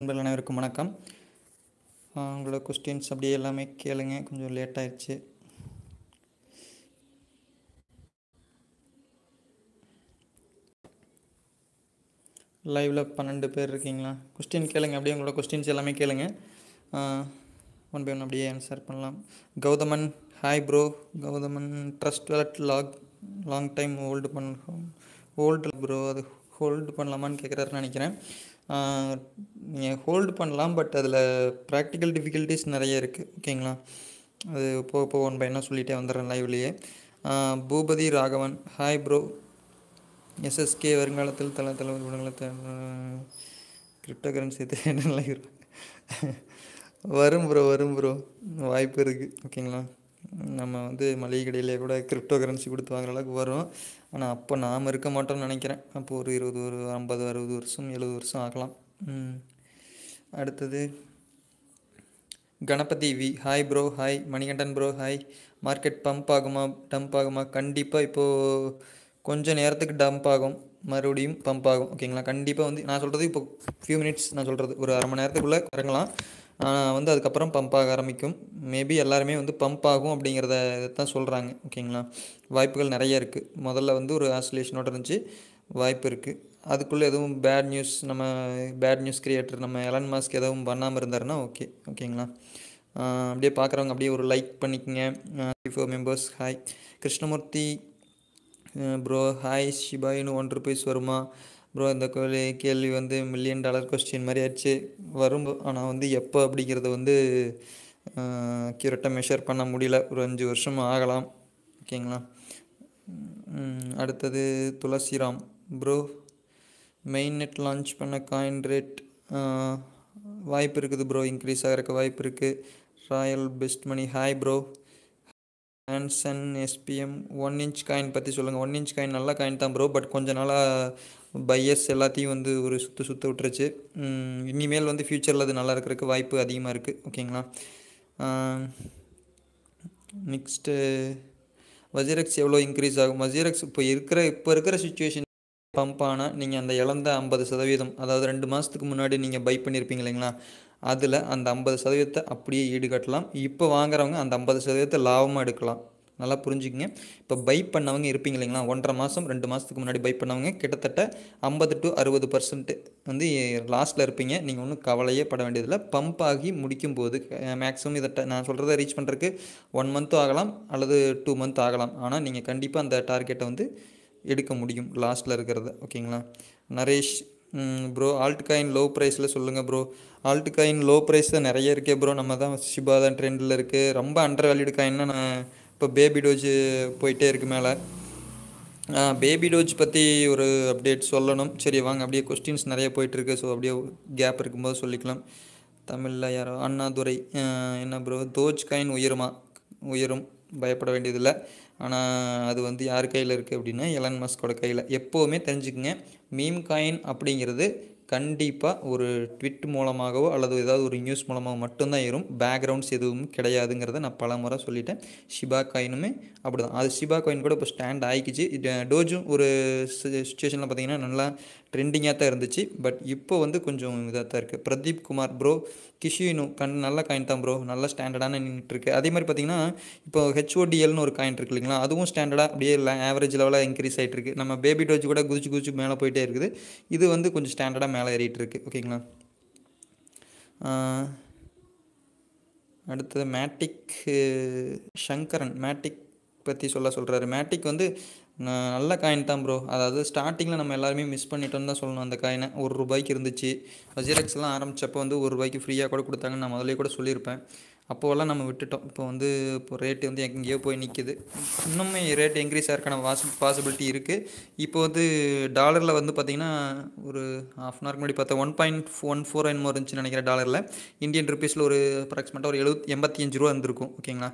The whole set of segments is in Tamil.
நண்பர்கள் அனைவருக்கும் வணக்கம் உங்களோட கொஸ்டின்ஸ் அப்படியே எல்லாமே கேளுங்க கொஞ்சம் லேட் ஆயிடுச்சு லைவில் பன்னெண்டு பேர் இருக்கீங்களா கொஸ்டின் கேளுங்க அப்படியே உங்களோட கொஸ்டின்ஸ் எல்லாமே கேளுங்க ஒன் பை ஒன் அப்படியே ஆன்சர் பண்ணலாம் Gauthaman hi bro Gauthaman trust wallet lock long time hold பண்ண ஹோல்டு ப்ரோ அது ஹோல்டு பண்ணலாமான்னு கேட்குறாருன்னு நினைக்கிறேன் நீங்கள் ஹோல்டு பண்ணலாம் பட் அதில் ப்ராக்டிக்கல் டிஃபிகல்ட்டிஸ் நிறைய இருக்குது ஓகேங்களா அது போக போக ஒன் பையனாக சொல்லிகிட்டே வந்துடுறேன் லைவ்லேயே Boopathi Raghavan hi bro SSK வருங்காலத்தில் தலை தலைவர் கிரிப்டோ கரன்சி என்ன வரும் ப்ரோ வரும் ப்ரோ வாய்ப்பு இருக்குது ஓகேங்களா நம்ம வந்து மளிகை கடையில் கூட கிரிப்டோ கரன்சி கொடுத்து வாங்குற அளவுக்கு வரும் ஆனால் அப்போ நாம் இருக்க மாட்டோம்னு நினைக்கிறேன் அப்போ ஒரு இருபது ஒரு ஐம்பது அறுபது வருஷம் எழுபது வருஷம் ஆகலாம் அடுத்தது Ganapathi V hi bro hi Manikandan bro hi market pump ஆகுமா டம்ப் ஆகுமா கண்டிப்பாக இப்போது கொஞ்சம் நேரத்துக்கு டம்ப் ஆகும் மறுபடியும் பம்ப் ஆகும் ஓகேங்களா கண்டிப்பாக வந்து நான் சொல்கிறது இப்போ ஃபியூ மினிட்ஸ் நான் சொல்கிறது ஒரு அரை மணி நேரத்துக்குள்ளே இறங்கலாம் வந்து அதுக்கப்புறம் பம்ப் ஆக ஆரம்பிக்கும் மேபி எல்லாருமே வந்து பம்ப் ஆகும் அப்படிங்கிறத தான் சொல்கிறாங்க ஓகேங்களா வாய்ப்புகள் நிறைய இருக்குது முதல்ல வந்து ஒரு ஆசோலேஷனோட இருந்துச்சு வாய்ப்பு இருக்குது அதுக்குள்ளே எதுவும் பேட் நியூஸ் நம்ம பேட் நியூஸ் கிரியேட்டர் நம்ம எலன் மாஸ்க் எதுவும் பண்ணாமல் இருந்தாருன்னா ஓகே ஓகேங்களா அப்படியே பார்க்குறவங்க அப்படியே ஒரு லைக் பண்ணிக்கோங்க four members hi Krishnamoorthy bro hi ஷிபாயின்னு ஒன் ருபீஸ் வருமா ப்ரோ இந்த கோலி கேள்வி வந்து மில்லியன் டாலர் கொஸ்டின் மாதிரி ஆயிடுச்சு வரும் ஆனால் வந்து எப்போ அப்படிங்கிறத வந்து அக்யூரேட்டாக மெஷர் பண்ண முடியல ஒரு அஞ்சு வருஷம் ஆகலாம் ஓகேங்களா அடுத்தது Tulasiram bro main net launch பண்ண காயின் ரேட் வாய்ப்பு இருக்குது ப்ரோ இன்க்ரீஸ் ஆகிறக்கு வாய்ப்பு இருக்குது royal best Mani hi bro Anson SPM one inch coin பற்றி சொல்லுங்கள் ஒன் இன்ச் காயின் நல்ல காயின் தான் ப்ரோ பட் கொஞ்ச நாளாக பையஸ் எல்லாத்தையும் வந்து ஒரு சுற்று சுற்ற விட்டுருச்சு இனிமேல் வந்து ஃப்யூச்சரில் அது நல்லா இருக்கிறதுக்கு வாய்ப்பு அதிகமாக இருக்குது ஓகேங்களா நெக்ஸ்ட்டு வஜிரக்ஸ் எவ்வளோ இன்க்ரீஸ் ஆகும் வஜிரக்ஸ் இப்போ இருக்கிற இப்போ இருக்கிற சுச்சுவேஷன் பம்ப் ஆனால் நீங்கள் அந்த இழந்த ஐம்பது சதவீதம் அதாவது ரெண்டு மாதத்துக்கு முன்னாடி நீங்கள் பை பண்ணியிருப்பீங்க இல்லைங்களா அதில் அந்த ஐம்பது சதவீதத்தை அப்படியே ஈடுகட்டலாம் இப்போ வாங்குறவங்க அந்த ஐம்பது சதவீதத்தை லாபமாக எடுக்கலாம் நல்லா புரிஞ்சுக்கங்க இப்போ பை பண்ணவங்க இருப்பீங்க இல்லைங்களா ஒன்றரை மாதம் ரெண்டு மாதத்துக்கு முன்னாடி பை பண்ணவங்க கிட்டத்தட்ட ஐம்பது டு அறுபது பர்சன்ட் வந்து லாஸ்ட்டில் இருப்பீங்க நீங்கள் ஒன்றும் கவலையே பட வேண்டியதில்லை பம்ப் ஆகி முடிக்கும் போது மேக்ஸிமம் இதை நான் சொல்கிறத ரீச் பண்ணுறதுக்கு ஒன் மந்த்தும் ஆகலாம் அல்லது டூ மந்த் ஆகலாம் ஆனால் நீங்கள் கண்டிப்பாக அந்த டார்கெட்டை வந்து எடுக்க முடியும் லாஸ்ட்டில் இருக்கிறத ஓகேங்களா Naresh bro alt coin low ப்ரைஸில் சொல்லுங்கள் bro alt coin low price தான் நிறைய இருக்கே ப்ரோ நம்ம தான் ஷிபா தான் ட்ரெண்டில் இருக்குது ரொம்ப அண்டர் வேல்யூடு காயின்னா நான் இப்போ பேபி டோஜ் போயிட்டே இருக்கு மேலே பேபி டோஜ் பற்றி ஒரு அப்டேட் சொல்லணும் சரி வாங்க அப்படியே கொஸ்டின்ஸ் நிறைய போயிட்டுருக்கு ஸோ அப்படியே கேப் இருக்கும்போது சொல்லிக்கலாம் தமிழில் யாரோ அண்ணாதுரை என்ன ப்ரோ தோஜ் காயின் உயருமா உயரும் பயப்பட வேண்டியதில்லை ஆனால் அது வந்து யார் கையில் இருக்குது அப்படின்னா எலன் மஸ்கோட கையில் எப்போவுமே தெரிஞ்சுக்குங்க மீம் காயின் அப்படிங்கிறது கண்டிப்பாக ஒரு ட்விட் மூலமாகவோ அல்லது ஏதாவது ஒரு நியூஸ் மூலமாக மட்டும்தான் ஏறும் பேக்ரவுண்ட்ஸ் எதுவும் கிடையாதுங்கிறத நான் பல முறை சொல்லிட்டேன் ஷிபா காயினுமே அப்படி தான் அது ஷிபா காயின் கூட இப்போ ஸ்டாண்ட் ஆகிக்குச்சு டோஜும் ஒரு சுச்சுவேஷனில் பார்த்தீங்கன்னா நல்லா ட்ரெண்டிங்காக தான் இருந்துச்சு பட் இப்போ வந்து கொஞ்சம் இதாக தான் இருக்குது பிரதீப் குமார் ப்ரோ கிஷினு கண் நல்ல காயின் தான் ப்ரோ நல்ல ஸ்டாண்டர்டான நின்றுட்டுருக்கு அதே மாதிரி பார்த்திங்கன்னா இப்போ ஹெச்ஓடிஎல்னு ஒரு காயின் இருக்கு இல்லைங்களா அதுவும் ஸ்டாண்டர்டாக அப்படியே இல்லை ஆவரேஜ் லெவலாக இன்க்ரீஸ் ஆகிட்டு இருக்குது நம்ம பேபி டோஜ் கூட குதிச்சு குதிச்சு மேலே போயிட்டே இருக்குது இது வந்து கொஞ்சம் ஸ்டாண்டர்டாக மேலே ஏறிட்டு இருக்குது ஓகேங்களா அடுத்தது மேட்டிக் சங்கரன் மேட்டிக் பற்றி சொல்ல சொல்கிறாரு மேட்டிக் வந்து நல்ல காயின் தான் ப்ரோ அதாவது ஸ்டார்டிங்கில் நம்ம எல்லாருமே மிஸ் பண்ணிட்டோம்னு தான் சொல்லணும் அந்த காயினை ஒரு ரூபாய்க்கு இருந்துச்சு வஜிரெக்ஸ்லாம் ஆரம்பித்தப்போ வந்து ஒரு ரூபாய்க்கு ஃப்ரீயாக கூட கொடுத்தாங்கன்னு நான் முதலே கூட சொல்லியிருப்பேன் அப்போவெல்லாம் நம்ம விட்டுட்டோம் இப்போ வந்து இப்போ ரேட்டு வந்து எங்கேயோ போய் நிற்கிது இன்னுமே ரேட் இன்க்ரீஸ் ஆகிறக்கான வாசி பாசிபிலிட்டி இருக்குது இப்போ வந்து டாலரில் வந்து பார்த்திங்கன்னா ஒரு ஆஃப் அன் ஹவருக்கு முன்னாடி பார்த்தா ஒன் பாயிண்ட் ஒன் ஃபோர் என்னமோ இருந்துச்சுன்னு நினைக்கிறேன் டாலரில் இந்தியன் ருபீஸில் ஒரு அப்ராக்சிமேட்டாக ஒரு எழுபத்தி எண்பத்தி அஞ்சு ரூபா வந்துருக்கும் ஓகேங்களா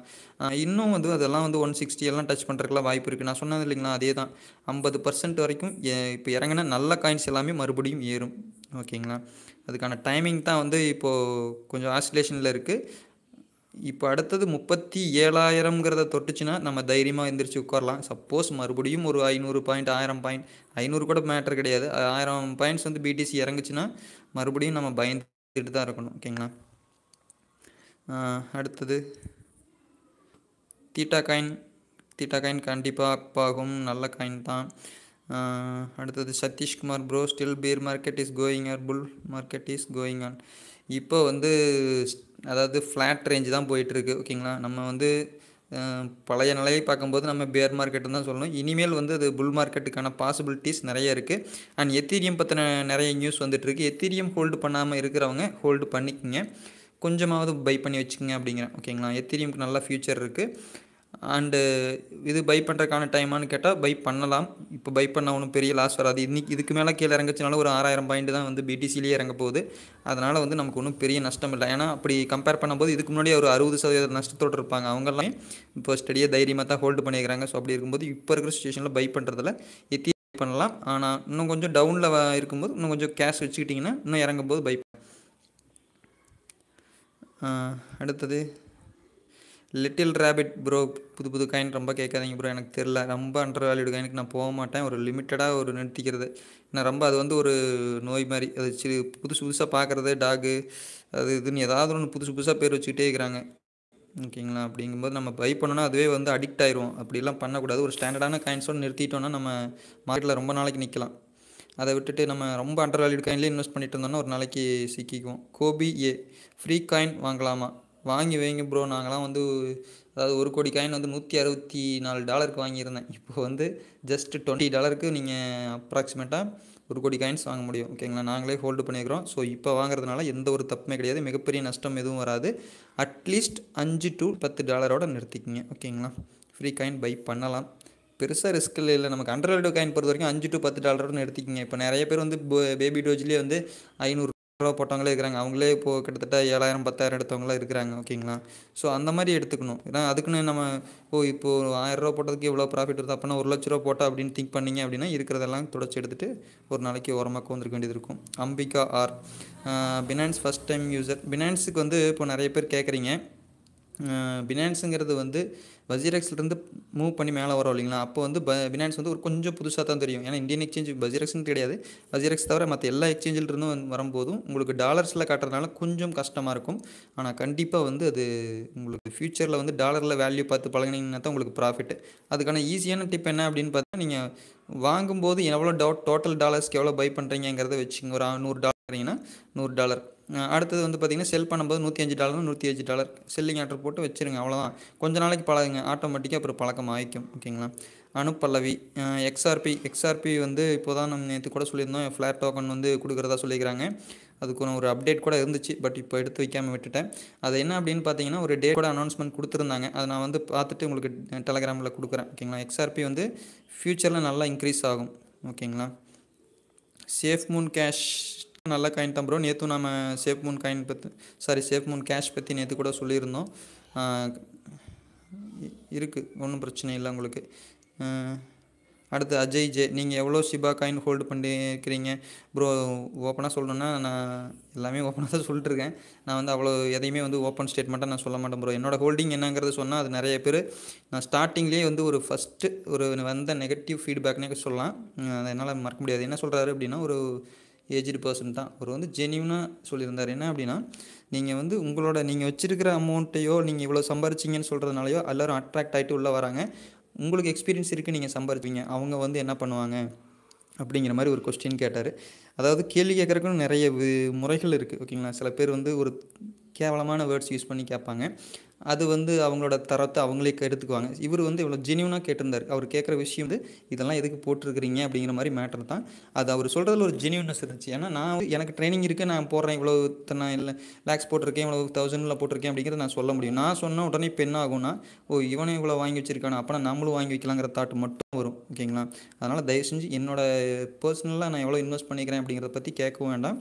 இன்னும் வந்து அதெல்லாம் வந்து ஒன் சிக்ஸ்டி எல்லாம் டச் பண்ணுறதுக்குலாம் வாய்ப்பு இருக்குது நான் சொன்னது இல்லைங்களா அதே தான் ஐம்பது பர்சன்ட் வரைக்கும் இப்போ இறங்கினா நல்ல காயின்ஸ் எல்லாமே மறுபடியும் ஏறும் ஓகேங்களா அதுக்கான டைமிங் தான் வந்து இப்போது கொஞ்சம் ஆசிலேஷனில் இருக்குது இப்போ அடுத்தது முப்பத்தி ஏழாயிரம்ங்கிறத தொட்டுச்சுன்னா நம்ம தைரியமாக எந்திரிச்சு உட்காரலாம் சப்போஸ் மறுபடியும் ஒரு ஐநூறு பாயிண்ட் ஆயிரம் பாயிண்ட் ஐநூறு கூட மேட்ரு கிடையாது ஆயிரம் பாயிண்ட்ஸ் வந்து பிடிசி இறங்குச்சுன்னா மறுபடியும் நம்ம பயந்துட்டு தான் இருக்கணும் ஓகேங்களா அடுத்தது தீட்டா காயின் தீட்டா காயின் கண்டிப்பாக அப்பாகும் நல்ல காயின் தான் அடுத்தது Satheeshkumar bro still bear market is going or bull market is going on இப்போ வந்து அதாவது ஃப்ளாட் ரேஞ்சு தான் போயிட்டுருக்கு ஓகேங்களா நம்ம வந்து பழைய நிலையை பார்க்கும்போது நம்ம பேர் மார்க்கெட்டு தான் சொல்லணும் இனிமேல் வந்து அது புல் மார்க்கெட்டுக்கான பாசிபிலிட்டிஸ் நிறைய இருக்குது அண்ட் எத்தீரியம் பற்றின நிறைய நியூஸ் வந்துட்டுருக்கு எத்தீரியம் ஹோல்டு பண்ணாமல் இருக்கிறவங்க ஹோல்டு பண்ணிக்கோங்க கொஞ்சமாவது பை பண்ணி வச்சுக்கோங்க அப்படிங்கிறேன் ஓகேங்களா எத்தீரியமுக்கு நல்ல ஃபியூச்சர் இருக்குது அண்டு இது பை பண்ணுறதுக்கான டைமானு கேட்டால் பை பண்ணலாம் இப்போ பை பண்ண ஒன்றும் பெரிய லாஸ் வராது இன்னைக்கு இதுக்கு மேலே கீழே இறங்குச்சுனாலும் ஒரு ஆறாயிரம் பாயிண்ட் தான் வந்து பிடிசிலேயே இறங்க போகுது அதனால் வந்து நமக்கு ஒன்றும் பெரிய நஷ்டம் இல்லை ஏன்னா அப்படி கம்பேர் பண்ணும்போது இதுக்கு முன்னாடி ஒரு அறுபது சதவீத நஷ்டத்தோடு இருப்பாங்க அவங்கெல்லாம் இப்போ ஸ்டடியாக தைரியமாக தான் ஹோல்டு பண்ணியிருக்கிறாங்க ஸோ அப்படி இருக்கும்போது இப்போ இருக்கிற சுச்சுவேஷனில் பை பண்ணுறதுல எத்தி பண்ணலாம் ஆனால் இன்னும் கொஞ்சம் டவுனில் இருக்கும்போது இன்னும் கொஞ்சம் கேஷ் வச்சுக்கிட்டிங்கன்னா இன்னும் இறங்கும்போது பை அடுத்தது லிட்டில் ரேபிட் ப்ரோ புது புது காயின் ரொம்ப கேட்காதீங்க ப்ரோ எனக்கு தெரில ரொம்ப அண்டர் வேல்யூடு காயினுக்கு நான் போக மாட்டேன் ஒரு லிமிட்டடாக ஒரு நிறுத்திக்கிறது ஏன்னா ரொம்ப அது வந்து ஒரு நோய் மாதிரி அது சிறு புதுசு புதுசாக பார்க்குறது டாகு அது இதுன்னு ஏதாவது ஒன்று புதுசு புதுசாக பேர் வச்சுக்கிட்டே இருக்கிறாங்க ஓகேங்களா அப்படிங்கும்போது நம்ம பை பண்ணோன்னா அதுவே வந்து அடிக்ட் ஆயிரும் அப்படிலாம் பண்ணக்கூடாது ஒரு ஸ்டாண்டர்டான காயின்ஸோடு நிறுத்திட்டோன்னா நம்ம மார்க்கெட்டில் ரொம்ப நாளைக்கு நிற்கலாம் அதை விட்டுட்டு நம்ம ரொம்ப அண்டர் வேல்யூடு காயின்லேயே இன்வெஸ்ட் பண்ணிட்டு இருந்தோம்னா ஒரு நாளைக்கு சிக்கிக்குவோம் கோபி ஏ ஃப்ரீ காயின் வாங்கலாமா வாங்கி வைங்க ப்ரோ நாங்களாம் வந்து அதாவது ஒரு கோடி காயின் வந்து நூற்றி அறுபத்தி நாலு டாலருக்கு வாங்கியிருந்தேன் இப்போ வந்து ஜஸ்ட் டுவெண்ட்டி டாலருக்கு நீங்கள் அப்ராக்சிமேட்டாக ஒரு கோடி காயின்ஸ் வாங்க முடியும் ஓகேங்களா நாங்களே ஹோல்டு பண்ணியிருக்கிறோம் ஸோ இப்போ வாங்குறதுனால எந்த ஒரு தப்புமே கிடையாது மிகப்பெரிய நஷ்டம் எதுவும் வராது அட்லீஸ்ட் அஞ்சு டு பத்து டாலரோட நிறுத்திக்கிங்க ஓகேங்களா ஃப்ரீ காயின் பை பண்ணலாம் பெருசாக ரிஸ்க் இல்லை நமக்கு அண்டர் காயின் பொறுத்த வரைக்கும் அஞ்சு டு பத்து டாலரோட நிறுத்திக்கிங்க இப்போ நிறைய பேர் வந்து பேபி டோஜ்லேயே வந்து ஐநூறு ரூபா போட்டவங்களே இருக்கிறாங்க அவங்களே இப்போது கிட்டத்தட்ட ஏழாயிரம் பத்தாயிரம் எடுத்தவங்களாம் இருக்கிறாங்க ஓகேங்களா ஸோ அந்த மாதிரி எடுத்துக்கணும் ஏன்னா அதுக்குன்னு நம்ம ஓ இப்போது ரூபா போட்டதுக்கு இவ்வளோ ப்ராஃபிட் வருது அப்படின்னா ஒரு லட்ச ரூபா போட்டா அப்படின்னு திங்க் பண்ணிங்க அப்படின்னா இருக்கிறதெல்லாம் தொடச்சி எடுத்துகிட்டு ஒரு நாளைக்கு ஓரமாக வந்துருக்க வேண்டியது இருக்கும் Ambika R finance first time user பினான்ஸுக்கு வந்து இப்போ நிறைய பேர் கேட்குறீங்க பினான்ஸுங்கிறது வந்து பசீரெக்ஸ்லேருந்து மூவ் பண்ணி மேலே வரோம் இல்லைங்களா அப்போ வந்து ப பினான்ஸ் வந்து ஒரு கொஞ்சம் புதுசாக தான் தெரியும் ஏன்னா இந்தியன் எக்ஸ்சேஞ்ச் பசீரெக்ஸ்னு கிடையாது பஜிரக்ஸ் தவிர மற்ற எல்லா எக்ஸ்சேஞ்சிலிருந்தும் வரும்போதும் உங்களுக்கு டாலர்ஸில் காட்டுறதுனால கொஞ்சம் கஷ்டமாக இருக்கும் ஆனால் கண்டிப்பாக வந்து அது உங்களுக்கு ஃப்யூச்சரில் வந்து டாலரில் வேல்யூ பார்த்து பழகினீங்கன்னா தான் உங்களுக்கு ப்ராஃபிட் அதுக்கான ஈஸியான டிப் என்ன அப்படின்னு பார்த்தா நீங்கள் வாங்கும்போது எவ்வளோ டவுட் டோட்டல் டாலர்ஸ்க்கு எவ்வளோ பை பண்ணுறீங்கிறத வச்சுங்க ஒரு நூறு டாலர் நூறு டாலர் அடுத்தது வந்து பார்த்திங்கன்னா செல் பண்ணும்போது நூற்றி அஞ்சு டாலர் நூற்றி அஞ்சு டாலர் செல்லிங் ஆர்டர் போட்டு வச்சுருங்க அவ்வளோதான் கொஞ்ச நாளைக்கு பழகுங்க ஆட்டோமேட்டிக்காக அப்புறம் பழக்கம் ஆகிக்கும் ஓகேங்களா அனுப்பல்லவி எக்ஸ்ஆர்பி எக்ஸ்ஆர்பி வந்து இப்போ தான் நம்ம நேற்று கூட சொல்லியிருந்தோம் ஃப்ளாட் டோக்கன் வந்து கொடுக்குறதா சொல்லிக்கிறாங்க அதுக்கு ஒரு அப்டேட் கூட இருந்துச்சு பட் இப்போ எடுத்து வைக்காமல் விட்டுட்டேன் அது என்ன அப்படின்னு பார்த்தீங்கன்னா ஒரு டேட் கூட அனௌன்ஸ்மெண்ட் கொடுத்துருந்தாங்க அதை நான் வந்து பார்த்துட்டு உங்களுக்கு டெலகிராமில் கொடுக்குறேன் ஓகேங்களா எக்ஸ்ஆர்பி வந்து ஃப்யூச்சரில் நல்லா இன்க்ரீஸ் ஆகும் ஓகேங்களா சேஃப் மூன் கேஷ் நல்ல காயின் தான் ப்ரோ நேற்று நம்ம சேஃப் மூன் காயின் பற்றி சாரி சேஃப் மூன் கேஷ் பற்றி நேற்று கூட சொல்லியிருந்தோம் இருக்குது ஒன்றும் பிரச்சனை இல்லை உங்களுக்கு அடுத்து அஜய் ஜே நீங்கள் எவ்வளோ சிபா காயின் ஹோல்டு பண்ணிக்கிறீங்க ப்ரோ ஓப்பனாக சொல்லணுன்னா நான் எல்லாமே ஓப்பனாக தான் சொல்லிட்டுருக்கேன் நான் வந்து அவ்வளோ எதையுமே வந்து ஓப்பன் ஸ்டேட்மெண்ட்டாக நான் சொல்ல மாட்டேன் ப்ரோ என்னோடய ஹோல்டிங் என்னங்கிறது சொன்னால் அது நிறைய பேர் நான் ஸ்டார்டிங்லேயே வந்து ஒரு ஃபஸ்ட்டு ஒரு வந்த நெகட்டிவ் ஃபீட்பேக்னே சொல்லலாம் அதை என்னால் மறக்க முடியாது என்ன சொல்கிறாரு அப்படின்னா ஒரு ஏஜ்டு பர்சன் தான் அவர் வந்து ஜென்யூனாக சொல்லியிருந்தார் என்ன அப்படின்னா நீங்கள் வந்து உங்களோட நீங்கள் வச்சுருக்கிற அமௌண்ட்டையோ நீங்கள் இவ்வளோ சம்பாரிச்சிங்கன்னு சொல்கிறதுனாலையோ எல்லோரும் அட்ராக்ட் ஆகிட்டு உள்ளே வராங்க உங்களுக்கு எக்ஸ்பீரியன்ஸ் இருக்குது நீங்கள் சம்பாரிப்பீங்க அவங்க வந்து என்ன பண்ணுவாங்க அப்படிங்கிற மாதிரி ஒரு கொஸ்டின் கேட்டார் அதாவது கேள்வி கேட்குறக்கும் நிறைய முறைகள் இருக்குது ஓகேங்களா சில பேர் வந்து ஒரு கேவலமான வேர்ட்ஸ் யூஸ் பண்ணி கேட்பாங்க அது வந்து அவங்களோட தரத்தை அவங்களே எடுத்துக்குவாங்க இவர் வந்து இவ்வளோ ஜெனியூனாக கேட்டிருந்தார் அவர் கேட்குற விஷயம் வந்து இதெல்லாம் எதுக்கு போட்டிருக்கிறீங்க அப்படிங்கிற மாதிரி மேட்டர் தான் அது அவர் சொல்கிறதுல ஒரு ஜெனியூனஸ் இருந்துச்சு ஏன்னா நான் எனக்கு ட்ரைனிங் இருக்குது நான் போடுறேன் இவ்வளோ நான் இல்லை லேக்ஸ் போட்டிருக்கேன் இவ்வளோ தௌசண்டில் போட்டிருக்கேன் அப்படிங்கிறத நான் சொல்ல முடியும் நான் சொன்னால் உடனே இப்போ என்ன ஆகும்னா ஓ இவனே இவ்வளோ வாங்கி வச்சிருக்கானா அப்போனா நம்மளும் வாங்கி வைக்கலாங்கிற தாட் மட்டும் வரும் ஓகேங்களா அதனால் தயவு செஞ்சு என்னோட பர்சனலாக நான் எவ்வளோ இன்வெஸ்ட் பண்ணிக்கிறேன் அப்படிங்கிறத பற்றி கேட்கவும் வேண்டாம்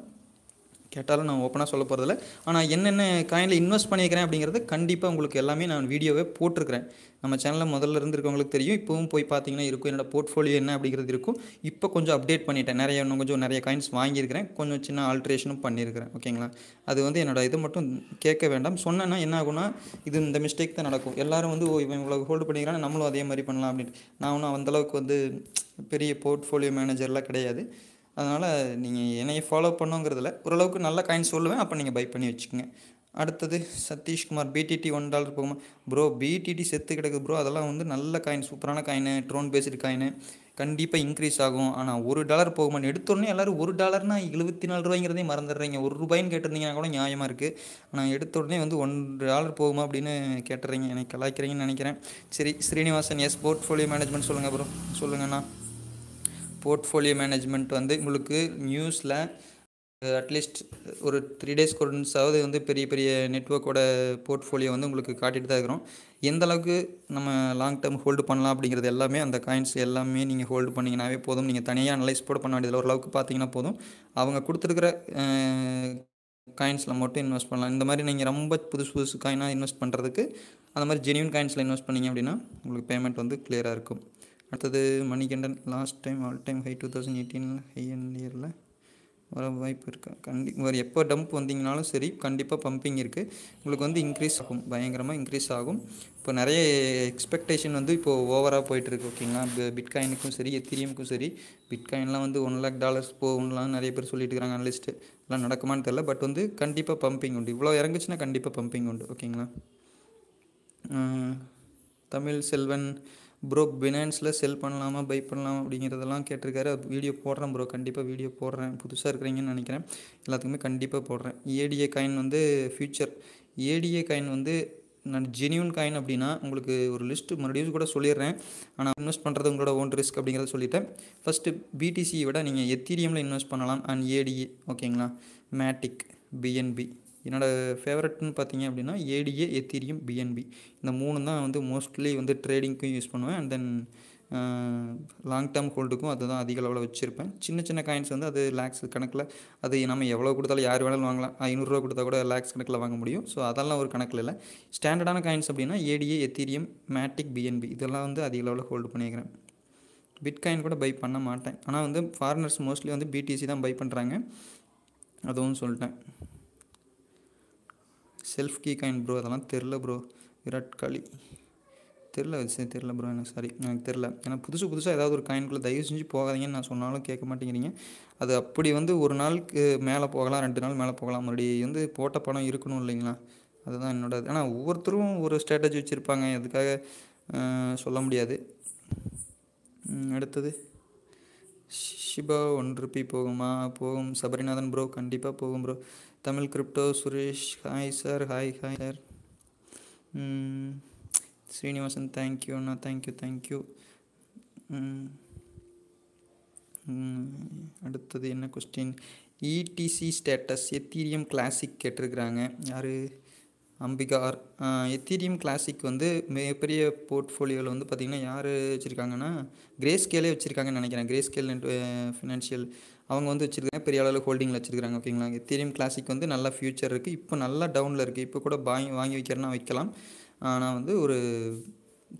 கேட்டாலும் நான் ஓப்பனாக சொல்ல போகிறதில்ல ஆனால் என்னென்ன காயினில் இன்வெஸ்ட் பண்ணியிருக்கிறேன் அப்படிங்கிறது கண்டிப்பாக உங்களுக்கு எல்லாமே நான் வீடியோவே போட்டிருக்கிறேன் நம்ம சேனலில் முதல்ல இருந்து இருக்கவங்களுக்கு தெரியும் இப்போவும் போய் பார்த்தீங்கன்னா இருக்கும் என்னோடய போர்ட்ஃபோலியோ என்ன அப்படிங்கிறது இருக்கும் இப்போ கொஞ்சம் அப்டேட் பண்ணிட்டேன் நிறைய இன்னும் கொஞ்சம் நிறைய காயின்ஸ் வாங்கியிருக்கிறேன் கொஞ்சம் சின்ன ஆல்ட்ரேஷனும் பண்ணியிருக்கிறேன் ஓகேங்களா அது வந்து என்னோடய இது மட்டும் கேட்க வேண்டாம் சொன்னேன்னா என்ன ஆகும்னா இது இந்த மிஸ்டேக் தான் நடக்கும் எல்லோரும் வந்து ஓ இவன் இவ்வளோ ஹோல்டு பண்ணிக்கிறான் நம்மளும் அதே மாதிரி பண்ணலாம் அப்படின்ட்டு நான் ஒன்றும் அந்தளவுக்கு வந்து பெரிய போர்ட்ஃபோலியோ மேனேஜர்லாம் கிடையாது அதனால் நீங்கள் என்னையை ஃபாலோ பண்ணுங்கிறதுல ஓரளவுக்கு நல்ல காயின் சொல்லுவேன் அப்போ நீங்கள் பை பண்ணி வச்சுக்கோங்க அடுத்தது சதீஷ்குமார் பிடிடி ஒன் டாலர் போகுமா ப்ரோ பிடிடி செத்து கிடக்கு ப்ரோ அதெல்லாம் வந்து நல்ல காயின் சூப்பரான காயின் ட்ரோன் பேஸ்டு காயின் கண்டிப்பாக இன்க்ரீஸ் ஆகும் ஆனால் ஒரு டாலர் போகுமான்னு எடுத்தோடனே எல்லோரும் ஒரு டாலர்னா எழுபத்தி நாலு ரூபாய்ங்கிறதையும் மறந்துடுறீங்க ஒரு ரூபாய்னு கேட்டிருந்தீங்கன்னா கூட நியாயமாக இருக்குது ஆனால் எடுத்த உடனே வந்து ஒன் டாலர் போகுமா அப்படின்னு கேட்டுறீங்க எனக்கு கலாய்க்கிறீங்கன்னு நினைக்கிறேன் சரி ஸ்ரீனிவாசன் எஸ் போர்ட்ஃபோலியோ மேனேஜ்மெண்ட் சொல்லுங்கள் ப்ரோ சொல்லுங்கண்ணா போர்ட்ஃபோலியோ மேனேஜ்மெண்ட் வந்து உங்களுக்கு நியூஸில் அட்லீஸ்ட் ஒரு த்ரீ டேஸ் கொண்டாவது வந்து பெரிய பெரிய நெட்ஒர்க்கோட போர்ட்ஃபோலியோ வந்து உங்களுக்கு காட்டிகிட்டு தான் இருக்கிறோம் எந்த அளவுக்கு நம்ம லாங் டேர்ம் ஹோல்டு பண்ணலாம் அப்படிங்கிறது எல்லாமே அந்த காயின்ஸ் எல்லாமே நீங்கள் ஹோல்டு பண்ணிங்கனாவே போதும் நீங்கள் தனியாக அனலைஸ் போட பண்ண வேண்டியது ஓரளவுக்கு பார்த்தீங்கன்னா போதும் அவங்க கொடுத்துருக்குற காயின்ஸில் மட்டும் இன்வெஸ்ட் பண்ணலாம் இந்த மாதிரி நீங்கள் ரொம்ப புதுசு புதுசு காயினாக இன்வெஸ்ட் பண்ணுறதுக்கு அந்த மாதிரி ஜெனியூன் காயின்ஸில் இன்வெஸ்ட் பண்ணிங்க அப்படின்னா உங்களுக்கு பேமெண்ட் வந்து கிளியராக இருக்கும் அடுத்தது Manikandan last time all time high two thousand எயிட்டீனில் ஹை அண்ட் இயரில் வர வாய்ப்பு இருக்கா கண்டி ஒரு எப்போ டம்ப் வந்தீங்கனாலும் சரி கண்டிப்பாக பம்பிங் இருக்குது உங்களுக்கு வந்து இன்க்ரீஸ் ஆகும் பயங்கரமாக இன்க்ரீஸ் ஆகும் இப்போ நிறைய எக்ஸ்பெக்டேஷன் வந்து இப்போது ஓவராக போயிட்டுருக்கு ஓகேங்களா பிட்காயினுக்கும் சரி எத்திரியமுக்கும் சரி பிட்காயின்லாம் வந்து ஒன் லேக் டாலர்ஸ் போகணும்லாம் நிறைய பேர் சொல்லிட்டு இருக்கிறாங்க அனலிஸ்ட்டு எல்லாம் நடக்குமான்னு தெரில பட் வந்து கண்டிப்பாக பம்பிங் உண்டு இவ்வளோ இறங்குச்சுன்னா கண்டிப்பாக பம்பிங் உண்டு ஓகேங்களா தமிழ் செல்வன் ப்ரோ பினான்ஸில் செல் பண்ணலாமா பை பண்ணலாமா அப்படிங்கிறதெல்லாம் கேட்டிருக்காரு வீடியோ போடுறேன் ப்ரோ கண்டிப்பாக வீடியோ போடுறேன் புதுசாக இருக்கிறீங்கன்னு நினைக்கிறேன் எல்லாத்துக்குமே கண்டிப்பாக போடுறேன் ஏடிஏ காயின் வந்து ஃபியூச்சர் ஏடிஏ காயின் வந்து நான் ஜெனியூன் காயின் அப்படின்னா உங்களுக்கு ஒரு லிஸ்ட்டு மறுபடியும் கூட சொல்லிடுறேன் ஆனால் இன்வெஸ்ட் பண்ணுறது உங்களோட ஓன் ரிஸ்க் அப்படிங்கிறத சொல்லிட்டேன் ஃபஸ்ட்டு பிடிசியை விட நீங்கள் எத்தீரியமில் இன்வெஸ்ட் பண்ணலாம் அண்ட் ஏடிஏ ஓகேங்களா மேட்டிக் பிஎன்பி என்னோடய ஃபேவரட்னு பார்த்தீங்க அப்படின்னா ஏடிஏ எத்தீரியம் பிஎன்பி இந்த மூணு தான் வந்து மோஸ்ட்லி வந்து ட்ரேடிங்க்கும் யூஸ் பண்ணுவேன் அண்ட் தென் லாங் டேர்ம் ஹோல்டுக்கும் அதை தான் அதிக அளவில் வச்சுருப்பேன் சின்ன சின்ன காயின்ஸ் வந்து அது லேக்ஸ் கணக்கில் அது நம்ம எவ்வளோ கொடுத்தாலும் யார் வேணாலும் வாங்கலாம் ஐநூறுரூவா கொடுத்தா கூட லேக்ஸ் கணக்கில் வாங்க முடியும் ஸோ அதெல்லாம் ஒரு கணக்கில் இல்லை ஸ்டாண்டர்டான காயின்ஸ் அப்படின்னா ஏடிஏ எத்தீரியம் மேட்டிக் பிஎன்பி இதெல்லாம் வந்து அதிக அளவில் ஹோல்டு பண்ணிக்கிறேன் பிட்காயின் கூட பை பண்ண மாட்டேன் ஆனால் வந்து ஃபாரினர்ஸ் மோஸ்ட்லி வந்து பிடிசி தான் பை பண்ணுறாங்க அதுவும் சொல்லிட்டேன் செல்ஃப் கீ காயின் ப்ரோ அதெல்லாம் தெரில ப்ரோ விராட் கோலி தெரில சரி தெரில ப்ரோ எனக்கு சாரி எனக்கு தெரில ஏன்னா புதுசு புதுசாக ஏதாவது ஒரு காயின்குள்ளே தயவு செஞ்சு போகாதீங்கன்னு நான் சொன்னாலும் கேட்க மாட்டேங்கிறீங்க அது அப்படி வந்து ஒரு நாளுக்கு மேலே போகலாம் ரெண்டு நாள் மேலே போகலாம் மறுபடி வந்து போட்ட படம் இருக்கணும் இல்லைங்களா அதுதான் என்னோட ஆனால் ஒவ்வொருத்தரும் ஒரு ஸ்ட்ராட்டஜி வச்சுருப்பாங்க அதுக்காக சொல்ல முடியாது அடுத்தது ஷிபா ஒன் போகுமா போகும் சபரிநாதன் ப்ரோ கண்டிப்பாக போகும் bro Tamil crypto Suresh hi sir hi hi sir Srinivasan thank you அண்ணா தேங்க்யூ தேங்க்யூ அடுத்தது என்ன question ETC status Ethereum classic கேட்டிருக்கிறாங்க யார் அம்பிகார் எத்தீரியம் கிளாசிக் வந்து மிகப்பெரிய போர்ட்ஃபோலியோவில் வந்து பார்த்திங்கன்னா யார் வச்சுருக்காங்கன்னா கிரேஸ்கேலே வச்சுருக்காங்கன்னு நினைக்கிறேன் கிரேஸ்கேல் ஃபினான்ஷியல் அவங்க வந்து வச்சுருக்காங்க பெரிய அளவில் ஹோல்டிங்கில் வச்சுருக்காங்க ஓகேங்களா எத்தீரியம் கிளாசிக் வந்து நல்லா ஃப்யூச்சர் இருக்குது இப்போ நல்லா டவுனில் இருக்குது இப்போ கூட வாங்கி வாங்கி வைக்கிறனா வைக்கலாம் ஆனால் வந்து ஒரு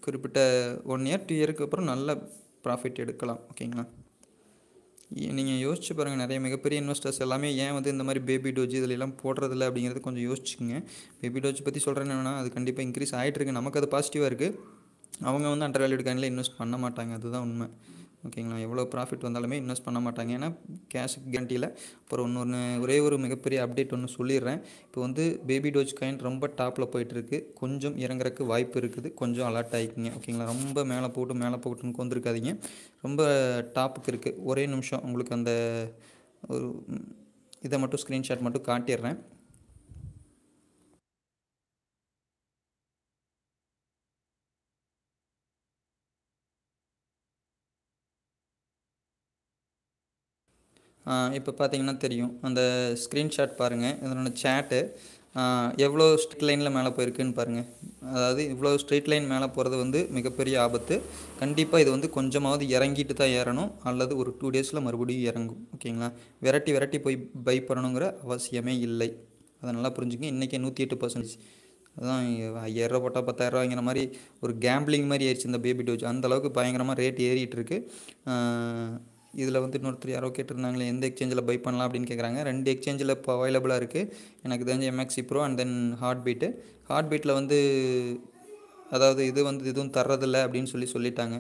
குறிப்பிட்ட ஒன் இயர் டூ இயருக்கு அப்புறம் நல்ல ப்ராஃபிட் எடுக்கலாம் ஓகேங்களா நீங்கள் யோசிச்சு பாருங்கள் நிறைய மிகப்பெரிய இன்வெஸ்டர்ஸ் எல்லாமே ஏன் வந்து இந்த மாதிரி பேபி டோஜ் இதிலெல்லாம் போடுறதில்ல அப்படிங்கிறது கொஞ்சம் யோசிச்சுங்க பேபி டோஜ் பற்றி சொல்கிறேன்னு என்னென்னா அது கண்டிப்பாக இன்க்ரீஸ் ஆகிட்டு இருக்கு நமக்கு அது பாசிட்டிவாக இருக்குது அவங்க வந்து அண்டர் வேல்யூடு காயினில் இன்வெஸ்ட் பண்ண மாட்டாங்க அதுதான் உண்மை ஓகேங்களா எவ்வளோ ப்ராஃபிட் வந்தாலுமே இன்வெஸ்ட் பண்ண மாட்டாங்க ஏன்னா கேஷ் கேரண்டியில் அப்புறம் இன்னொன்று ஒரே ஒரு மிகப்பெரிய அப்டேட் ஒன்று சொல்லிடுறேன் இப்போ வந்து பேபி டோஜ் காயின் ரொம்ப டாப்பில் போயிட்டுருக்கு கொஞ்சம் இறங்குறக்கு வாய்ப்பு இருக்குது கொஞ்சம் அலர்ட் ஆகிக்குங்க ஓகேங்களா ரொம்ப மேலே போட்டு மேலே போட்டுன்னு கொண்டிருக்காதீங்க ரொம்ப டாப்புக்கு இருக்குது ஒரே நிமிஷம் உங்களுக்கு அந்த ஒரு இதை மட்டும் ஸ்க்ரீன்ஷாட் மட்டும் காட்டிடுறேன் இப்போ பார்த்தீங்கன்னா தெரியும் அந்த ஸ்க்ரீன்ஷாட் பாருங்கள் இதனோட சேட்டு எவ்வளோ ஸ்ட்ரீட் லைனில் மேலே போயிருக்குன்னு பாருங்கள் அதாவது இவ்வளோ ஸ்ட்ரீட் லைன் மேலே போகிறது வந்து மிகப்பெரிய ஆபத்து கண்டிப்பாக இது வந்து கொஞ்சமாவது இறங்கிட்டு தான் ஏறணும் அல்லது ஒரு டூ டேஸில் மறுபடியும் இறங்கும் ஓகேங்களா விரட்டி விரட்டி போய் பை பண்ணணுங்கிற அவசியமே இல்லை அதை நல்லா புரிஞ்சுங்க இன்றைக்கி நூற்றி எட்டு பர்சன்டேஜ் அதுதான் ஐயாயிரரூவா போட்டால் பத்தாயிரரூவாங்கிற மாதிரி ஒரு கேம்பிளிங் மாதிரி ஆயிடுச்சு இந்த பேபி டோஜ் அந்தளவுக்கு பயங்கரமாக ரேட் ஏறிட்டுருக்கு இதில் வந்து இன்னொருத்தர் யாரோ கேட்டிருந்தாங்களே எந்த எக்ஸ்சேஞ்சில் பை பண்ணலாம் அப்படின்னு கேட்குறாங்க ரெண்டு எக்ஸ்சேஞ்சில் இப்போ அவைலபிளாக இருக்குது எனக்கு தெரிஞ்ச MEXC bro and then Hotbit ஹார்ட் பீட்டில் வந்து அதாவது இது வந்து எதுவும் தர்றதில்லை அப்படின்னு சொல்லி சொல்லிட்டாங்க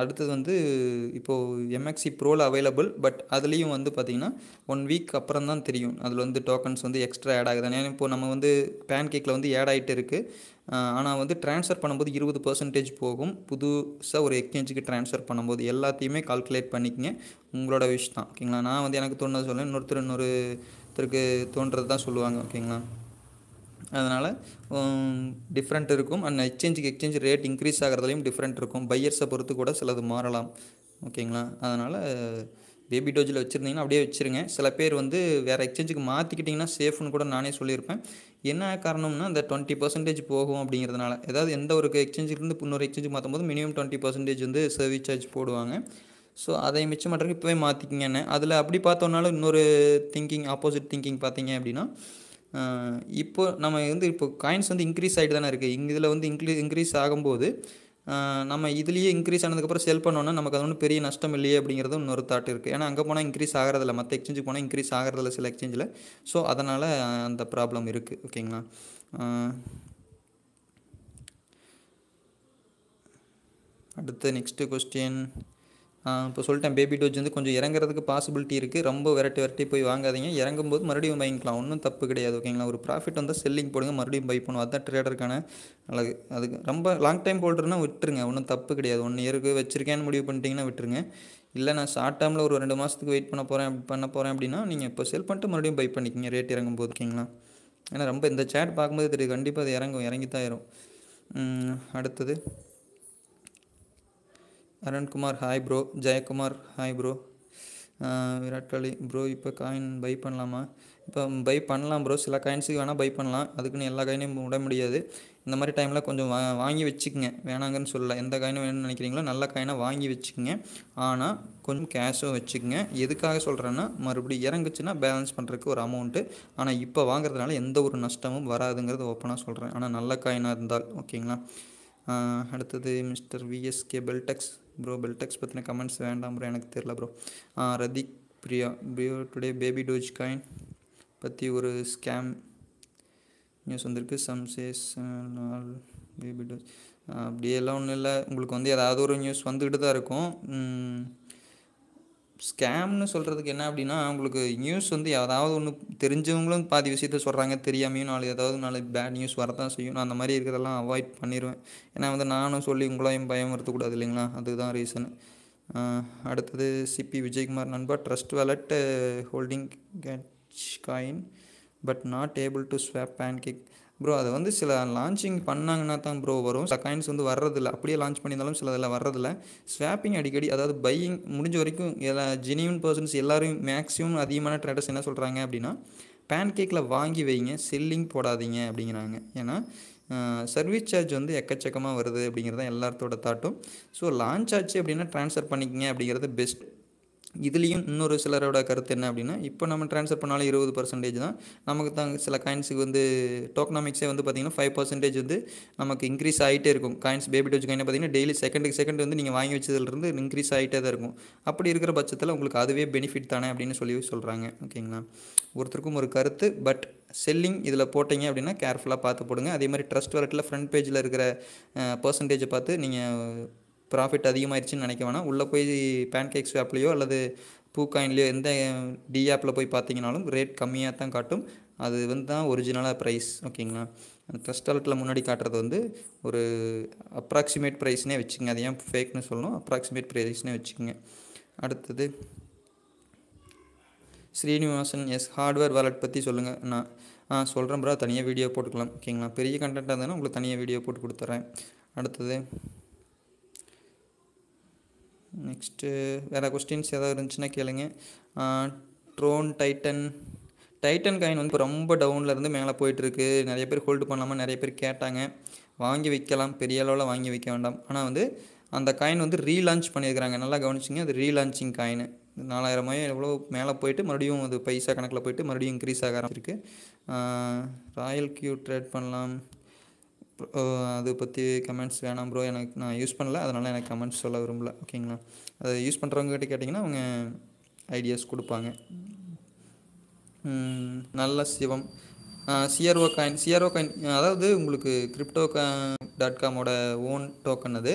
அடுத்தது வந்து இப்போது எம்எக்ஸி ப்ரோவில் அவைலபிள் பட் அதுலேயும் வந்து பார்த்திங்கன்னா ஒன் வீக் அப்புறம் தான் தெரியும் அதில் வந்து டோக்கன்ஸ் வந்து எக்ஸ்ட்ரா ஆட் ஆகுது ஏன்னா இப்போது நம்ம வந்து பேன் கேக்கில் வந்து ஆட் ஆகிட்டு இருக்குது ஆனால் வந்து ட்ரான்ஸ்ஃபர் பண்ணும்போது இருபது பர்சன்டேஜ் போகும் புதுசாக ஒரு எக்ஸ்சேஞ்சுக்கு ட்ரான்ஸ்ஃபர் பண்ணும்போது எல்லாத்தையுமே கால்குலேட் பண்ணிக்கங்க உங்களோட விஷ் தான் ஓகேங்களா நான் வந்து எனக்கு தோணுது சொல்ல இன்னொருத்தர் இன்னொருத்தருக்கு தோன்றது தான் சொல்லுவாங்க ஓகேங்களா அதனால் டிஃப்ரெண்ட் இருக்கும் அந்த எக்ஸ்சேஞ்சுக்கு எக்ஸ்சேஞ்ச் ரேட் இன்க்ரீஸ் ஆகிறதுலையும் டிஃப்ரெண்ட் இருக்கும் பையர்ஸை பொறுத்து கூட சிலது மாறலாம் ஓகேங்களா அதனால் பேபி டோஜில் வச்சுருந்தீங்கன்னா அப்படியே வச்சுருங்க சில பேர் வந்து வேறு எக்ஸ்சேஞ்சுக்கு மாற்றிக்கிட்டிங்கன்னா சேஃப்னு கூட நானே சொல்லியிருப்பேன் என்ன காரணம்னா அந்த டுவெண்ட்டி பர்சன்டேஜ் போகும் அப்படிங்கிறதுனால ஏதாவது எந்த ஒரு எக்ஸ்சேஞ்சிலேருந்து இன்னொரு எக்ஸ்சேஞ்ச் மாற்றும் போது மினிமம் டுவெண்ட்டி பர்சன்டேஜ் வந்து சர்வீஸ் சார்ஜ் போடுவாங்க ஸோ அதை மிச்சம் பண்ணுறதுக்கு இப்போவே மாற்றிக்கிங்கன்னு அதில் அப்படி பார்த்தோன்னாலும் இன்னொரு திங்கிங் ஆப்போசிட் திங்கிங் பார்த்தீங்க அப்படின்னா இப்போ நம்ம வந்து இப்போ காயின்ஸ் வந்து இன்க்ரீஸ் ஆகிட்டு தானே இருக்குது இங்கே இதில் வந்து இன்க்ரீ இன்க்ரீஸ் ஆகும்போது நம்ம இதுலேயே இன்க்ரீஸ் ஆனதுக்கப்புறம் செல் பண்ணோன்னா நமக்கு அது ஒன்றும் பெரிய நஷ்டம் இல்லையே அப்படிங்கிறது இன்னொரு தாட் இருக்குது ஏன்னா அங்கே போனால் இன்க்ரீஸ் ஆகிறதில்ல மற்ற எக்ஸ்சேஞ்சுக்கு போனால் இன்க்ரீஸ் ஆகிறதில்ல சில எக்ஸ்சேஞ்சில் ஸோ அதனால் அந்த ப்ராப்ளம் இருக்குது ஓகேங்களா அடுத்து நெக்ஸ்ட்டு கொஸ்டின் இப்போ சொல்லிட்டேன் பேபி டோஜ் வந்து கொஞ்சம் இறங்குறதுக்கு பாசிபிலிட்டி இருக்குது ரொம்ப வெரைட்டி வெரைட்டி போய் வாங்காதீங்க இறங்கும் போது மறுபடியும் வாங்கிக்கலாம் ஒன்றும் தப்பு கிடையாது ஓகேங்களா ஒரு ப்ராஃபிட் வந்தால் செல்லிங் போடுங்க மறுபடியும் பை பண்ணுவோம் அதுதான் ட்ரேடருக்கான அழகு அதுக்கு ரொம்ப லாங் டைம் போல்டுனா விட்டுருங்க ஒன்றும் தப்பு கிடையாது ஒன் இயருக்கு வச்சுருக்கேன்னு முடிவு பண்ணிட்டீங்கன்னா விட்டுருங்க இல்லை நான் ஷார்ட் டேர்மில் ஒரு ரெண்டு மாதத்துக்கு வெயிட் பண்ண போகிறேன் பண்ண போகிறேன் அப்படின்னா நீங்கள் இப்போ செல் பண்ணிட்டு மறுபடியும் பை பண்ணிக்கிங்க ரேட் இறங்கும் போது ஓகேங்களா ஏன்னா ரொம்ப இந்த சேட் பார்க்கும்போது தெரியுது கண்டிப்பாக அது இறங்கும் இறங்கி தான் ஆயிரும் அடுத்தது Arunkumar hi bro Jayakumar hi bro Virat Kohli bro இப்போ காயின் பை பண்ணலாமா இப்போ பை பண்ணலாம் ப்ரோ சில காயின்ஸுக்கு வேணால் பை பண்ணலாம் அதுக்குன்னு எல்லா காயினையும் விட முடியாது இந்த மாதிரி டைமில் கொஞ்சம் வா வாங்கி வச்சுக்கோங்க வேணாங்கன்னு சொல்லலாம் எந்த காயினும் வேணும்னு நினைக்கிறீங்களோ நல்ல காயினாக வாங்கி வச்சுக்கோங்க ஆனால் கொஞ்சம் கேஷும் வச்சுக்கோங்க எதுக்காக சொல்கிறேன்னா மறுபடியும் இறங்குச்சுன்னா பேலன்ஸ் பண்ணுறதுக்கு ஒரு அமௌண்ட்டு ஆனால் இப்போ வாங்குறதுனால எந்த ஒரு நஷ்டமும் வராதுங்கிறது ஓப்பனாக சொல்கிறேன் ஆனால் நல்ல காயினாக இருந்தால் ஓகேங்களா அடுத்தது mister VSK Beldex bro Beldex பற்றின கமெண்ட்ஸ் வேண்டாம் ப்ரோ எனக்கு தெரில ப்ரோ ரதிக் பிரியா பிரியோ டுடே பேபி டோஜ் காயின் பற்றி ஒரு ஸ்கேம் நியூஸ் வந்திருக்கு சம் சேஸ் நாள் பேபி டோஜ் அப்படியெல்லாம் ஒன்றும் இல்லை உங்களுக்கு வந்து ஏதாவது ஒரு நியூஸ் வந்துக்கிட்டு தான் இருக்கும் ஸ்கேம்னு சொல்கிறதுக்கு என்ன அப்படின்னா அவங்களுக்கு நியூஸ் வந்து ஏதாவது ஒன்று தெரிஞ்சவங்களும் பாதி விஷயத்த சொல்கிறாங்க தெரியாமையும் நாலு ஏதாவது நாலு பேட் நியூஸ் வரதான் செய்யும் நான் அந்த மாதிரி இருக்கிறதெல்லாம் அவாய்ட் பண்ணிடுவேன் ஏன்னா வந்து நானும் சொல்லி உங்களையும் பயம் வரத்துக்கூடாது இல்லைங்களா அதுதான் ரீசனு அடுத்தது சிபி விஜயகுமார் நண்பா trust wallet holding catch coin but not able to swap pancake bro அதை வந்து சில லான்ச்சிங் பண்ணாங்கன்னா தான் ப்ரோ வரும் சில காயின்ஸ் வந்து வர்றதில்ல அப்படியே லான்ச் பண்ணியிருந்தாலும் சில இதில் வர்றதில்ல ஸ்வாப்பிங் அடிக்கடி அதாவது பையிங் முடிஞ்ச வரைக்கும் எல்லா ஜெனியூன் பர்சன்ஸ் எல்லோரும் மேக்ஸிமம் அதிகமான ட்ரேடர்ஸ் என்ன சொல்கிறாங்க அப்படின்னா பேன் கேக்கில் வாங்கி வைங்க செல்லிங் போடாதீங்க அப்படிங்கிறாங்க ஏன்னா சர்வீஸ் சார்ஜ் வந்து எக்கச்சக்கமாக வருது அப்படிங்கிறது தான் எல்லாத்தோட தாட்டும் ஸோ லான்ச் ஆச்சு அப்படின்னா ட்ரான்ஸ்ஃபர் பண்ணிக்கங்க அப்படிங்கிறது பெஸ்ட் இதுலேயும் இன்னொரு சிலரோட கருத்து என்ன அப்படின்னா இப்போ நம்ம ட்ரான்ஸ்ஃபர் பண்ணாலும் இருபது பர்சன்டேஜ் தான் நமக்கு தான் சில காயின்ஸுக்கு வந்து டோக்னாமிக்ஸே வந்து பார்த்திங்கன்னா ஃபைவ் பர்சன்டேஜ் வந்து நமக்கு இன்க்ரீஸ் ஆகிட்டே இருக்கும் காயின்ஸ் பேபி டோஜ் காயின் பார்த்திங்கன்னா டெய்லி செகண்டுக்கு செகண்ட் வந்து நீங்கள் வாங்கி வச்சதுலேருந்து இன்க்ரீஸ் ஆகிட்டே தான் இருக்கும் அப்படி இருக்கிற பட்சத்தில் உங்களுக்கு அதுவே பெனிஃபிட் தானே அப்படின்னு சொல்லி சொல்கிறாங்க ஓகேங்களா ஒருத்தருக்கும் ஒரு கருத்து பட் செல்லிங் இதில் போட்டீங்க அப்படின்னா கேர்ஃபுல்லாக பார்த்து போடுங்க அதே மாதிரி ட்ரஸ்ட் வாலெட்டில் ஃப்ரண்ட் பேஜில் இருக்கிற பர்சன்டேஜை பார்த்து நீங்கள் ப்ராஃபிட் அதிகமாகிடுச்சின்னு நினைக்க வேணாம் உள்ளே போய் பேன்கேக் ஸ்வாப்லேயோ அல்லது பூகாயின்லேயோ எந்த டி ஆப்பில் போய் பார்த்தீங்கனாலும் ரேட் கம்மியாக தான் காட்டும் அது வந்து தான் ஒரிஜினலாக ப்ரைஸ் ஓகேங்களா அந்த அலர்ட்டில் முன்னாடி காட்டுறது வந்து ஒரு அப்ராக்சிமேட் ப்ரைஸ்னே வச்சுக்கோங்க அதையும் ஃபேக்னு சொல்லணும் அப்ராக்சிமேட் ப்ரைஸ்னே வச்சுக்கோங்க அடுத்தது ஸ்ரீனிவாசன் எஸ் ஹார்ட்வேர் வாலெட் பற்றி சொல்லுங்கள் நான் ஆ சொல்கிறேன் ப்ரா தனியாக வீடியோ போட்டுக்கலாம் ஓகேங்களா பெரிய கண்டென்ட்டாக இருந்தாலும் உங்களுக்கு தனியாக வீடியோ போட்டு கொடுத்துட்றேன் அடுத்தது நெக்ஸ்ட்டு வேறு கொஸ்டின்ஸ் ஏதாவது இருந்துச்சுன்னா கேளுங்க ட்ரோன் டைட்டன் டைட்டன் காயின் வந்து இப்போ ரொம்ப டவுனில் இருந்து மேலே போயிட்டுருக்கு நிறைய பேர் ஹோல்டு பண்ணாமல் நிறைய பேர் கேட்டாங்க வாங்கி வைக்கலாம் பெரிய அளவில் வாங்கி வைக்க வேண்டாம் ஆனால் வந்து அந்த காயின் வந்து ரீலான்ச் பண்ணியிருக்கிறாங்க நல்லா கவனிச்சிங்க அது ரீலான்ச்சிங் காயின் நாலாயிரமாயோ எவ்வளோ மேலே போயிட்டு மறுபடியும் அது பைசா கணக்கில் போயிட்டு மறுபடியும் இன்க்ரீஸ் ஆக ஆரம்பிச்சிருக்கு ராயல் கியூ ட்ரேட் பண்ணலாம் அதை பற்றி கமெண்ட்ஸ் வேணாம் ப்ரோ எனக்கு நான் யூஸ் பண்ணல அதனால் எனக்கு கமெண்ட்ஸ் சொல்ல விரும்பல ஓகேங்களா அதை யூஸ் பண்ணுறவங்ககிட்ட கேட்டிங்கன்னா அவங்க ஐடியாஸ் கொடுப்பாங்க நல்ல Shivam CRO coin CRO coin அதாவது உங்களுக்கு கிரிப்டோ கா டாட் காமோட ஓன் டோக்கன் அது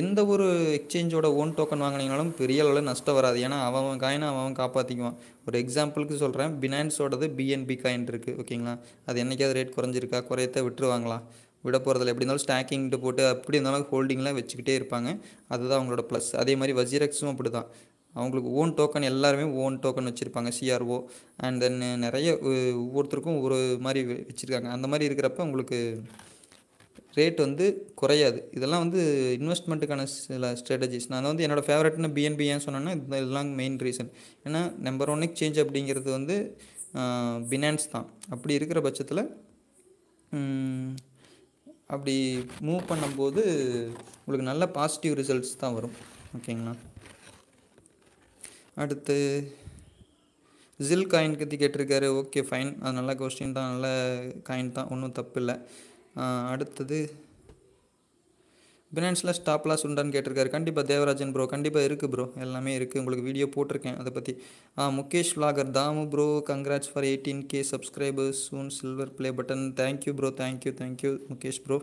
எந்த ஒரு எக்ஸ்சேஞ்சோட ஓன் டோக்கன் வாங்கினீங்கனாலும் பெரிய அளவில் நஷ்டம் வராது ஏன்னா அவன் காயினை அவன் காப்பாற்றிக்குவான் ஒரு எக்ஸாம்பிளுக்கு சொல்கிறேன் பினான்ஸோடது பிஎன்பி காயின் இருக்குது ஓகேங்களா அது என்றைக்காவது ரேட் குறைஞ்சிருக்கா குறையத்தை விட்டுருவாங்களா விட போகிறதில்ல எப்படி இருந்தாலும் ஸ்டாக்கிங்ட்டு போட்டு அப்படி இருந்தாலும் ஹோல்டிங்லாம் வச்சுக்கிட்டே இருப்பாங்க அதுதான் அவங்களோட ப்ளஸ் அதே மாதிரி வஜிரக்ஸும் அப்படி தான் அவங்களுக்கு ஓன் டோக்கன் எல்லாருமே ஓன் டோக்கன் வச்சுருப்பாங்க சிஆர்ஓ அண்ட் தென் நிறைய ஒவ்வொருத்தருக்கும் ஒரு மாதிரி வச்சுருக்காங்க அந்த மாதிரி இருக்கிறப்ப உங்களுக்கு ரேட் வந்து குறையாது இதெல்லாம் வந்து இன்வெஸ்ட்மெண்ட்டுக்கான சில ஸ்ட்ராட்டஜிஸ் நான் வந்து என்னோடய ஃபேவரட்னு பிஎன்பி ஏன் சொன்னேன்னா இதெல்லாம் மெயின் ரீசன் ஏன்னா நம்பர் ஒன் எக்ஸ்சேஞ்ச் அப்படிங்கிறது வந்து பினான்ஸ் தான் அப்படி இருக்கிற பட்சத்தில் அப்படி மூவ் பண்ணும்போது உங்களுக்கு நல்ல பாசிட்டிவ் ரிசல்ட்ஸ் தான் வரும் ஓகேங்களா அடுத்து ஜில் காயின் பற்றி கேட்டிருக்காரு ஓகே ஃபைன் அது நல்ல கொஸ்டின் தான் நல்ல காயின் தான் ஒன்றும் தப்பு இல்லை அடுத்தது பினான்ஸில் ஸ்டாப் லாஸ் உண்டான்னு கேட்டிருக்காரு கண்டிப்பாக தேவராஜன் ப்ரோ கண்டிப்பாக இருக்குது ப்ரோ எல்லாமே இருக்குது உங்களுக்கு வீடியோ போட்டிருக்கேன் அதை பற்றி ஆ Mukesh vlogger Thamu bro congrats for eighteen K subscribers soon silver play button thank you bro thank you thank you Mukesh bro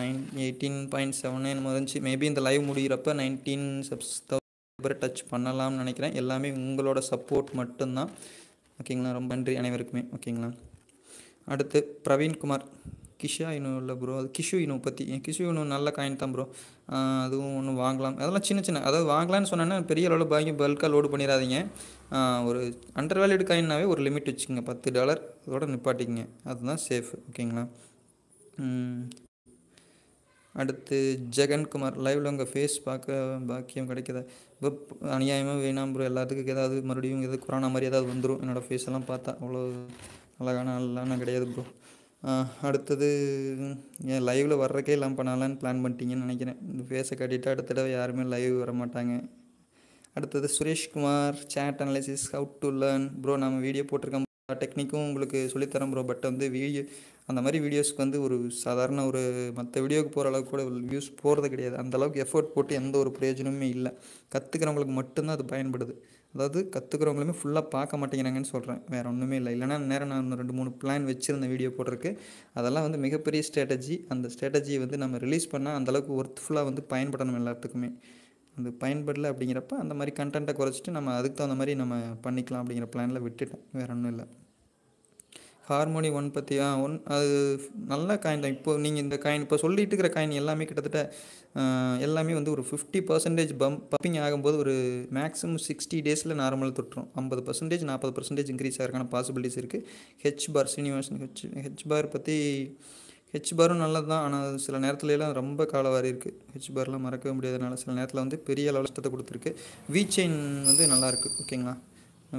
nine eighteen point seven nine இருந்துச்சு மேபி இந்த லைவ் முடிகிறப்ப நைன்டீன் சப்ஸ் டச் பண்ணலாம்னு நினைக்கிறேன் எல்லாமே உங்களோட சப்போர்ட் மட்டும்தான் ஓகேங்களா ரொம்ப நன்றி அனைவருக்குமே ஓகேங்களா அடுத்து பிரவீன்குமார் கிஷா இன்னும் இல்லை ப்ரோ அது கிஷு இனோ பற்றி கிஷு இன்னும் நல்ல காயின் தான் ப்ரோ அதுவும் ஒன்று வாங்கலாம் அதெல்லாம் சின்ன சின்ன அதாவது வாங்கலாம்னு சொன்னேன்னா பெரிய அளவில் பாக்கி பல்காக லோடு பண்ணிடாதீங்க ஒரு அண்டர் வேல்யூடு காயின்னாவே ஒரு லிமிட் வச்சுக்கோங்க பத்து டாலர் அதோட நிப்பாட்டிங்க அதுதான் சேஃப் ஓகேங்களா அடுத்து ஜெகன்குமார் லைவில் உங்கள் ஃபேஸ் பார்க்க பாக்கியம் கிடைக்கிதா இப்போ அநியாயமாக வேணாம் ப்ரோ எல்லாத்துக்கும் ஏதாவது மறுபடியும் எதாவது கொரோனா மாதிரி ஏதாவது வந்துடும் என்னோடய ஃபேஸ் எல்லாம் பார்த்தா அவ்வளோ அழகான ஆள்லாம் கிடையாது ப்ரோ அடுத்தது என் லைவில் வர்றக்கே எல்லாம் பண்ணலான்னு பிளான் பண்ணிட்டீங்கன்னு நினைக்கிறேன் இந்த ஃபேஸை கட்டிட்டு அடுத்த தடவை யாருமே லைவ் வர மாட்டாங்க அடுத்தது Sureshkumar chart analysis how to learn bro நம்ம வீடியோ போட்டிருக்கோம் டெக்னிக்கும் உங்களுக்கு சொல்லித்தரேன் ப்ரோ பட் வந்து வீடியோ அந்த மாதிரி வீடியோஸ்க்கு வந்து ஒரு சாதாரண ஒரு மற்ற வீடியோக்கு போகிற அளவுக்கு கூட வியூஸ் போகிறது கிடையாது அந்தளவுக்கு எஃபோர்ட் போட்டு எந்த ஒரு பிரயோஜனமுமே இல்லை கற்றுக்கிறவங்களுக்கு மட்டும்தான் அது பயன்படுது அதாவது கற்றுக்கிறவங்களுமே ஃபுல்லாக பார்க்க மாட்டேங்கிறாங்கன்னு சொல்கிறேன் வேறு ஒன்றுமே இல்லை இல்லைனா நேரம் நான் ரெண்டு மூணு பிளான் வச்சுருந்த வீடியோ போட்டிருக்கு அதெல்லாம் வந்து மிகப்பெரிய ஸ்ட்ராட்டஜி அந்த ஸ்ட்ராட்டஜியை வந்து நம்ம ரிலீஸ் பண்ணால் அந்தளவுக்கு ஒர்த்ஃபுல்லாக வந்து பயன்படணும் எல்லாத்துக்குமே அது பயன்படலை அப்படிங்கிறப்ப அந்த மாதிரி கண்டென்ட்டை குறைச்சிட்டு நம்ம அதுக்கு தகுந்த மாதிரி நம்ம பண்ணிக்கலாம் அப்படிங்கிற பிளானில் விட்டுட்டேன் வேறு ஒன்றும் இல்லை ஹார்மோனி ஒன் பற்றி ஆ ஒன் அது நல்ல காயின் தான் இப்போ நீங்கள் இந்த காயின் இப்போ சொல்லிட்டு இருக்கிற காயின் எல்லாமே கிட்டத்தட்ட எல்லாமே வந்து ஒரு ஃபிஃப்டி பர்சன்டேஜ் பம் பப்பிங் ஆகும்போது ஒரு மேக்ஸிமம் சிக்ஸ்டி டேஸில் நார்மல் தொட்டுரும் ஐம்பது பர்சன்டேஜ் நாற்பது பர்சன்டேஜ் இன்க்ரீஸ் ஆகிறக்கான பாசிபிலிட்டிஸ் இருக்குது H bar Seenivasan H H bar பற்றி ஹெச் பாரும் நல்லது தான் ஆனால் சில நேரத்துலலாம் ரொம்ப காலவாரி இருக்குது ஹெச் பார்லாம் மறக்கவே முடியாதனால சில நேரத்தில் வந்து பெரிய அளவு நஷ்டத்தை கொடுத்துருக்கு வி செயின் வந்து நல்லாயிருக்கு ஓகேங்களா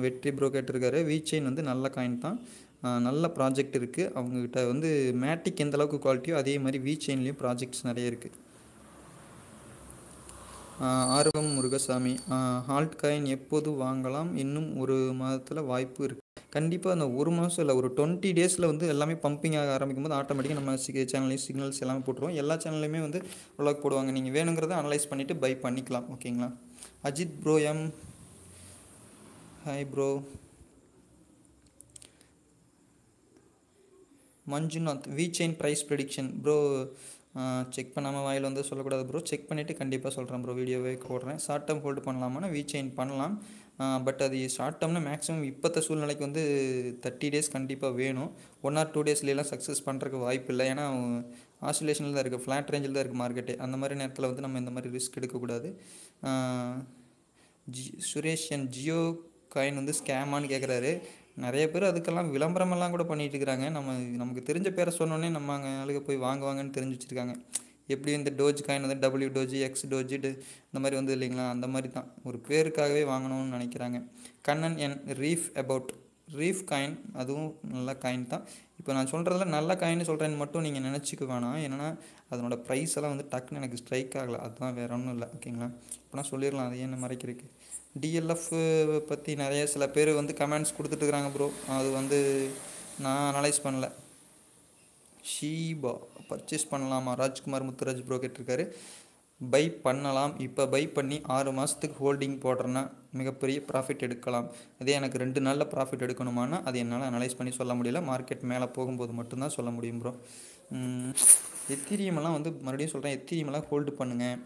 வெற்றி ப்ரோ கேட்டிருக்காரு வி செயின் வந்து நல்ல காயின் தான் நல்ல ப்ராஜெக்ட் இருக்குது அவங்கக்கிட்ட வந்து மேட்டிக் எந்த அளவுக்கு குவாலிட்டியோ அதே மாதிரி வீ செயின்லேயும் ப்ராஜெக்ட்ஸ் நிறைய இருக்குது ஆர்வம் முருகசாமி ஹால்ட் காயின் எப்போது வாங்கலாம் இன்னும் ஒரு மாதத்தில் வாய்ப்பு இருக்குது கண்டிப்பாக அந்த ஒரு மாதம் இல்லை ஒரு டுவெண்ட்டி டேஸில் வந்து எல்லாமே பம்பிங் ஆக ஆரம்பிக்கும் போது ஆட்டோமேட்டிக்காக நம்ம சேனல்லையும் சிக்னல்ஸ் எல்லாமே போட்டுருவோம் எல்லா சேனல்லையுமே வந்து விளாக் போடுவாங்க நீங்கள் வேணுங்கிறத அனலைஸ் பண்ணிவிட்டு பை பண்ணிக்கலாம் ஓகேங்களா Ajith bro M hi bro Manjunath V chain price prediction bro check பண்ணாமல் வாயில் வந்து சொல்லக்கூடாது ப்ரோ செக் பண்ணிவிட்டு கண்டிப்பாக சொல்கிறேன் ப்ரோ வீடியோவே போடுறேன் ஷார்ட் டேம் ஹோல்டு பண்ணலாமான்னு வி செயின் பண்ணலாம் பட் அது ஷார்ட் டேர்ம்னா மேக்ஸிமம் இப்போத்த சூழ்நிலைக்கு வந்து தேர்ட்டி டேஸ் கண்டிப்பாக வேணும் ஒன் ஆர் டூ டேஸ்லாம் சக்ஸஸ் பண்ணுறதுக்கு வாய்ப்பு இல்லை ஏன்னா ஆசிலேஷனில் தான் இருக்குது ஃப்ளாட் ரேஞ்சில் தான் இருக்குது மார்க்கெட்டு அந்த மாதிரி நேரத்தில் வந்து நம்ம இந்த மாதிரி ரிஸ்க் எடுக்கக்கூடாது ஜி சுரேஷ் என் ஜியோ காயின் வந்து ஸ்கேமான்னு கேட்குறாரு நிறைய பேர் அதுக்கெல்லாம் விளம்பரமெல்லாம் கூட பண்ணிகிட்டு இருக்கிறாங்க நம்ம நமக்கு தெரிஞ்ச பேரை சொன்னோன்னே நம்ம அங்கே ஆளுக போய் வாங்குவாங்கன்னு தெரிஞ்சு வச்சுருக்காங்க எப்படி இந்த டோஜ் காயின் வந்து டபுள்யூ டோஜி எக்ஸ் டோஜி இந்த மாதிரி வந்து இல்லைங்களா அந்த மாதிரி தான் ஒரு பேருக்காகவே வாங்கணும்னு நினைக்கிறாங்க Kannan N reef about reef coin அதுவும் நல்ல காயின் தான் இப்போ நான் சொல்கிறதுல நல்ல காயின்னு சொல்கிறேன்னு மட்டும் நீங்கள் நினச்சிக்க வேணாம் என்னென்னா அதனோட ப்ரைஸ் எல்லாம் வந்து டக்குன்னு எனக்கு ஸ்ட்ரைக் ஆகலை அதுதான் வேற ஒன்றும் இல்லை ஓகேங்களா இப்போனா சொல்லிடலாம் அது என்ன மறைக்கிறதுக்கு டிஎல்எஃப் பற்றி நிறைய சில பேர் வந்து கமெண்ட்ஸ் கொடுத்துட்ருக்குறாங்க ப்ரோ அது வந்து நான் அனலைஸ் பண்ணல ஷீபா பர்ச்சேஸ் பண்ணலாமா ராஜ்குமார் முத்துராஜ் ப்ரோ கேட்டிருக்காரு பை பண்ணலாம் இப்போ பை பண்ணி ஆறு மாதத்துக்கு ஹோல்டிங் போடுறேன்னா மிகப்பெரிய ப்ராஃபிட் எடுக்கலாம் இதே எனக்கு ரெண்டு நாளில் ப்ராஃபிட் எடுக்கணுமானா அது என்னால் அனலைஸ் பண்ணி சொல்ல முடியல மார்க்கெட் மேலே போகும்போது மட்டும்தான் சொல்ல முடியும் ப்ரோ எத்திரியமெல்லாம் வந்து மறுபடியும் சொல்கிறேன் எத்திரியமெல்லாம் ஹோல்டு பண்ணுங்கள்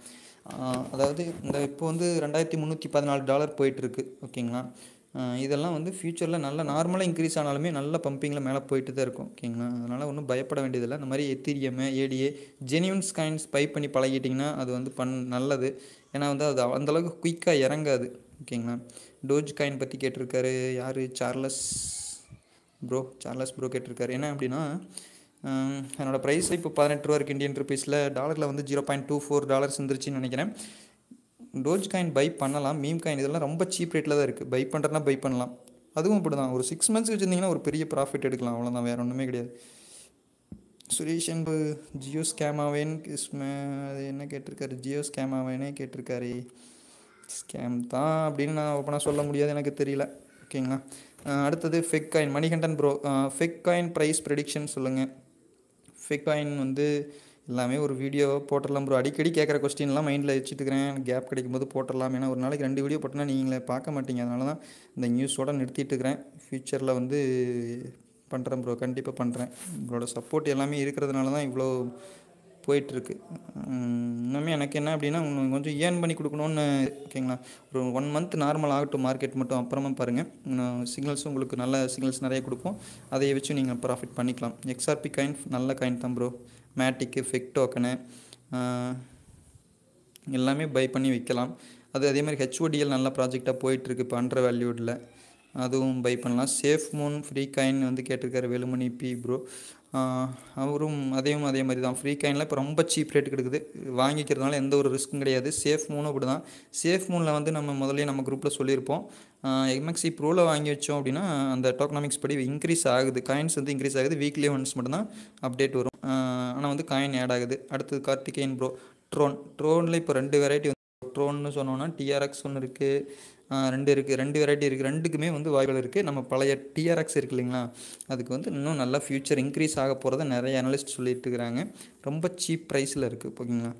அதாவது இந்த இப்போ வந்து ரெண்டாயிரத்தி முந்நூற்றி பதினாலு டாலர் போயிட்டுருக்கு ஓகேங்களா இதெல்லாம் வந்து ஃப்யூச்சரில் நல்ல நார்மலாக இன்க்ரீஸ் ஆனாலுமே நல்ல பம்பிங்கில் மேலே போயிட்டு தான் இருக்கும் ஓகேங்களா அதனால் ஒன்றும் பயப்பட வேண்டியதில்லை இந்த மாதிரி Ethereum ADA genuine coins buy பண்ணி பழகிட்டிங்கன்னா அது வந்து பண் நல்லது ஏன்னா வந்து அது அந்தளவுக்கு குயிக்காக இறங்காது ஓகேங்களா டோஜ் காயின் பற்றி கேட்டிருக்காரு யார் சார்லஸ் ப்ரோ சார்லஸ் ப்ரோ கேட்டிருக்காரு என்ன அப்படின்னா என்னோடய ப்ரைஸ் இப்போ பதினெட்டு ரூபா இருக்குது இந்தியன் ருபீஸில் டாலரில் வந்து zero point two four dollars வந்துருச்சுன்னு நினைக்கிறேன் டோஜ் காயின் பை பண்ணலாம் மீம் காயின் இதெல்லாம் ரொம்ப சீப் ரேட்டில் தான் இருக்குது பை பண்ணுறதுனா பை பண்ணலாம் அதுவும் அப்படி தான் ஒரு சிக்ஸ் மந்த்ஸ் வச்சுருந்தீங்கன்னா ஒரு பெரிய ப்ராஃபிட் எடுக்கலாம் அவ்வளோதான் வேறு ஒன்றுமே கிடையாது சுரேஷ் என்பது ஜியோ கிஸ்மே அது என்ன கேட்டிருக்காரு ஜியோ ஸ்கேமாவேனே கேட்டிருக்காரு ஸ்கேம் தான் அப்படின்னு நான் ஓப்பனாக சொல்ல முடியாது எனக்கு தெரியல ஓகேங்களா அடுத்தது FEG coin Manikandan bro FEG coin price prediction சொல்லுங்கள் ஃபேக் காயின் வந்து எல்லாமே ஒரு வீடியோ போட்டுடலாம் ப்ரோ அடிக்கடி கேட்குற கொஸ்டின்லாம் மைண்டில் வச்சுட்டுக்கிறேன் கேப் கிடைக்கும் போது போட்டுடலாம் ஏன்னா ஒரு நாளைக்கு ரெண்டு வீடியோ போட்டோன்னா நீங்களே பார்க்க மாட்டீங்க அதனால தான் இந்த நியூஸோட நிறுத்திட்டு இருக்கிறேன் ஃப்யூச்சரில் வந்து பண்ணுறேன் ப்ரோ கண்டிப்பாக பண்ணுறேன் உங்களோட சப்போர்ட் எல்லாமே இருக்கிறதுனால தான் இவ்வளோ போயிட்டுருக்கு இன்னுமே எனக்கு என்ன அப்படின்னா உங்களுக்கு கொஞ்சம் ஏர்ன் பண்ணி கொடுக்கணுன்னு ஓகேங்களா ஒரு ஒன் மந்த் நார்மல் ஆகட்டும் மார்க்கெட் மட்டும் அப்புறமா பாருங்கள் சிக்னல்ஸும் உங்களுக்கு நல்ல சிக்னல்ஸ் நிறைய கொடுப்போம் அதை வச்சு நீங்கள் ப்ராஃபிட் பண்ணிக்கலாம் எக்ஸ்ஆர்பி காயின் நல்ல காயின் தான் ப்ரோ மேட்டிக்கு ஃபிக் டோக்கனு எல்லாமே பை பண்ணி விற்கலாம் அது அதே மாதிரி ஹெச்ஓடிஎல் நல்ல ப்ராஜெக்டாக போயிட்டுருக்கு இப்போ அண்டர் வேல்யூடில் அதுவும் பை பண்ணலாம் சேஃப் மூன் ஃப்ரீ காயின் வந்து கேட்டிருக்காரு வேலுமணி பி ப்ரோ அவரும் அதையும் அதே மாதிரி தான் ஃப்ரீ காயினில் இப்போ ரொம்ப சீப் ரேட் கிடைக்குது வாங்கிக்கிறதுனால எந்த ஒரு ரிஸ்க்கும் கிடையாது சேஃப் மூணும் அப்படி தான் சேஃப் மூனில் வந்து நம்ம முதல்ல நம்ம குரூப்பில் சொல்லியிருப்போம் எம்எக்ஸி ப்ரோவில் வாங்கி வச்சோம் அப்படின்னா அந்த டோக்கனாமிக்ஸ் படி இன்க்ரீஸ் ஆகுது காயின்ஸ் வந்து இன்க்ரீஸ் ஆகுது வீக்லி ஒன்ஸ் மட்டும்தான் அப்டேட் வரும் ஆனால் வந்து காயின் ஆட் ஆகுது அடுத்தது கார்த்திகேயன் ப்ரோ ட்ரோன் ட்ரோனில் இப்போ ரெண்டு வெரைட்டி வந்து ட்ரோன்னு சொன்னோன்னா டிஆர்எக்ஸ் ஒன்று இருக்குது ரெண்டு இருக்குது ரெண்டு வெரைட்டி இருக்குது ரெண்டுக்குமே வந்து வாய்ப்புகள் இருக்குது நம்ம பழைய டிஆர்எக்ஸ் இருக்குது இல்லைங்களா அதுக்கு வந்து இன்னும் நல்லா ஃப்யூச்சர் இன்க்ரீஸ் ஆக போகிறத நிறைய அனலிஸ்ட் சொல்லிட்டு இருக்கிறாங்க ரொம்ப சீப் ப்ரைஸில் இருக்குது ஓகேங்களா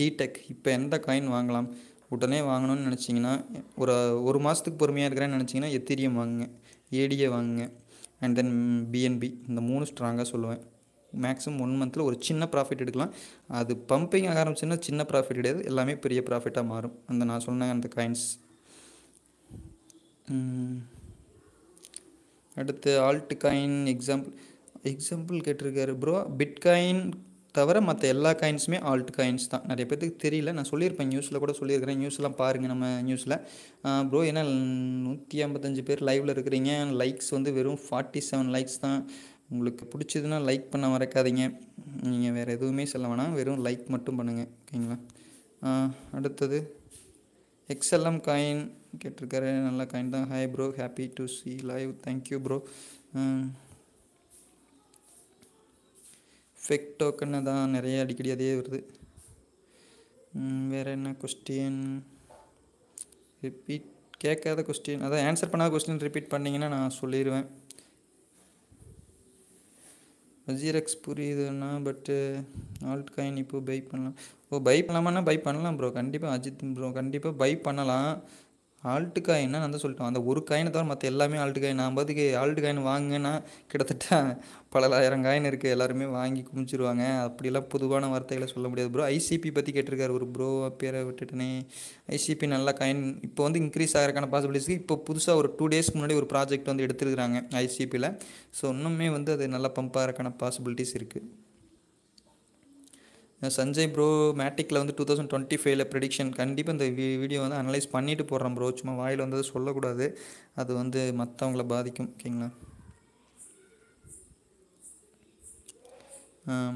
டிடெக் இப்போ எந்த காயின் வாங்கலாம் உடனே வாங்கணும்னு நினச்சிங்கன்னா ஒரு ஒரு மாதத்துக்கு பொறுமையாக இருக்கிறேன்னு நினச்சிங்கன்னா எத்திரியம் வாங்குங்க ஏடிஏ வாங்குங்க அண்ட் தென் பிஎன்பி இந்த மூணு ஸ்ட்ராங்காக சொல்லுவேன் மேக்ஸிமம் ஒன் மந்தில் ஒரு சின்ன ப்ராஃபிட் எடுக்கலாம் அது பம்பிங் ஆக ஆரம்பிச்சுன்னா சின்ன ப்ராஃபிட் கிடையாது எல்லாமே பெரிய ப்ராஃபிட்டாக மாறும் அந்த நான் சொன்ன அந்த காயின்ஸ் அடுத்து ஆல்ட் காயின் எக்ஸாம்பிள் எக்ஸாம்பிள் கேட்டிருக்காரு ப்ரோ பிட்காயின் தவிர மற்ற எல்லா காயின்ஸுமே ஆல்ட் காயின்ஸ் தான் நிறைய பேருக்கு தெரியல நான் சொல்லியிருப்பேன் நியூஸில் கூட சொல்லியிருக்கிறேன் நியூஸ்லாம் பாருங்கள் நம்ம நியூஸில் ப்ரோ ஏன்னா நூற்றி ஐம்பத்தஞ்சு பேர் லைவில் இருக்கிறீங்க லைக்ஸ் வந்து வெறும் ஃபார்ட்டி செவன் லைக்ஸ் தான் உங்களுக்கு பிடிச்சதுன்னா லைக் பண்ண மறக்காதீங்க நீங்கள் வேறு எதுவுமே சொல்ல வேணாம் வெறும் லைக் மட்டும் பண்ணுங்கள் ஓகேங்களா அடுத்தது எக்ஸ்எல்எம் காயின் கேட்டிருக்காரு நல்ல காயின் தான் hi bro happy to see live thank you bro FEG token தான் நிறைய அடிக்கடி அதே வருது வேறு என்ன கொஸ்டின் ரிப்பீட் கேட்காத கொஸ்டின் அதான் ஆன்சர் பண்ணாத கொஸ்டின் ரிப்பீட் பண்ணிங்கன்னா நான் சொல்லிடுவேன் ஜீரக்ஸ் புரியுதுன்னா பட்டு ஆல்ட் காயின் இப்போது பை பண்ணலாம் ஓ பை பண்ணலாமாண்ணா பை பண்ணலாம் ப்ரோ கண்டிப்பாக அஜித் ப்ரோ கண்டிப்பாக பை பண்ணலாம் ஆல்ட்டு காயின்னா நான் தான் சொல்லிட்டோம் அந்த ஒரு காயினை தவிர மற்ற எல்லாமே ஆல்ட்டு காயின் நான் பார்த்துக்கு ஆல்ட்டு காயின் வாங்கினா கிட்டத்தட்ட பலாயிரம் காயின் இருக்குது எல்லாருமே வாங்கி குமிச்சிருவாங்க அப்படிலாம் பொதுவான வார்த்தைகளை சொல்ல முடியாது ப்ரோ ஐசிபி பற்றி கேட்டிருக்காரு ஒரு ப்ரோ பேரை விட்டுட்டனே ஐசிபி நல்லா காயின் இப்போ வந்து இன்க்ரீஸ் ஆகிறக்கான பாசிபிலிட்டிஸ்க்கு இப்போ புதுசாக ஒரு டூ டேஸ்க்கு முன்னாடி ஒரு ப்ராஜெக்ட் வந்து எடுத்துருக்குறாங்க ஐசிபியில் ஸோ இன்னுமே வந்து அது நல்லா பம்ப் ஆகிறக்கான பாசிபிலிட்டிஸ் இருக்குது சஞ்சய் ப்ரோ மேட்டிக்கில் வந்து டூ தௌசண்ட் டுவெண்ட்டி ஃபைவ்ல ப்ரெடிக்ஷன் கண்டிப்பாக இந்த வீடியோ வந்து அனலைஸ் பண்ணிட்டு போடுறோம் ப்ரோ சும்மா வாயில் வந்தது சொல்லக்கூடாது அது வந்து மற்றவங்கள பாதிக்கும் ஓகேங்களா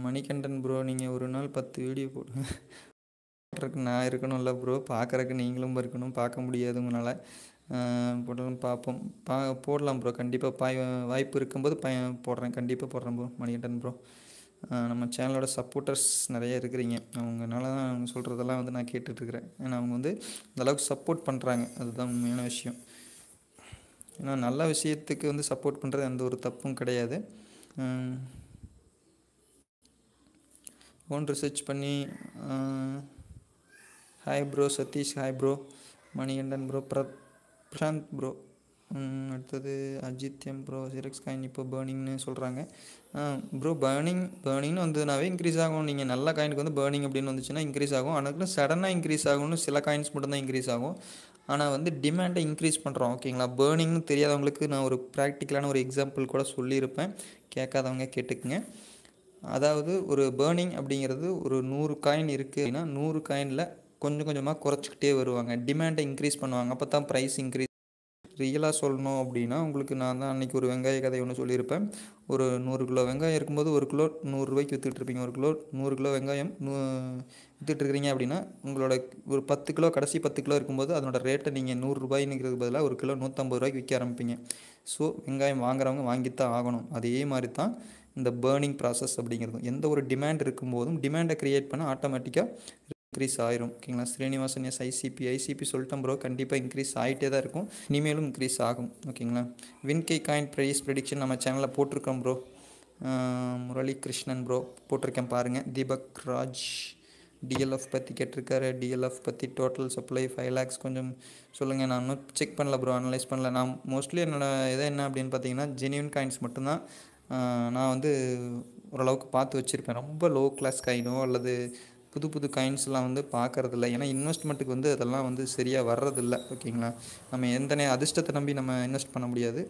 மணிகண்டன் ப்ரோ நீங்கள் ஒரு நாள் பத்து வீடியோ போடுங்க நான் இருக்கணும்ல ப்ரோ பார்க்குறக்கு நீங்களும் இருக்கணும் பார்க்க முடியாது உங்களால் போடலாம் பார்ப்போம் பா போடலாம் ப்ரோ கண்டிப்பாக பாய் வாய்ப்பு இருக்கும்போது ப போடுறேன் கண்டிப்பாக போடுறேன் ப்ரோ மணிகண்டன் ப்ரோ நம்ம சேனலோட சப்போர்ட்டர்ஸ் நிறைய இருக்கிறீங்க அவங்கனால தான் அவங்க சொல்கிறதெல்லாம் வந்து நான் கேட்டுட்ருக்குறேன் ஏன்னா அவங்க வந்து அந்தளவுக்கு சப்போர்ட் பண்ணுறாங்க அதுதான் உண்மையான விஷயம் ஏன்னா நல்ல விஷயத்துக்கு வந்து சப்போர்ட் பண்ணுறது எந்த ஒரு தப்பும் கிடையாது ஓன் ரிசர்ச் பண்ணி hi bro Satish hi bro Manikandan bro பிர பிரசாந்த் ப்ரோ அடுத்தது அஜித் எம் ப்ரோ ஜெரக்ஸ் காயின் இப்போ பேர்னிங்னு சொல்கிறாங்க ப்ரோ பேர்னிங் பேர்னிங்னு வந்ததுனாவே இன்க்ரீஸ் ஆகும் நீங்கள் நல்ல காயினுக்கு வந்து பேர்னிங் அப்படின்னு வந்துச்சுன்னா இன்க்ரீஸ் ஆகும் ஆனால் சடனாக இன்க்ரீஸ் ஆகும்னு சில காயின்ஸ் மட்டும்தான் இன்க்ரீஸ் ஆகும் ஆனால் வந்து டிமாண்டை இன்க்ரீஸ் பண்ணுறோம் ஓகேங்களா பேர்னிங்னு தெரியாதவங்களுக்கு நான் ஒரு ப்ராக்டிக்கலான ஒரு எக்ஸாம்பிள் கூட சொல்லியிருப்பேன் கேட்காதவங்க கேட்டுக்குங்க அதாவது ஒரு பேர்னிங் அப்படிங்கிறது ஒரு நூறு காயின் இருக்குது அப்படின்னா நூறு காயினில் கொஞ்சம் கொஞ்சமாக குறைச்சிக்கிட்டே வருவாங்க டிமாண்டை இன்க்ரீஸ் பண்ணுவாங்க அப்போ தான் ப்ரைஸ் இன்க்ரீஸ் ரியலாக சொல்லணும் அப்படின்னா உங்களுக்கு நான் தான் அன்றைக்கி ஒரு வெங்காய கதை ஒன்று சொல்லியிருப்பேன் ஒரு நூறு கிலோ வெங்காயம் இருக்கும்போது ஒரு கிலோ நூறுரூவாய்க்கு விற்றுட்ருப்பீங்க ஒரு கிலோ நூறு கிலோ வெங்காயம் நூ விற்றுட்டுருக்கிறீங்க அப்படின்னா உங்களோட ஒரு பத்து கிலோ கடைசி பத்து கிலோ இருக்கும்போது அதனோட ரேட்டை நீங்கள் நூறுரூபாய்னுங்கிறது பதிலாக ஒரு கிலோ நூற்றம்பது ரூபாய்க்கு விற்க ஆரம்பிப்பீங்க ஸோ வெங்காயம் வாங்குறவங்க வாங்கித்தான் ஆகணும் அதே மாதிரி தான் இந்த பேர்னிங் ப்ராசஸ் அப்படிங்கிறது எந்த ஒரு டிமாண்ட் இருக்கும்போதும் டிமாண்டை க்ரியேட் பண்ண ஆட்டோமேட்டிக்காக இன்க்ரீஸ் ஆயிரும் ஓகேங்களா ஸ்ரீனிவாசன் எஸ் ஐசிபி ஐசிபி சொல்லிட்டோம் ப்ரோ கண்டிப்பாக இன்க்ரீஸ் ஆகிட்டே தான் இருக்கும் இனிமேலும் இன்க்ரீஸ் ஆகும் ஓகேங்களா வின்கே காயின் ப்ரைஸ் ப்ரெடிக்ஷன் நம்ம சேனலில் போட்டிருக்கோம் ப்ரோ முரளி கிருஷ்ணன் ப்ரோ போட்டிருக்கேன் பாருங்கள் தீபக் ராஜ் டிஎல்எஃப் பற்றி கேட்டிருக்காரு டிஎல்எஃப் பற்றி டோட்டல் சப்ளை ஃபைவ் லேக்ஸ் கொஞ்சம் சொல்லுங்கள் நான் இன்னும் செக் பண்ணல ப்ரோ அனலைஸ் பண்ணல நான் மோஸ்ட்லி என்னோடய இதை என்ன அப்படின்னு பார்த்தீங்கன்னா ஜெனியூன் காயின்ஸ் மட்டும்தான் நான் வந்து ஓரளவுக்கு பார்த்து வச்சுருப்பேன் ரொம்ப லோ கிளாஸ் காயினோ அல்லது புது புது காயின்ஸ்லாம் வந்து பார்க்குறதில்ல ஏன்னா இன்வெஸ்ட்மெண்ட்டுக்கு வந்து அதெல்லாம் வந்து சரியாக வர்றதில்ல ஓகேங்களா நம்ம எந்த அதிர்ஷ்டத்தை நம்பி நம்ம இன்வெஸ்ட் பண்ண முடியாது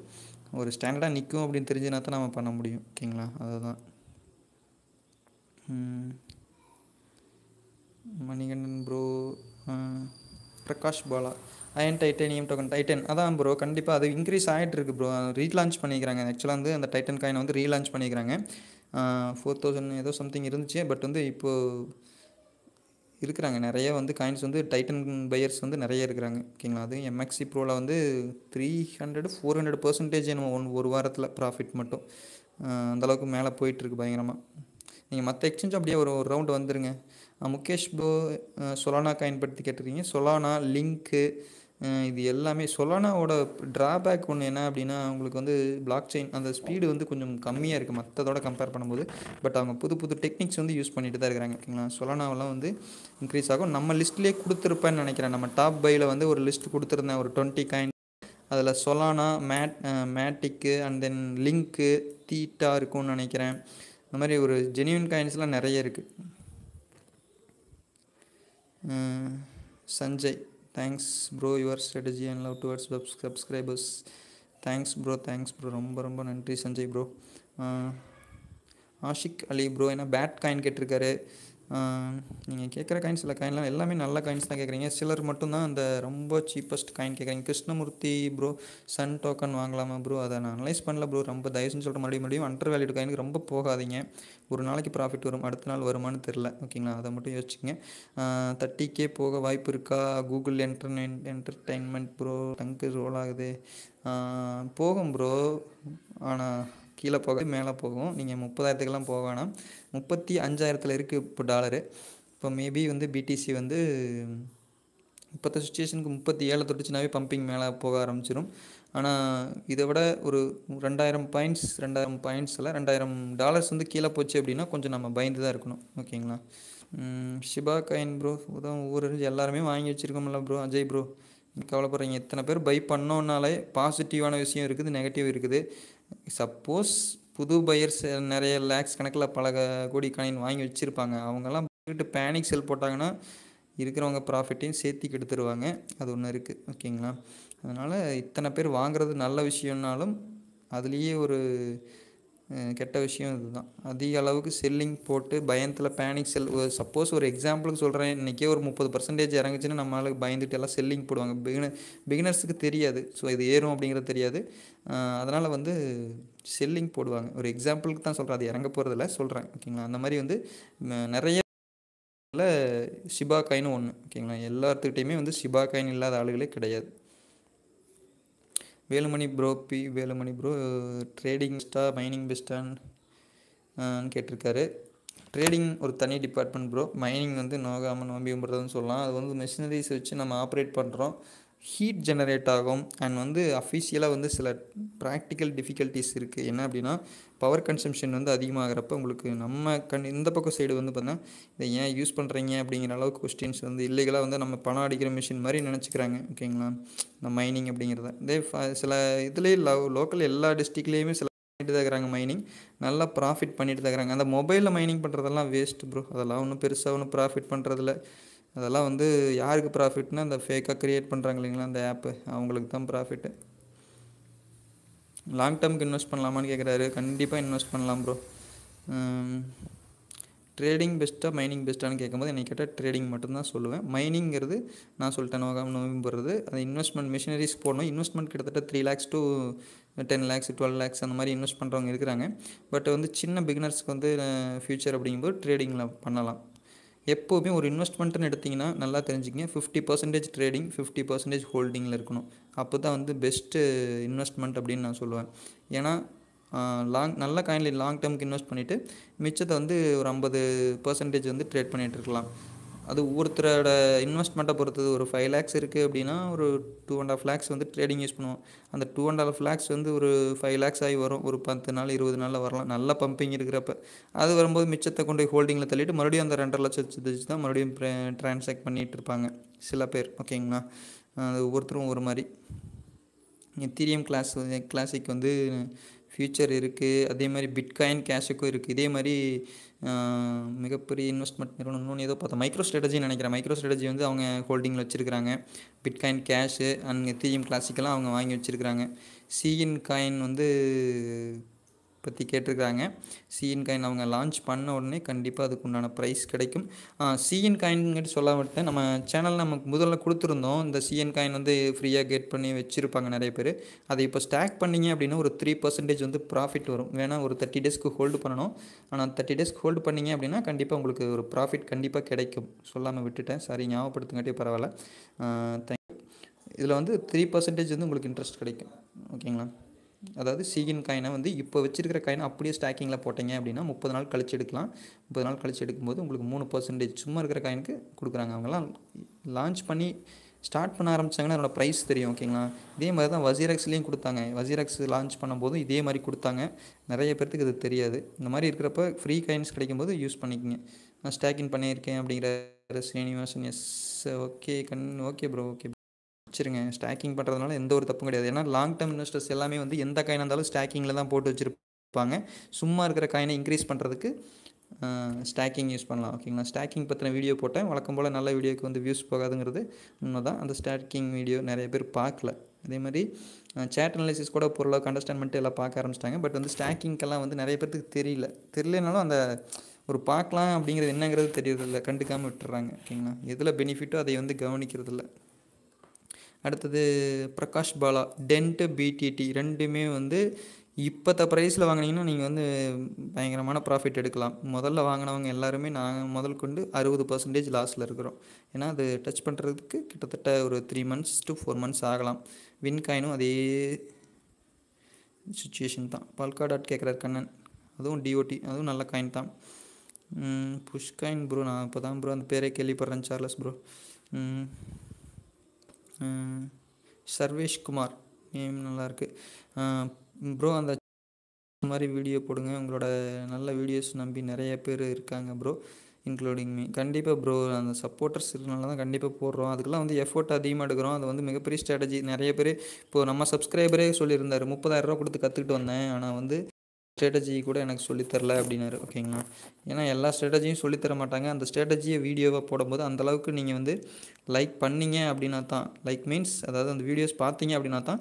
ஒரு ஸ்டாண்டர்டாக நிற்கும் அப்படின்னு தெரிஞ்சுனா தான் நம்ம பண்ண முடியும் ஓகேங்களா அதுதான் Manikandan bro Prakash Bala iron titanium token titan அதான் ப்ரோ கண்டிப்பாக அது இன்க்ரீஸ் ஆகிட்டு இருக்கு ப்ரோ ரீலான்ச் பண்ணிக்கிறாங்க ஆக்சுவலாக வந்து அந்த டைட்டன் காயினை வந்து ரீலான்ச் பண்ணிக்கிறாங்க ஃபோர் தௌசண்ட் ஏதோ சம்திங் இருந்துச்சு பட் வந்து இப்போது இருக்கிறாங்க நிறைய வந்து காயின்ஸ் வந்து டைட்டன் பையர்ஸ் வந்து நிறைய இருக்கிறாங்க ஓகேங்களா அது எம்எக்சி ப்ரோவில் வந்து three hundred four hundred percentage நம்ம ஒன் ஒரு வாரத்தில் ப்ராஃபிட் மட்டும் அந்தளவுக்கு மேலே போயிட்டுருக்கு பயங்கரமாக நீங்கள் மற்ற எக்ஸ்சேஞ்சும் அப்படியே ஒரு ஒரு ரவுண்டு வந்துடுங்க முகேஷ் ப்ரோ சொலானா காயின் பற்றி கேட்டிருக்கீங்க சொலானா லிங்க்கு இது எல்லாமே சொலானாவோட ட்ராபேக் ஒன்று என்ன அப்படின்னா அவங்களுக்கு வந்து பிளாக் செயின் அந்த ஸ்பீடு வந்து கொஞ்சம் கம்மியாக இருக்குது மற்றதோட கம்பேர் பண்ணும்போது பட் அவங்க புது புது டெக்னிக்ஸ் வந்து யூஸ் பண்ணிட்டு தான் இருக்கிறாங்க ஓகேங்களா சொலானாவெல்லாம் வந்து இன்க்ரீஸ் ஆகும் நம்ம லிஸ்ட்லேயே கொடுத்துருப்பேன்னு நினைக்கிறேன் நம்ம டாப் பையில் வந்து ஒரு லிஸ்ட் கொடுத்துருந்தேன் ஒரு டுவெண்ட்டி காயின் அதில் சொலானா மேட் மேட்டிக்கு அண்ட் தென் லிங்க்கு தீட்டா இருக்கும்னு நினைக்கிறேன் இந்த மாதிரி ஒரு ஜெனியூன் காயின்ஸ்லாம் நிறைய இருக்குது Sanjay thanks bro your strategy and love towards web subscribers thanks bro thanks bro ரொம்ப ரொம்ப நன்றி சஞ்சய் ப்ரோ ஆஷிக் அலி ப்ரோ ஏன்னா பேட் காயின் கேட்டிருக்காரு நீங்கள் கேட்குற காயின் சில காயின்லாம் எல்லாமே நல்ல காயின்ஸ் தான் கேட்குறீங்க சிலர் மட்டும்தான் அந்த ரொம்ப சீப்பஸ்ட் காயின் கேட்குறீங்க கிருஷ்ணமூர்த்தி ப்ரோ சன் டோக்கன் வாங்கலாமா ப்ரோ அதை நான் அனலைஸ் பண்ணல ப்ரோ ரொம்ப தயவுன்னு சொல்லிட்டு மறுபடியும் மறுபடியும் அண்டர் வேல்யூட் காயினுக்கு ரொம்ப போகாதீங்க ஒரு நாளைக்கு ப்ராஃபிட் வரும் அடுத்த நாள் வருமானு தெரில ஓகேங்களா அதை மட்டும் யோசிச்சுங்க தேர்ட்டிக்கே போக வாய்ப்பு இருக்கா கூகுள் என்டர்மெயின் என்டர்டெயின்மெண்ட் ப்ரோ டங்கு ரோல் ஆகுது போகும் ப்ரோ ஆனால் கீழே போக மேலே போகும் நீங்கள் முப்பதாயிரத்துக்கெல்லாம் போக வேணாம் முப்பத்தி அஞ்சாயிரத்தில் இருக்குது இப்போ டாலரு இப்போ மேபி வந்து பிடிசி வந்து இப்போத்த சுச்சுவேஷனுக்கு முப்பத்தி ஏழை தொட்டுச்சுனாவே பம்பிங் மேலே போக ஆரம்பிச்சிடும் ஆனால் இதை விட ஒரு ரெண்டாயிரம் பாயிண்ட்ஸ் ரெண்டாயிரம் பாயிண்ட்ஸில் ரெண்டாயிரம் டாலர்ஸ் வந்து கீழே போச்சு அப்படின்னா கொஞ்சம் நம்ம பயந்து தான் இருக்கணும் ஓகேங்களா ஷிபா கைன் ப்ரோ உதவும் ஊர் இருந்து எல்லாருமே வாங்கி வச்சுருக்கோம்ல ப்ரோ அஜய் ப்ரோ கவலைப்படுறீங்க எத்தனை பேர் பை பண்ணோன்னாலே பாசிட்டிவான விஷயம் இருக்குது நெகட்டிவ் இருக்குது சப்போஸ் புது பயர்ஸ் நிறைய லேக்ஸ் கணக்கில் பல கோடி கணின் வாங்கி வச்சுருப்பாங்க அவங்கெல்லாம் போயிட்டு பேனிக் செல் போட்டாங்கன்னா இருக்கிறவங்க ப்ராஃபிட்டையும் சேர்த்தி கெடுத்துருவாங்க அது ஒன்று இருக்குது ஓகேங்களா அதனால் இத்தனை பேர் வாங்குறது நல்ல விஷயம்னாலும் அதுலேயே ஒரு கெட்ட விஷயம் இதுதான் அதிக அளவுக்கு செல்லிங் போட்டு பயத்தில் பேனிக் செல் ஒரு சப்போஸ் ஒரு எக்ஸாம்பிளுக்கு சொல்கிறேன் இன்றைக்கே ஒரு முப்பது பர்சன்டேஜ் இறங்குச்சுன்னா நம்மளால பயந்துட்டு எல்லாம் செல்லிங் போடுவாங்க பிகினர் பிகினர்ஸுக்கு தெரியாது ஸோ இது ஏறும் அப்படிங்கிறது தெரியாது அதனால் வந்து செல்லிங் போடுவாங்க ஒரு எக்ஸாம்பிளுக்கு தான் சொல்கிறேன் அது இறங்க போகிறதில்ல சொல்கிறேன் ஓகேங்களா அந்த மாதிரி வந்து நிறைய ஷிபா காயின்னு ஒன்று ஓகேங்களா எல்லாத்துக்கிட்டையுமே வந்து ஷிபா காயின் இல்லாத ஆளுகளே கிடையாது Velumani bro B Velumani bro trading பெஸ்ட்டாக மைனிங் பெஸ்ட்டான்னு கேட்டிருக்காரு ட்ரேடிங் ஒரு தனி டிபார்ட்மெண்ட் ப்ரோ மைனிங் வந்து நோகாமல் நோம்பியும்புறதுன்னு சொல்லலாம் அது வந்து மிஷினரிஸ் வச்சு நம்ம ஆப்ரேட் பண்ணுறோம் ஹீட் ஜெனரேட் ஆகும் அண்ட் வந்து அஃபிஷியலாக வந்து சில ப்ராக்டிக்கல் டிஃபிகல்ட்டிஸ் இருக்குது என்ன அப்படின்னா பவர் கன்சம்ஷன் வந்து அதிகமாகிறப்ப உங்களுக்கு நம்ம கண் இந்த பக்கம் சைடு வந்து பார்த்தீங்கன்னா இதை ஏன் யூஸ் பண்ணுறீங்க அப்படிங்கிற அளவுக்கு கொஸ்டின்ஸ் வந்து இல்லைகளாக வந்து நம்ம பணம் அடிக்கிற மிஷின் மாதிரி நினச்சிக்கிறாங்க ஓகேங்களா இந்த மைனிங் அப்படிங்கிறத இதே சில இதுலேயே லவ் லோக்கல் எல்லா டிஸ்ட்ரிக்ட்லேயுமே சில பண்ணிட்டு இருக்கிறாங்க மைனிங் நல்லா ப்ராஃபிட் பண்ணிட்டு இருக்கிறாங்க அந்த மொபைலில் மைனிங் பண்ணுறதெல்லாம் வேஸ்ட் ப்ரோ அதெல்லாம் ஒன்றும் பெருசாக ஒன்றும் ப்ராஃபிட் பண்ணுறதில்ல அதெல்லாம் வந்து யாருக்கு ப்ராஃபிட்னா இந்த ஃபேக்காக க்ரியேட் பண்ணுறாங்க இல்லைங்களா அந்த ஆப்பு அவங்களுக்கு தான் ப்ராஃபிட்டு லாங் டேர்முக்கு இன்வெஸ்ட் பண்ணலாமான்னு கேட்குறாரு கண்டிப்பாக இன்வெஸ்ட் பண்ணலாம் ப்ரோ ட்ரேடிங் பெஸ்ட்டாக மைனிங் பெஸ்ட்டானு கேட்கும்போது என்னை கேட்டால் ட்ரேடிங் மட்டும்தான் சொல்லுவேன் மைனிங்கிறது நான் சொல்லிட்டேன் நோகாம் நோவிம்புறது அது இன்வெஸ்ட்மெண்ட் மிஷினரிஸ் போடணும் இன்வெஸ்ட்மெண்ட் கிட்டத்தட்ட three lakhs two ten lakhs twelve lakhs அந்த மாதிரி இன்வெஸ்ட் பண்ணுறவங்க இருக்கிறாங்க பட் வந்து சின்ன பிகினர்ஸ்க்கு வந்து ஃப்யூச்சர் அப்படிங்கும்போது ட்ரேடிங்கில் பண்ணலாம் எப்போவுமே ஒரு இன்வெஸ்ட்மெண்ட்டுன்னு எடுத்திங்கன்னா நல்லா தெரிஞ்சுக்கங்க fifty percentage trading fifty percentage ஹோல்டிங்கில் இருக்கணும் அப்போ தான் வந்து பெஸ்ட்டு இன்வெஸ்ட்மெண்ட் அப்படின்னு நான் சொல்லுவேன் ஏன்னா லாங் நல்ல காயின்லி லாங் டேர்முக்கு இன்வெஸ்ட் பண்ணிவிட்டு மிச்சத்தை வந்து ஒரு ஐம்பது பர்சன்டேஜ் வந்து ட்ரேட் பண்ணிகிட்டு இருக்கலாம் அது ஒவ்வொருத்தரோட இன்வெஸ்ட்மெண்ட்டை பொறுத்தது ஒரு ஃபைவ் லேக்ஸ் இருக்குது அப்படின்னா ஒரு டூ அண்ட் ஆஃப் லேக்ஸ் வந்து ட்ரேடிங் யூஸ் பண்ணுவோம் அந்த டூ அண்ட் ஆஃப் லேக்ஸ் வந்து ஒரு ஃபைவ் லேக்ஸ் ஆகி வரும் ஒரு பத்து நாள் இருபது நாளில் வரலாம் நல்ல பம்பிங் இருக்கிறப்ப அது வரும்போது மிச்சத்தை கொண்டு போய் ஹோல்டிங்கில் தள்ளிட்டு மறுபடியும் அந்த ரெண்டரை லட்சம் வச்சு தான் மறுபடியும் ட்ரான்ஸாக்ட் பண்ணிகிட்டு இருப்பாங்க சில பேர் ஓகேங்களா அது ஒவ்வொருத்தரும் ஒரு மாதிரி திரியம் கிளாஸ் கிளாசிக் வந்து ஃப்யூச்சர் இருக்குது அதே மாதிரி பிட்காயின் கேஷுக்கும் இருக்குது இதே மாதிரி மிகப்பெரிய இன்வெஸ்ட்மெண்ட் ஒன்று ஏதோ பார்த்தோம் மைக்ரோ ஸ்ட்ராட்டஜின்னு நினைக்கிறேன் மைக்ரோ ஸ்ட்ராட்டஜி வந்து அவங்க ஹோல்டிங்கில் வச்சுருக்கிறாங்க பிட்காயின் கேஷு அண்ட் தீஎம் கிளாசிக்கெல்லாம் அவங்க வாங்கி வச்சுருக்கிறாங்க சீஇன் காயின் வந்து பற்றி கேட்டிருக்காங்க சிஎன் காயின் அவங்க லான்ச் பண்ண உடனே கண்டிப்பாக அதுக்கு உண்டான ப்ரைஸ் கிடைக்கும் சிஎன் காயின்கிட்ட சொல்ல விட்டேன் நம்ம சேனல் நமக்கு முதல்ல கொடுத்துருந்தோம் இந்த சிஎன் காயின் வந்து ஃப்ரீயாக கெட் பண்ணி வச்சுருப்பாங்க நிறைய பேர் அதை இப்போ ஸ்டாக் பண்ணிங்க அப்படின்னா ஒரு த்ரீ பர்சன்டேஜ் வந்து ப்ராஃபிட் வரும் வேணால் ஒரு தேர்ட்டி டேஸ்க்கு ஹோல்டு பண்ணணும் ஆனால் தேர்ட்டி டேஸ்க்கு ஹோல்டு பண்ணிங்க அப்படின்னா கண்டிப்பாக உங்களுக்கு ஒரு ப்ராஃபிட் கண்டிப்பாக கிடைக்கும் சொல்லாமல் விட்டுட்டேன் சரி ஞாபகப்படுத்துங்காட்டே பரவாயில்ல தேங்க் இதில் வந்து த்ரீ பர்சன்டேஜ் வந்து உங்களுக்கு இன்ட்ரெஸ்ட் கிடைக்கும் ஓகேங்களா அதாவது சீகின் காயினை வந்து இப்போ வச்சிருக்கிற காயினை அப்படியே ஸ்டாக்கிங்கில் போட்டீங்க அப்படின்னா முப்பது நாள் கழிச்சு எடுக்கலாம் முப்பது நாள் கழிச்சு எடுக்கும்போது உங்களுக்கு மூணு பர்சன்டேஜ் சும்மா இருக்கிற காயினுக்கு கொடுக்குறாங்க அவங்களாம் லான்ச் பண்ணி ஸ்டார்ட் பண்ண ஆரம்பித்தாங்கன்னா அதோடய ப்ரைஸ் தெரியும் ஓகேங்களா இதே மாதிரி தான் வசீரக்ஸ்லேயும் கொடுத்தாங்க வசீரக்ஸ் லான்ச் பண்ணும்போது இதே மாதிரி கொடுத்தாங்க நிறைய பேர்த்துக்கு இது தெரியாது இந்த மாதிரி இருக்கிறப்ப ஃப்ரீ காயின்ஸ் கிடைக்கும்போது யூஸ் பண்ணிக்கோங்க நான் ஸ்டாக்கிங் பண்ணியிருக்கேன் அப்படிங்கிற ஸ்ரீனிவாசன் எஸ் ஓகே கண் ஓகே ப்ரோ ஓகே வச்சுருங்க ஸ்டாக்கிங் பண்ணுறதுனால எந்த ஒரு தப்பும் கிடையாது ஏன்னா லாங் டேர்ம் இன்வெஸ்டர்ஸ் எல்லாமே வந்து எந்த காயினாக இருந்தாலும் ஸ்டாக்கிங்கில் தான் போட்டு வச்சுருப்பாங்க சும்மா இருக்கிற காயினை இன்க்ரீஸ் பண்ணுறதுக்கு ஸ்டாக்கிங் யூஸ் பண்ணலாம் ஓகேங்களா ஸ்டாக்கிங் பற்றின வீடியோ போட்டேன் வழக்கம் போல் நல்ல வீடியோக்கு வந்து வியூஸ் போகாதுங்கிறது உண்மை தான் அந்த ஸ்டாக்கிங் வீடியோ நிறைய பேர் பார்க்கல அதே மாதிரி சேட் அனலிசிஸ் கூட பொருளாக அண்டர்ஸ்டாண்ட் பண்ணிட்டு எல்லாம் பார்க்க ஆரம்பிச்சிட்டாங்க பட் வந்து ஸ்டாக்கிங்கெல்லாம் வந்து நிறைய பேர்த்துக்கு தெரியல தெரியலனாலும் அந்த ஒரு பார்க்கலாம் அப்படிங்கிறது என்னங்கிறது தெரியறதில்ல கண்டுக்காமல் விட்டுறாங்க ஓகேங்களா எதில் பெனிஃபிட்டோ அதை வந்து கவனிக்கிறதில்ல அடுத்தது பிரகாஷ் பாலா டென்ட்டு பிடிடி ரெண்டுமே வந்து இப்போத்த ப்ரைஸில் வாங்கினீங்கன்னா நீங்கள் வந்து பயங்கரமான ப்ராஃபிட் எடுக்கலாம் முதல்ல வாங்கினவங்க எல்லாருமே நாங்கள் முதல் கொண்டு அறுபது பர்சன்டேஜ் லாஸில் இருக்கிறோம் ஏன்னா அது டச் பண்ணுறதுக்கு கிட்டத்தட்ட ஒரு three months to four months ஆகலாம் வின்காயினும் அதே சுச்சுவேஷன் தான் பால்கா டாட் கேட்குறாரு கண்ணன் அதுவும் டிஓடி அதுவும் நல்ல காயின் தான் புஷ்காயின் ப்ரோ நான் இப்போ தான் ப்ரோ அந்த பேரே கேள்விப்படுறேன் சார்லஸ் ப்ரோ சர்வேஷ்குமார் நேம் நல்லாயிருக்கு ப்ரோ அந்த மாதிரி வீடியோ போடுங்க உங்களோட நல்ல வீடியோஸ் நம்பி நிறைய பேர் இருக்காங்க ப்ரோ இன்க்ளூடிங் மீ கண்டிப்பாக ப்ரோ அந்த சப்போர்ட்டர்ஸ் இருக்கனால தான் கண்டிப்பாக போடுறோம் அதுக்கெல்லாம் வந்து எஃபோர்ட் அதிகமாக எடுக்கிறோம் அது வந்து மிகப்பெரிய ஸ்ட்ராட்டஜி நிறைய பேர் இப்போது நம்ம சப்ஸ்கிரைபரே சொல்லியிருந்தார் முப்பதாயிரரூவா கொடுத்து கற்றுக்கிட்டு வந்தேன் ஆனால் வந்து ஸ்ட்ராட்டஜி கூட எனக்கு சொல்லித்தரல அப்படின்னாரு ஓகேங்களா ஏன்னா எல்லா ஸ்ட்ராட்டஜியும் சொல்லித்தர மாட்டாங்க அந்த ஸ்ட்ராட்டஜியை வீடியோவை போடும்போது அந்தளவுக்கு நீங்கள் வந்து லைக் பண்ணிங்க அப்படின்னா தான் லைக் மீன்ஸ் அதாவது அந்த வீடியோஸ் பார்த்தீங்க அப்படின்னா தான்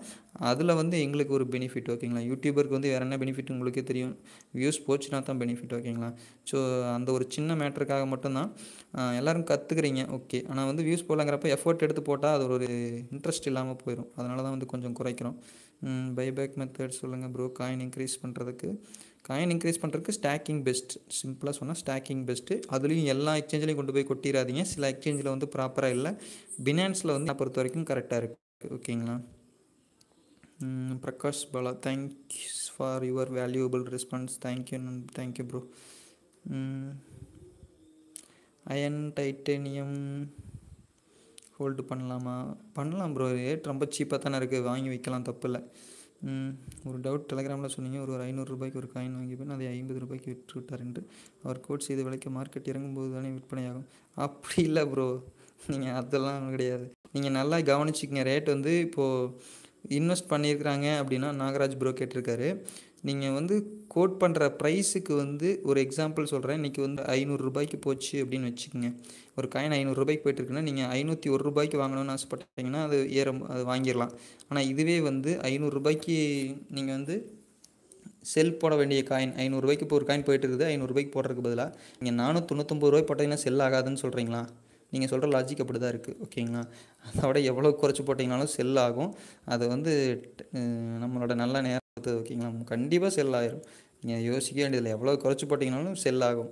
அதில் வந்து எங்களுக்கு ஒரு பெனிஃபிட் ஓகேங்களா யூடியூபருக்கு வந்து வேறு என்ன பெனிஃபிட் உங்களுக்கே தெரியும் வியூஸ் போச்சுன்னா தான் பெனிஃபிட் ஓகேங்களா ஸோ அந்த ஒரு சின்ன மேட்டருக்காக மட்டும்தான் எல்லோரும் கற்றுக்குறீங்க ஓகே ஆனால் வந்து வியூஸ் போடலாங்கிறப்ப எஃபர்ட் எடுத்து போட்டால் அது ஒரு இன்ட்ரெஸ்ட் இல்லாமல் போயிடும் அதனால தான் வந்து கொஞ்சம் குறைக்கிறோம் பைபேக் மெத்தட் சொல்லுங்கள் ப்ரோ காயின் இன்க்ரீஸ் பண்ணுறதுக்கு காயின் இன்க்ரீஸ் பண்ணுறதுக்கு ஸ்டாக்கிங் பெஸ்ட் சிம்பிளாக சொன்னால் ஸ்டாக்கிங் பெஸ்ட்டு அதுலேயும் எல்லா எக்ஸ்சேஞ்சிலையும் கொண்டு போய் கொட்டிடாதீங்க சில எக்ஸ்சேஞ்சில் வந்து ப்ராப்பராக இல்லை பினான்ஸில் வந்து நான் பொறுத்த வரைக்கும் கரெக்டாக இருக்குது ஓகேங்களா Prakash Bala thanks for your valuable response thank you thank you bro iron titanium hold பண்ணலாமா பண்ணலாம் ப்ரோ ரேட் ரொம்ப சீப்பாக தானே இருக்குது வாங்கி வைக்கலாம் இல்லை ஒரு டவுட் டெலகிராமில் சொன்னீங்க ஒரு ஒரு ஐநூறுரூபாய்க்கு ஒரு காயின் வாங்கி போய் அதை ஐம்பது ரூபாய்க்கு விற்று விட்டார் என்று அவர் கோட் செய்த விலைக்கு மார்க்கெட் இறங்கும்போது தானே விற்பனையாகும் அப்படி இல்லை ப்ரோ நீங்கள் அதெல்லாம் கிடையாது நீங்கள் நல்லா கவனிச்சிக்கங்க ரேட் வந்து இப்போது இன்வெஸ்ட் பண்ணியிருக்கிறாங்க அப்படின்னா நாகராஜ் ப்ரோ கேட்டிருக்காரு நீங்கள் வந்து கோட் பண்ணுற ப்ரைஸுக்கு வந்து ஒரு எக்ஸாம்பிள் சொல்கிறேன் இன்றைக்கி வந்து ஐநூறுரூபாய்க்கு போச்சு அப்படின்னு வச்சுக்கோங்க ஒரு காயின் ஐநூறுரூபாய்க்கு போயிட்டுருக்குன்னா நீங்கள் ஐநூற்றி ஒரு ரூபாய்க்கு வாங்கணும்னு ஆசைப்பட்டீங்கன்னா அது ஏற அது வாங்கிடலாம் ஆனால் இதுவே வந்து ஐநூறுரூபாய்க்கு நீங்கள் வந்து செல் போட வேண்டிய காயின் ஐநூறுரூபாய்க்கு இப்போ ஒரு காயின் போயிட்டு இருக்குது ஐநூறுரூபாய்க்கு போடுறதுக்கு பதிலாக நீங்கள் நானூற்றி தொண்ணூத்தொம்பது ரூபாய் போட்டிங்கன்னா செல் ஆகாதுன்னு சொல்கிறீங்களா நீங்கள் சொல்கிற லாஜிக் அப்படி தான் இருக்குது ஓகேங்களா அதை விட எவ்வளோ குறைச்சி போட்டிங்கனாலும் செல் ஆகும் அதை வந்து நம்மளோட நல்ல நேரம் கொடுத்தது ஓகேங்களா கண்டிப்பாக செல் ஆகிரும் நீங்கள் யோசிக்க வேண்டியதில்லை எவ்வளோ குறைச்சி போட்டிங்கனாலும் செல் ஆகும்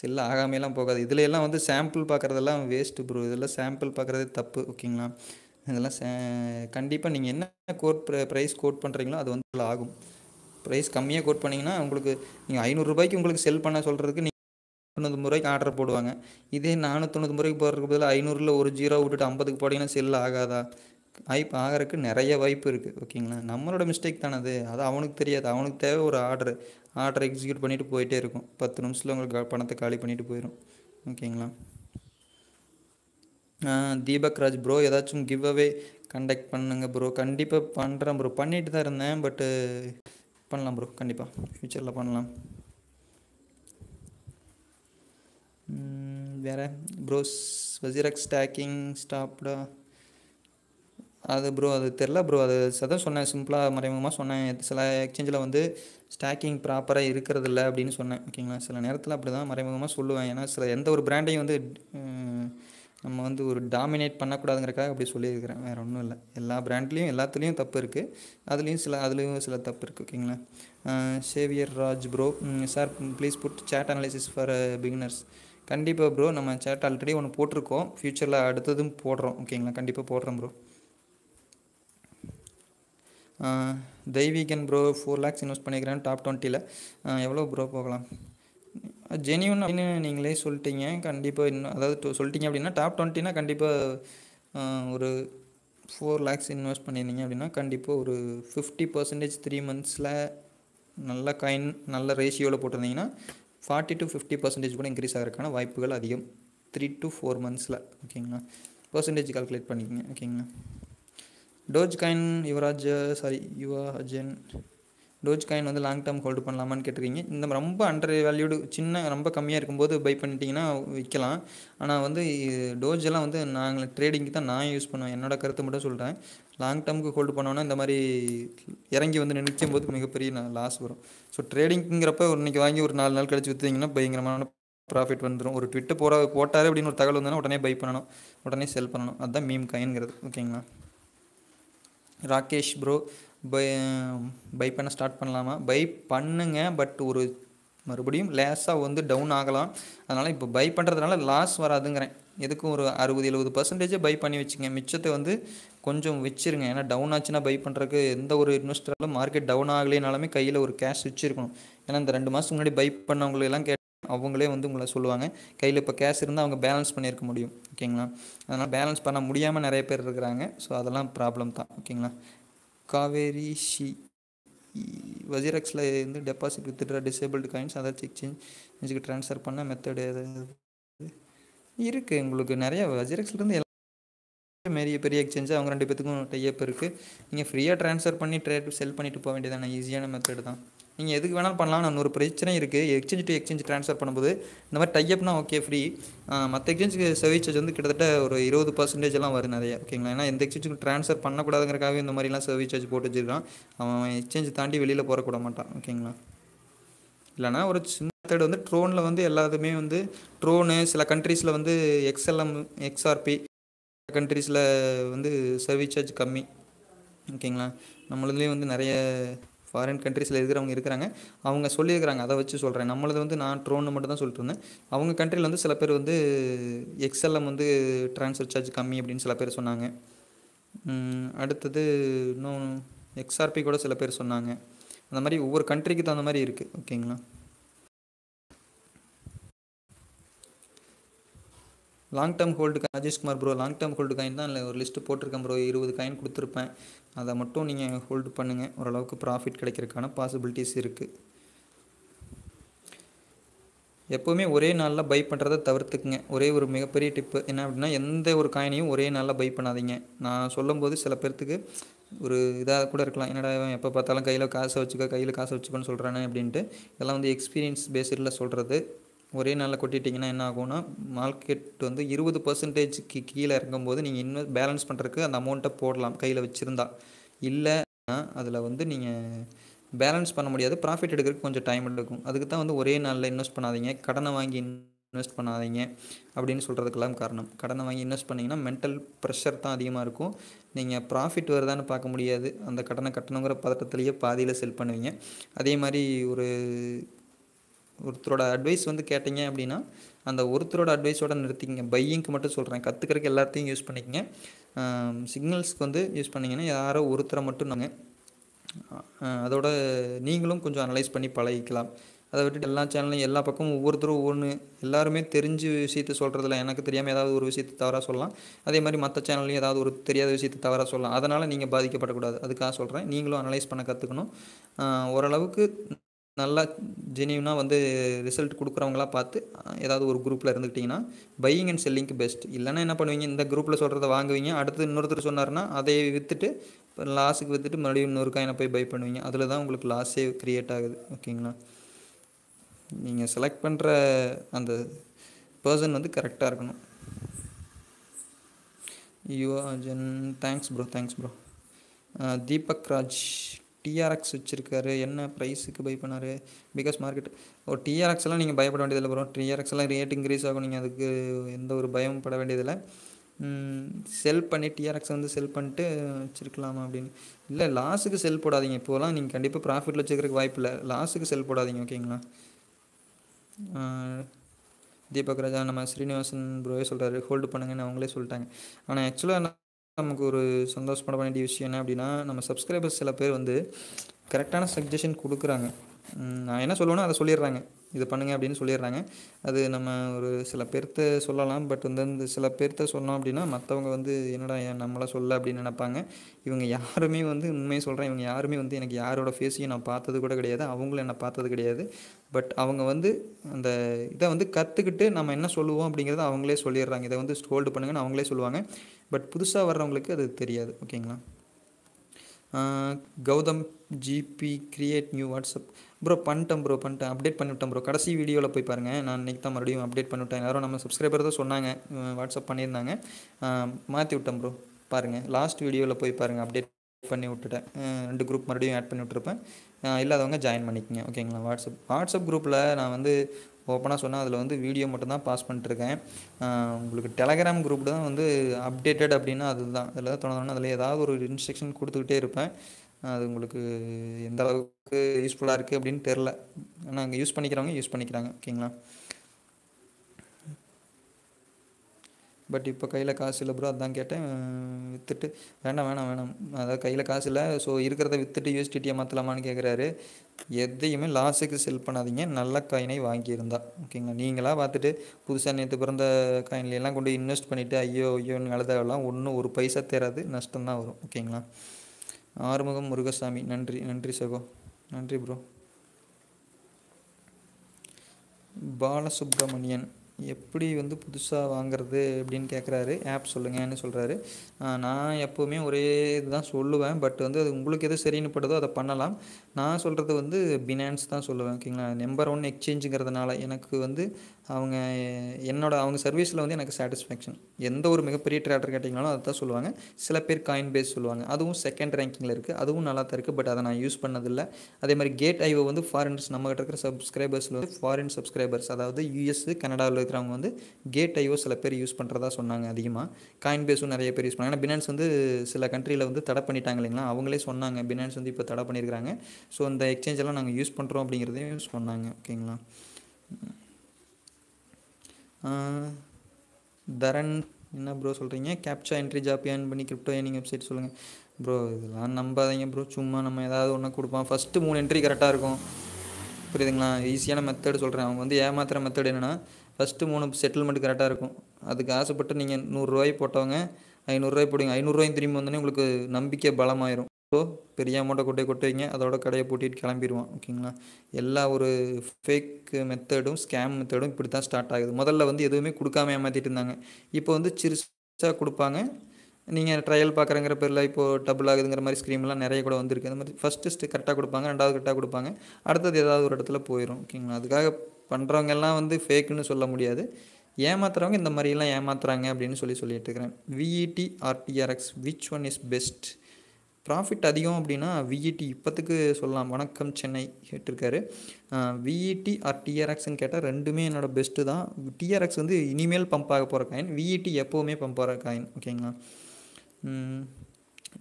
செல் ஆகாமையெல்லாம் போகாது இதில் எல்லாம் வந்து சாம்பிள் பார்க்குறதெல்லாம் வேஸ்ட்டு ப்ரோ இதெல்லாம் சாம்பிள் பார்க்குறதே தப்பு ஓகேங்களா இதெல்லாம் கண்டிப்பாக நீங்கள் என்ன கோட் ப்ரைஸ் கோட் பண்ணுறீங்களோ அது வந்து ஆகும் ப்ரைஸ் கம்மியாக கோட் பண்ணிங்கன்னா உங்களுக்கு நீங்கள் ஐநூறுரூபாய்க்கு உங்களுக்கு செல் பண்ண சொல்கிறதுக்கு நீங்கள் தொண்ணூறு முறைக்கு ஆர்டர் போடுவாங்க இதே நானூற்றி தொண்ணூறு முறைக்கு போடுறதுக்கு பதில் ஐநூறில் ஒரு ஜீரோ விட்டுட்டு ஐம்பதுக்கு போட்டிங்கன்னா செல் ஆகாதா ஹைப் ஆகிறதுக்கு நிறைய வாய்ப்பு இருக்குது ஓகேங்களா நம்மளோட மிஸ்டேக் தானே அது அது அவனுக்கு தெரியாது அவனுக்கு தேவை ஒரு ஆர்டர் ஆர்டர் எக்ஸிக்யூட் பண்ணிவிட்டு போயிட்டே இருக்கும் பத்து நிமிஷத்தில் உங்களுக்கு பணத்தை காலி பண்ணிவிட்டு போயிடும் ஓகேங்களா தீபக் ராஜ் ப்ரோ ஏதாச்சும் கிவ் அவே கண்டக்ட் பண்ணுங்கள் ப்ரோ கண்டிப்பாக பண்ணுறேன் ப்ரோ பண்ணிட்டு தான் இருந்தேன் பட்டு பண்ணலாம் ப்ரோ கண்டிப்பாக ஃப்யூச்சரில் பண்ணலாம் வேறு ப்ரோஸ் வசிரக் ஸ்டாக்கிங் ஸ்டாப்டா அது ப்ரோ அது தெரில ப்ரோ அது அதான் சொன்னேன் சிம்பிளாக மறைமுகமாக சொன்னேன் சில எக்ஸ்சேஞ்சில் வந்து ஸ்டாக்கிங் ப்ராப்பராக இருக்கிறது இல்லை அப்படின்னு சொன்னேன் ஓகேங்களா சில நேரத்தில் அப்படி தான் மறைமுகமாக சொல்லுவேன் ஏன்னா சில எந்த ஒரு பிராண்டையும் வந்து நம்ம வந்து ஒரு டாமினேட் பண்ணக்கூடாதுங்கிறக்காக அப்படி சொல்லியிருக்கிறேன் வேறு ஒன்றும் இல்லை எல்லா பிராண்ட்லேயும் எல்லாத்துலேயும் தப்பு இருக்குது அதுலேயும் சில அதுலேயும் சில தப்பு இருக்குது ஓகேங்களா Xavier Raj bro sir please put chart analysis for beginners கண்டிப்பாக ப்ரோ நம்ம சேட் ஆல்ரெடி ஒன்று போட்டிருக்கோம் ஃப்யூச்சரில் அடுத்ததும் போடுறோம் ஓகேங்களா கண்டிப்பாக போடுறோம் bro Deivigan bro four lakhs invest பண்ணிக்கிறேன் டாப் டுவெண்ட்டியில் எவ்வளோ ப்ரோ போகலாம் ஜெனியூன் அப்படின்னு நீங்களே சொல்லிட்டீங்க கண்டிப்பாக இன்னும் அதாவது சொல்லிட்டீங்க அப்படின்னா டாப் டுவெண்ட்டினா கண்டிப்பாக ஒரு ஃபோர் லேக்ஸ் இன்வெஸ்ட் பண்ணியிருந்தீங்க அப்படின்னா கண்டிப்பாக ஒரு ஃபிஃப்டி பர்சன்டேஜ் த்ரீ மந்த்ஸில் நல்ல காயின் நல்ல ரேஷியோவில் போட்டிருந்தீங்கன்னா ஃபார்ட்டி டு ஃபிஃப்டி பர்சன்டேஜ் கூட இன்க்ரீஸ் ஆகிறதுக்கான வாய்ப்புகள் அதிகம் த்ரீ டு ஃபோர் மந்த்ஸில் ஓகேங்களா பர்சன்டேஜ் கால்குலேட் பண்ணிக்கோங்க ஓகேங்களா doge coin Yuvaraj sorry Yuvarajan doge coin வந்து லாங் டேர்ம் ஹோல்டு பண்ணலாமான்னு கேட்டிருக்கீங்க இந்த ரொம்ப அண்டர் வேல்யூடு சின்ன ரொம்ப கம்மியாக இருக்கும்போது பை பண்ணிட்டீங்கன்னா விற்கலாம் ஆனால் வந்து டோஜெல்லாம் வந்து நாங்கள் ட்ரேடிங்க்கு தான் நான் யூஸ் பண்ணுவேன் என்னோட கருத்து மட்டும் சொல்கிறேன் லாங் டேர்முக்கு ஹோல்டு பண்ணோன்னா இந்த மாதிரி இறங்கி வந்து நிற்கும் போது மிகப்பெரிய லாஸ் வரும் ஸோ ட்ரேடிங்கிறப்ப இன்றைக்கி வாங்கி ஒரு நாலு நாள் கழிச்சு விற்றுங்கன்னா பயங்கரமான ப்ராஃபிட் வந்துடும் ஒரு ட்விட்டர் போகிற போட்டார் அப்படின்னு ஒரு தகவல் வந்தோன்னா உடனே பை பண்ணணும் உடனே செல் பண்ணணும் அதுதான் மீம் காயின்ங்கிறது ஓகேங்களா ராகேஷ் ப்ரோ பை பை பண்ண ஸ்டார்ட் பண்ணலாமா பை பண்ணுங்க பட் ஒரு மறுபடியும் லேஸாக வந்து டவுன் ஆகலாம் அதனால் இப்போ பை பண்ணுறதுனால லாஸ் வராதுங்கிறேன் எதுக்கும் ஒரு அறுபது எழுபது பர்சன்டேஜை பை பண்ணி வச்சுங்க மிச்சத்தை வந்து கொஞ்சம் வச்சுருங்க ஏன்னா டவுன் ஆச்சுன்னா பை பண்ணுறதுக்கு எந்த ஒரு இன்வெஸ்டராலும் மார்க்கெட் டவுன் ஆகலைனாலுமே கையில் ஒரு கேஷ் வச்சுருக்கணும் ஏன்னா இந்த ரெண்டு மாதத்துக்கு முன்னாடி பை பண்ணவங்களெல்லாம் கே அவங்களே வந்து உங்களை சொல்லுவாங்க கையில் இப்போ கேஷ் இருந்தால் அவங்க பேலன்ஸ் பண்ணியிருக்க முடியும் ஓகேங்களா அதனால் பேலன்ஸ் பண்ண முடியாமல் நிறைய பேர் இருக்கிறாங்க ஸோ அதெல்லாம் ப்ராப்ளம் தான் ஓகேங்களா காவேரி ஷி வஜிரக்ஸில் இருந்து டெபாசிட் வித்துட்ற டிசேபிள்டு காயின்ஸ் அதர் எக்ஸ்சேஞ்சுக்கு ட்ரான்ஸ்ஃபர் பண்ண மெத்தடு இருக்குது உங்களுக்கு நிறைய வஜிரக்ஸ்லேருந்து எல்லாம் பெரிய பெரிய எக்ஸ்சேஞ்சு அவங்க ரெண்டு பேத்துக்கும் டைப் இருக்குது நீங்கள் ஃப்ரீயாக ட்ரான்ஸ்ஃபர் பண்ணி ட்ரேட் செல் பண்ணிட்டு போக வேண்டியதான ஈஸியான மெத்தடு தான் நீங்கள் எதுக்கு வேணாலும் பண்ணலாம் நான் ஒரு பிரச்சனை இருக்குது எக்ஸ்சேஞ்ச் டு எக்ஸ்சேஞ்ச் ட்ரான்ஸ்ஃபர் பண்ணும்போது இந்த மாதிரி டைஅப்னா ஓகே ஃப்ரீ மற்ற எக்ஸ்சேஞ்சுக்கு சர்வீஸ் சார்ஜ் வந்து கிட்டத்தட்ட ஒரு இருபது பர்சன்டேஜ் எல்லாம் வரும் நிறைய ஓகேங்களா ஏன்னா எந்த எக்ஸ்சேஞ்சுக்கு ட்ரான்ஸ்ஃபர் பண்ணக்கூடாதுங்கிறக்காகவே இந்த மாதிரிலாம் சர்வீஸ் சார்ஜ் போட்டு வச்சிருக்கான் அவன் எக்ஸ்சேஞ்ச் தாண்டி வெளியில் போகக்கூட மாட்டான் ஓகேங்களா இல்லைனா ஒரு சின்ன மெத்தட் வந்து ட்ரோனில் வந்து எல்லாத்துமே வந்து ட்ரோனு சில கண்ட்ரீஸில் வந்து எக்ஸ்எல்எம் எக்ஸ்ஆர்பி சில கண்ட்ரீஸில் வந்து சர்வீஸ் சார்ஜ் கம்மி ஓகேங்களா நம்மளதுலேயும் வந்து நிறைய ஃபாரின் கண்ட்ரீஸில் இருக்கிறவங்க இருக்கிறாங்க அவங்க சொல்லியிருக்கிறாங்க அதை வச்சு சொல்கிறேன் நம்மளது வந்து நான் ட்ரோன்னு மட்டும் தான் சொல்லிட்டு இருந்தேன் அவங்க கண்ட்ரியில் வந்து சில பேர் வந்து எக்ஸ்எல்எம் வந்து ட்ரான்ஸ்ஃபர் சார்ஜ் கம்மி அப்படின்னு சில பேர் சொன்னாங்க அடுத்தது இன்னும் எக்ஸ்ஆர்பி கூட சில பேர் சொன்னாங்க அந்த மாதிரி ஒவ்வொரு கண்ட்ரிக்கு தகுந்த மாதிரி இருக்குது ஓகேங்களா long term hold Rajeshkumar bro long term hold coin தான் இல்லை ஒரு லிஸ்ட்டு போட்டிருக்கேன் ப்ரோ இருபது காயின் கொடுத்துருப்பேன் அதை மட்டும் நீங்கள் ஹோல்டு பண்ணுங்கள் ஓரளவுக்கு ப்ராஃபிட் கிடைக்கிறதுக்கான பாசிபிலிட்டிஸ் இருக்குது எப்போவுமே ஒரே நாளில் பை பண்ணுறதை தவிர்த்துக்குங்க ஒரே ஒரு மிகப்பெரிய டிப்பு என்ன அப்படின்னா எந்த ஒரு காயினையும் ஒரே நாளில் பை பண்ணாதீங்க நான் சொல்லும்போது சில பேர்த்துக்கு ஒரு இதாக கூட இருக்கலாம் என்னடா எப்போ பார்த்தாலும் கையில் காசை வச்சுக்கோ கையில் காசை வச்சுக்கோன்னு சொல்கிறானே அப்படின்ட்டு இதெல்லாம் வந்து எக்ஸ்பீரியன்ஸ் பேஸில் சொல்கிறது ஒரே நாளில் கொட்டிட்டிங்கன்னா என்ன ஆகும்னா மார்க்கெட் வந்து இருபது பர்சன்டேஜ்க்கு கீழே இறங்கும்போது நீங்கள் இன்னும் பேலன்ஸ் பண்ணுறதுக்கு அந்த அமௌண்ட்டை போடலாம் கையில் வச்சுருந்தா இல்லைன்னா அதில் வந்து நீங்கள் பேலன்ஸ் பண்ண முடியாது ப்ராஃபிட் எடுக்கிறதுக்கு கொஞ்சம் டைம் எடுக்கும் அதுக்கு தான் வந்து ஒரே நாளில் இன்வெஸ்ட் பண்ணாதீங்க கடனை வாங்கி இன்வெஸ்ட் பண்ணாதீங்க அப்படின்னு சொல்கிறதுக்கெல்லாம் காரணம் கடனை வாங்கி இன்வெஸ்ட் பண்ணிங்கன்னா மென்டல் ப்ரெஷர் தான் அதிகமாக இருக்கும் நீங்கள் ப்ராஃபிட் வருதான்னு பார்க்க முடியாது அந்த கடனை கட்டணுங்கிற பதட்டத்துலேயே பாதியில் செல் பண்ணுவீங்க அதே மாதிரி ஒரு ஒருத்தரோட அட்வைஸ் வந்து கேட்டீங்க அப்படின்னா அந்த ஒருத்தரோட அட்வைஸோட நிறுத்திங்க பையிங்க்கு மட்டும் சொல்கிறேன் கற்றுக்கிறதுக்கு எல்லாத்தையும் யூஸ் பண்ணிக்கங்க சிக்னல்ஸ்க்கு வந்து யூஸ் பண்ணிங்கன்னா யாரோ ஒருத்தரை மட்டும் நாங்கள் அதோட நீங்களும் கொஞ்சம் அனலைஸ் பண்ணி பழகிக்கலாம் அதை விட்டுட்டு எல்லா சேனல்லையும் எல்லா பக்கமும் ஒவ்வொருத்தரும் ஒவ்வொன்று எல்லாருமே தெரிஞ்ச விஷயத்த சொல்கிறதுல எனக்கு தெரியாமல் ஏதாவது ஒரு விஷயத்தை தவறாக சொல்லலாம் அதே மாதிரி மற்ற சேனல்லையும் ஏதாவது ஒரு தெரியாத விஷயத்தை தவறாக சொல்லலாம் அதனால் நீங்கள் பாதிக்கப்படக்கூடாது அதுக்காக சொல்கிறேன் நீங்களும் அனலைஸ் பண்ண கற்றுக்கணும் ஓரளவுக்கு நல்லா ஜெனியூனாக வந்து ரிசல்ட் கொடுக்குறவங்களாம் பார்த்து ஏதாவது ஒரு குரூப்பில் இருந்துக்கிட்டிங்கன்னா பையிங் அண்ட் செல்லிங்க்கு பெஸ்ட் இல்லைன்னா என்ன பண்ணுவீங்க இந்த குரூப்பில் சொல்கிறத வாங்குவீங்க அடுத்து இன்னொருத்தர் சொன்னார்னா அதை விற்றுட்டு இப்போ லாஸுக்கு விற்றுட்டு மறுபடியும் இன்னொரு காயினை போய் பை பண்ணுவீங்க அதில் தான் உங்களுக்கு லாஸே க்ரியேட் ஆகுது ஓகேங்களா நீங்கள் செலக்ட் பண்ணுற அந்த பர்சன் வந்து கரெக்டாக இருக்கணும் யூ ஜென் thanks bro thanks bro Deepak Raj TRX வச்சுருக்காரு என்ன ப்ரைஸுக்கு பை பண்ணார் பிகாஸ் மார்க்கெட் ஒரு டிஆர்எக்ஸ் எல்லாம் நீங்கள் பயப்பட வேண்டியதில்லை ப்ரோ டிஆர்எக்ஸ் எல்லாம் ரேட் இன்க்ரீஸ் ஆகும் நீங்கள் அதுக்கு எந்த ஒரு பயமும் பட வேண்டியதில்லை செல் பண்ணி டிஆர்எக்ஸை வந்து செல் பண்ணிட்டு வச்சுருக்கலாமா அப்படின்னு இல்லை லாஸுக்கு செல் போடாதீங்க இப்போலாம் நீங்கள் கண்டிப்பாக ப்ராஃபிட்டில் வச்சுக்கிறதுக்கு வாய்ப்பு இல்லை லாஸுக்கு செல் போடாதீங்க ஓகேங்களா தீபக் ராஜா நம்ம ஸ்ரீனிவாசன் ப்ரோவே சொல்கிறாரு ஹோல்டு பண்ணுங்கன்னு அவங்களே சொல்லிட்டாங்க ஆனால் ஆக்சுவலாக நமக்கு ஒரு சந்தோஷப்பட வேண்டிய விஷயம் என்ன அப்படின்னா நம்ம சப்ஸ்கிரைபர்ஸ் சில பேர் வந்து கரெக்டான சஜஷன் கொடுக்குறாங்க நான் என்ன சொல்லுவேன்னா அதை சொல்லிடுறாங்க இது பண்ணுங்கள் அப்படின்னு சொல்லிடுறாங்க அது நம்ம ஒரு சில பேர்த்த சொல்லலாம் பட் வந்து இந்த சில பேர்த்த சொன்னோம் அப்படின்னா மற்றவங்க வந்து என்னடா நம்மளாம் சொல்ல அப்படின்னு நினைப்பாங்க இவங்க யாருமே வந்து உண்மையை சொல்கிறேன் இவங்க யாருமே வந்து எனக்கு யாரோட ஃபேஸையும் நான் பார்த்தது கூட கிடையாது அவங்களும் என்னை பார்த்தது கிடையாது பட் அவங்க வந்து அந்த இதை வந்து கற்றுக்கிட்டு நம்ம என்ன சொல்லுவோம் அப்படிங்கிறத அவங்களே சொல்லிடுறாங்க இதை வந்து ஹோல்டு பண்ணுங்கன்னு அவங்களே சொல்லுவாங்க பட் புதுசாக வர்றவங்களுக்கு அது தெரியாது ஓகேங்களா Gautham GP create new WhatsApp bro பண்ணிட்டேன் ப்ரோ பண்ணிட்டேன் அப்டேட் பண்ணிவிட்டேன் ப்ரோ கடைசி வீடியோவில் போய் பாருங்கள் நான் இன்றைக்கி தான் மறுபடியும் அப்டேட் பண்ணிவிட்டேன் யாரும் நம்ம சப்ஸ்கிரைபர் தான் சொன்னாங்க வாட்ஸ்அப் பண்ணியிருந்தாங்க மாற்றி விட்டேன் ப்ரோ பாருங்கள் லாஸ்ட் வீடியோவில் போய் பாருங்கள் அப்டேட் பண்ணி விட்டுட்டேன் ரெண்டு குரூப் மறுபடியும் ஆட் பண்ணி விட்டுருப்பேன் இல்லாதவங்க ஜாயின் பண்ணிக்கங்க ஓகேங்களா வாட்ஸ்அப் வாட்ஸ்அப் குரூப்பில் நான் வந்து ஓப்பனாக சொன்னால் அதில் வந்து வீடியோ மட்டும் தான் பாஸ் பண்ணிட்டுருக்கேன் உங்களுக்கு டெலகிராம் குரூப் தான் வந்து அப்டேட்டட் அப்படின்னா அதுதான் அதில் தான் தொடர்ந்து அதில் ஏதாவது ஒரு இன்ஸ்ட்ரக்ஷன் கொடுத்துக்கிட்டே இருப்பேன் அது உங்களுக்கு எந்த அளவுக்கு யூஸ்ஃபுல்லாக இருக்குது அப்படின்னு தெரில ஆனால் அங்கே யூஸ் பண்ணிக்கிறவங்க யூஸ் பண்ணிக்கிறாங்க ஓகேங்களா பட் இப்போ கையில் காசு இல்லை ப்ரோ அதான் கேட்டேன் விற்றுட்டு வேணாம் வேணாம் வேணாம் அதாவது கையில் காசு இல்லை ஸோ இருக்கிறத விற்றுட்டு யூஎஸ்டிடியை மாற்றலாமான்னு கேட்குறாரு எதையுமே லாஸுக்கு செல் பண்ணாதீங்க நல்ல காயினை வாங்கியிருந்தா ஓகேங்களா நீங்களாக பார்த்துட்டு புதுசாக நேற்று பிறந்த காயின்லாம் கொண்டு இன்வெஸ்ட் பண்ணிவிட்டு ஐயோ ஐயோன்னு அழுதாவெல்லாம் ஒன்றும் ஒரு பைசா தேராது நஷ்டம் தான் வரும் ஓகேங்களா ஆறுமுகம் முருகசாமி நன்றி நன்றி சகோ நன்றி ப்ரோ பாலசுப்ரமணியன் எப்படி வந்து புதுசாக வாங்குறது அப்படின்னு கேட்குறாரு ஆப் சொல்லுங்கன்னு சொல்கிறாரு நான் எப்போவுமே ஒரே இதுதான் சொல்லுவேன் பட் வந்து அது உங்களுக்கு எது சரின்னு படுதோ அதை பண்ணலாம் நான் சொல்கிறது வந்து பினான்ஸ் தான் சொல்லுவேன் ஓகேங்களா நம்பர் ஒன் எக்ஸ்சேஞ்சுங்கிறதுனால எனக்கு வந்து அவங்க என்னோட அவங்க சர்வீஸில் வந்து எனக்கு சாட்டிஸ்ஃபேக்ஷன் எந்த ஒரு மிகப்பெரிய ட்ரேடர் கேட்டிங்கனாலும் அதை தான் சொல்லுவாங்க சில பேர் காயின் பேஸ் சொல்லுவாங்க அதுவும் செகண்ட் ரேங்கிங்கில் இருக்குது அதுவும் நல்லா தான் இருக்குது பட் அதை நான் யூஸ் பண்ணதில்லை அதே மாதிரி கேட் ஐவோ வந்து ஃபாரின்ஸ் நம்மகிட்ட இருக்கிற சப்ஸ்கிரைபர்ஸில் வந்து ஃபாரின் சப்ஸ்கிரைபர்ஸ் அதாவது யூஎஸ் கனடாவில் இருக்கிறவங்க வந்து கேட் ஐயோ சில பேர் யூஸ் பண்ணுறதா சொன்னாங்க அதிகமாக காயின் பேஸும் நிறைய பேர் யூஸ் பண்ணாங்க ஏன்னா பினான்ஸ் வந்து சில கண்ட்ரியில் வந்து தடை பண்ணிட்டாங்க இல்லைங்களா அவங்களே சொன்னாங்க பினான்ஸ் வந்து இப்போ தடை பண்ணியிருக்காங்க ஸோ இந்த எக்ஸ்சேஞ்ச் எல்லாம் நாங்கள் யூஸ் பண்ணுறோம் அப்படிங்கிறதையும் யூஸ் சொன்னாங்க ஓகேங்களா தரன் என்ன ப்ரோ சொல்கிறீங்க கேப்சா என்ட்ரி ஜாப் ஏர்ன் பண்ணி கிரிப்டோ ஏனிங் வெப்சைட் சொல்லுங்கள் ப்ரோ இதெல்லாம் நம்பாதீங்க ப்ரோ சும்மா நம்ம ஏதாவது ஒன்று கொடுப்பான் ஃபஸ்ட்டு மூணு என்ட்ரி கரெக்டாக இருக்கும் புரியுதுங்களா ஈஸியான மெத்தட் சொல்கிறேன் அவங்க வந்து ஏமாத்துகிற மெத்தட் என்னென்னா ஃபஸ்ட்டு மூணு செட்டில்மெண்ட் கரெக்டாக இருக்கும் அதுக்கு ஆசைப்பட்டு நீங்கள் நூறுரூவாய் போட்டவங்க ஐநூறுரூவாய் போடுங்க ஐநூறுரூவாயும் திரும்பி வந்தோடனே உங்களுக்கு நம்பிக்கை பலமாயிரும் ஸோ பெரிய அமௌண்ட்டை கொட்டை கொட்டுவீங்க அதோட கடையை பூட்டிட்டு கிளம்பிடுவான் ஓகேங்களா எல்லா ஒரு ஃபேக் மெத்தடும் ஸ்கேம் மெத்தடும் இப்படி தான் ஸ்டார்ட் ஆகுது முதல்ல வந்து எதுவுமே கொடுக்காம ஏமாற்றிட்டு இருந்தாங்க இப்போ வந்து சிறுசாக கொடுப்பாங்க நீங்கள் ட்ரையல் பார்க்குறங்கிற பேரில் இப்போது டபுள் ஆகுதுங்கிற மாதிரி ஸ்க்ரீம்லாம் நிறைய கூட வந்திருக்கு அந்த மாதிரி ஃபஸ்ட்டு கரெக்டாக கொடுப்பாங்க ரெண்டாவது கரெக்டாக கொடுப்பாங்க அடுத்தது ஏதாவது ஒரு இடத்துல போயிடும் ஓகேங்களா அதுக்காக பண்ணுறவங்கெல்லாம் வந்து ஃபேக்குன்னு சொல்ல முடியாது ஏமாத்துறவங்க இந்த மாதிரிலாம் ஏமாத்துறாங்க அப்படின்னு சொல்லி சொல்லிட்டு இருக்கிறேன் VET or TRX e which one is best profit அதிகம் அப்படின்னா விஇடி e இப்போத்துக்கு சொல்லலாம் வணக்கம் சென்னை கேட்டிருக்காரு விஇடி ஆர் டிஆர்எக்ஸ்ன்னு e கேட்டால் ரெண்டுமே என்னோடய பெஸ்ட்டு தான் டிஆர்எக்ஸ் வந்து இனிமேல் பம்ப் ஆக போகிற காயின் விஇடி எப்போவுமே பம்ப் ஆகிற காயின் ஓகேங்களா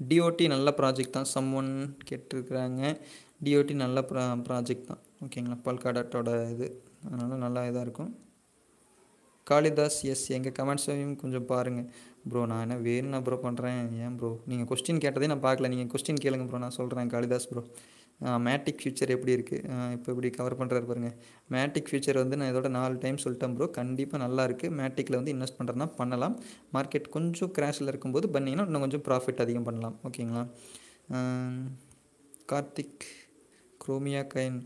டிஓடி நல்ல ப்ராஜெக்ட் தான் சம் ஒன் கேட்டிருக்கிறாங்க டிஓடி நல்ல ப்ரா ப்ராஜெக்ட் தான் ஓகேங்களா பல்காடாட்டோட இது அதனால் நல்லா இதாக இருக்கும் காளிதாஸ் எஸ் எங்கள் கமெண்ட்ஸையும் கொஞ்சம் பாருங்கள் ப்ரோ நான் என்ன வேணும்னா ப்ரோ பண்ணுறேன் ஏன் ப்ரோ நீங்கள் கொஸ்டின் கேட்டதே நான் பார்க்கல நீங்கள் கொஸ்டின் கேளுங்க ப்ரோ நான் சொல்கிறேன் காளிதாஸ் ப்ரோ மேட்டிக் ஃபியூச்சர் எப்படி இருக்குது இப்போ இப்படி கவர் பண்ணுறாரு பாருங்கள் மேட்டிக் ஃபியூச்சர் வந்து நான் இதோட நாலு டைம் சொல்லிட்டேன் ப்ரோ கண்டிப்பாக நல்லா இருக்குது மேட்டிக்கில் வந்து இன்வெஸ்ட் பண்ணுறதுனா பண்ணலாம் மார்க்கெட் கொஞ்சம் கிராஷில் இருக்கும்போது பண்ணிங்கன்னா இன்னும் கொஞ்சம் ப்ராஃபிட் அதிகம் பண்ணலாம் ஓகேங்களா கார்த்திக் குரோமியா கைன்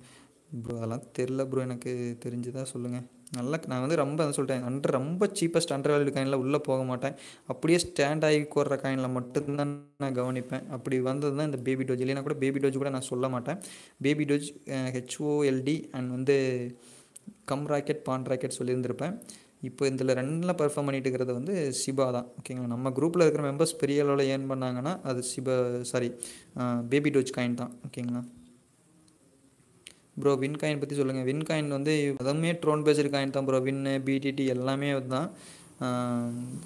ப்ரோ அதெல்லாம் தெரில ப்ரோ எனக்கு தெரிஞ்சுதான் சொல்லுங்கள் நல்லா நான் வந்து ரொம்ப அதை சொல்லிட்டேன் அண்ட் ரொம்ப சீப்பஸ்ட் அண்டர் வேல்யூ காயினில் உள்ளே போக மாட்டேன் அப்படியே ஸ்டாண்ட் ஆகி கோர்ற காயினில் மட்டும்தான் நான் கவனிப்பேன் அப்படி வந்தது தான் இந்த பேபி டோஜ் இல்லைனா கூட பேபி டோஜ் கூட நான் சொல்ல மாட்டேன் பேபி டோஜ் ஹெச்ஓஎல்டி அண்ட் வந்து கம் ராக்கெட் பான் ராக்கெட் சொல்லியிருந்திருப்பேன் இப்போ இதில் ரெண்டில் பர்ஃபார்ம் பண்ணிட்டு இருக்கிறது வந்து சிபா தான் ஓகேங்களா நம்ம குரூப்பில் இருக்கிற மெம்பர்ஸ் பெரிய அளவில் ஏர்ன் பண்ணாங்கன்னா அது Shiba sorry baby doge coin தான் ஓகேங்களா ப்ரோ வின் காயின் பற்றி சொல்லுங்கள் வின் காயின் வந்து அதுவுமே ட்ரோன் பேஸ்டு காயின் தான் ப்ரோ வின்னு பிடிடி எல்லாமே தான்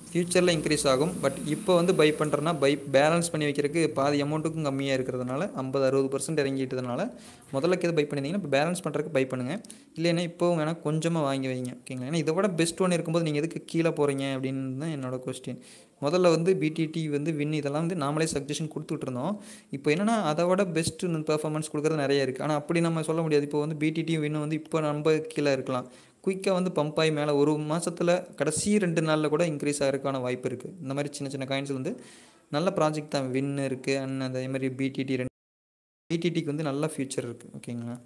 ஃப்யூச்சரில் இன்க்ரீஸ் ஆகும் பட் இப்போ வந்து பை பண்ணுறேன்னா பை பேலன்ஸ் பண்ணி வைக்கிறதுக்கு பாதி அமௌண்ட்டுக்கும் கம்மியாக இருக்கிறதுனால ஐம்பது அறுபது பர்சன்ட் இறங்கிட்டதுனால முதல்ல எது பை பண்ணியிருந்தீங்கன்னா இப்போ பேலன்ஸ் பண்ணுறதுக்கு பை பண்ணுங்கள் இல்லைன்னா இப்போ வேணால் கொஞ்சமாக வாங்கி வைங்க ஓகேங்களா ஏன்னா இதை விட பெஸ்ட் ஒன்று இருக்கும்போது நீங்கள் எதுக்கு கீழே போகிறீங்க அப்படின்னு தான் என்னோடய கொஸ்டின் முதல்ல வந்து பிடிடி வந்து வின் இதெல்லாம் வந்து நாமளே சஜஷன் கொடுத்துட்ருந்தோம் இப்போ என்னென்னா அதை விட பெஸ்ட் பெர்ஃபார்மன்ஸ் கொடுக்குறது நிறைய இருக்குது ஆனால் அப்படி நம்ம சொல்ல முடியாது இப்போ வந்து பிடிடி வின் வந்து இப்போ நம்ம கீழே இருக்கலாம் குயிக்காக வந்து பம்ப் ஆகி மேலே ஒரு மாதத்தில் கடைசி ரெண்டு நாளில் கூட இன்க்ரீஸ் ஆகிறதுக்கான வாய்ப்பு இருக்குது இந்த மாதிரி சின்ன சின்ன காயின்ஸ் வந்து நல்ல ப்ராஜெக்ட் தான் வின் இருக்குது அண்ட் அதே மாதிரி பிடிடி ரெண்டு பிடிடிக்கு வந்து நல்ல ஃபியூச்சர் இருக்குது ஓகேங்களா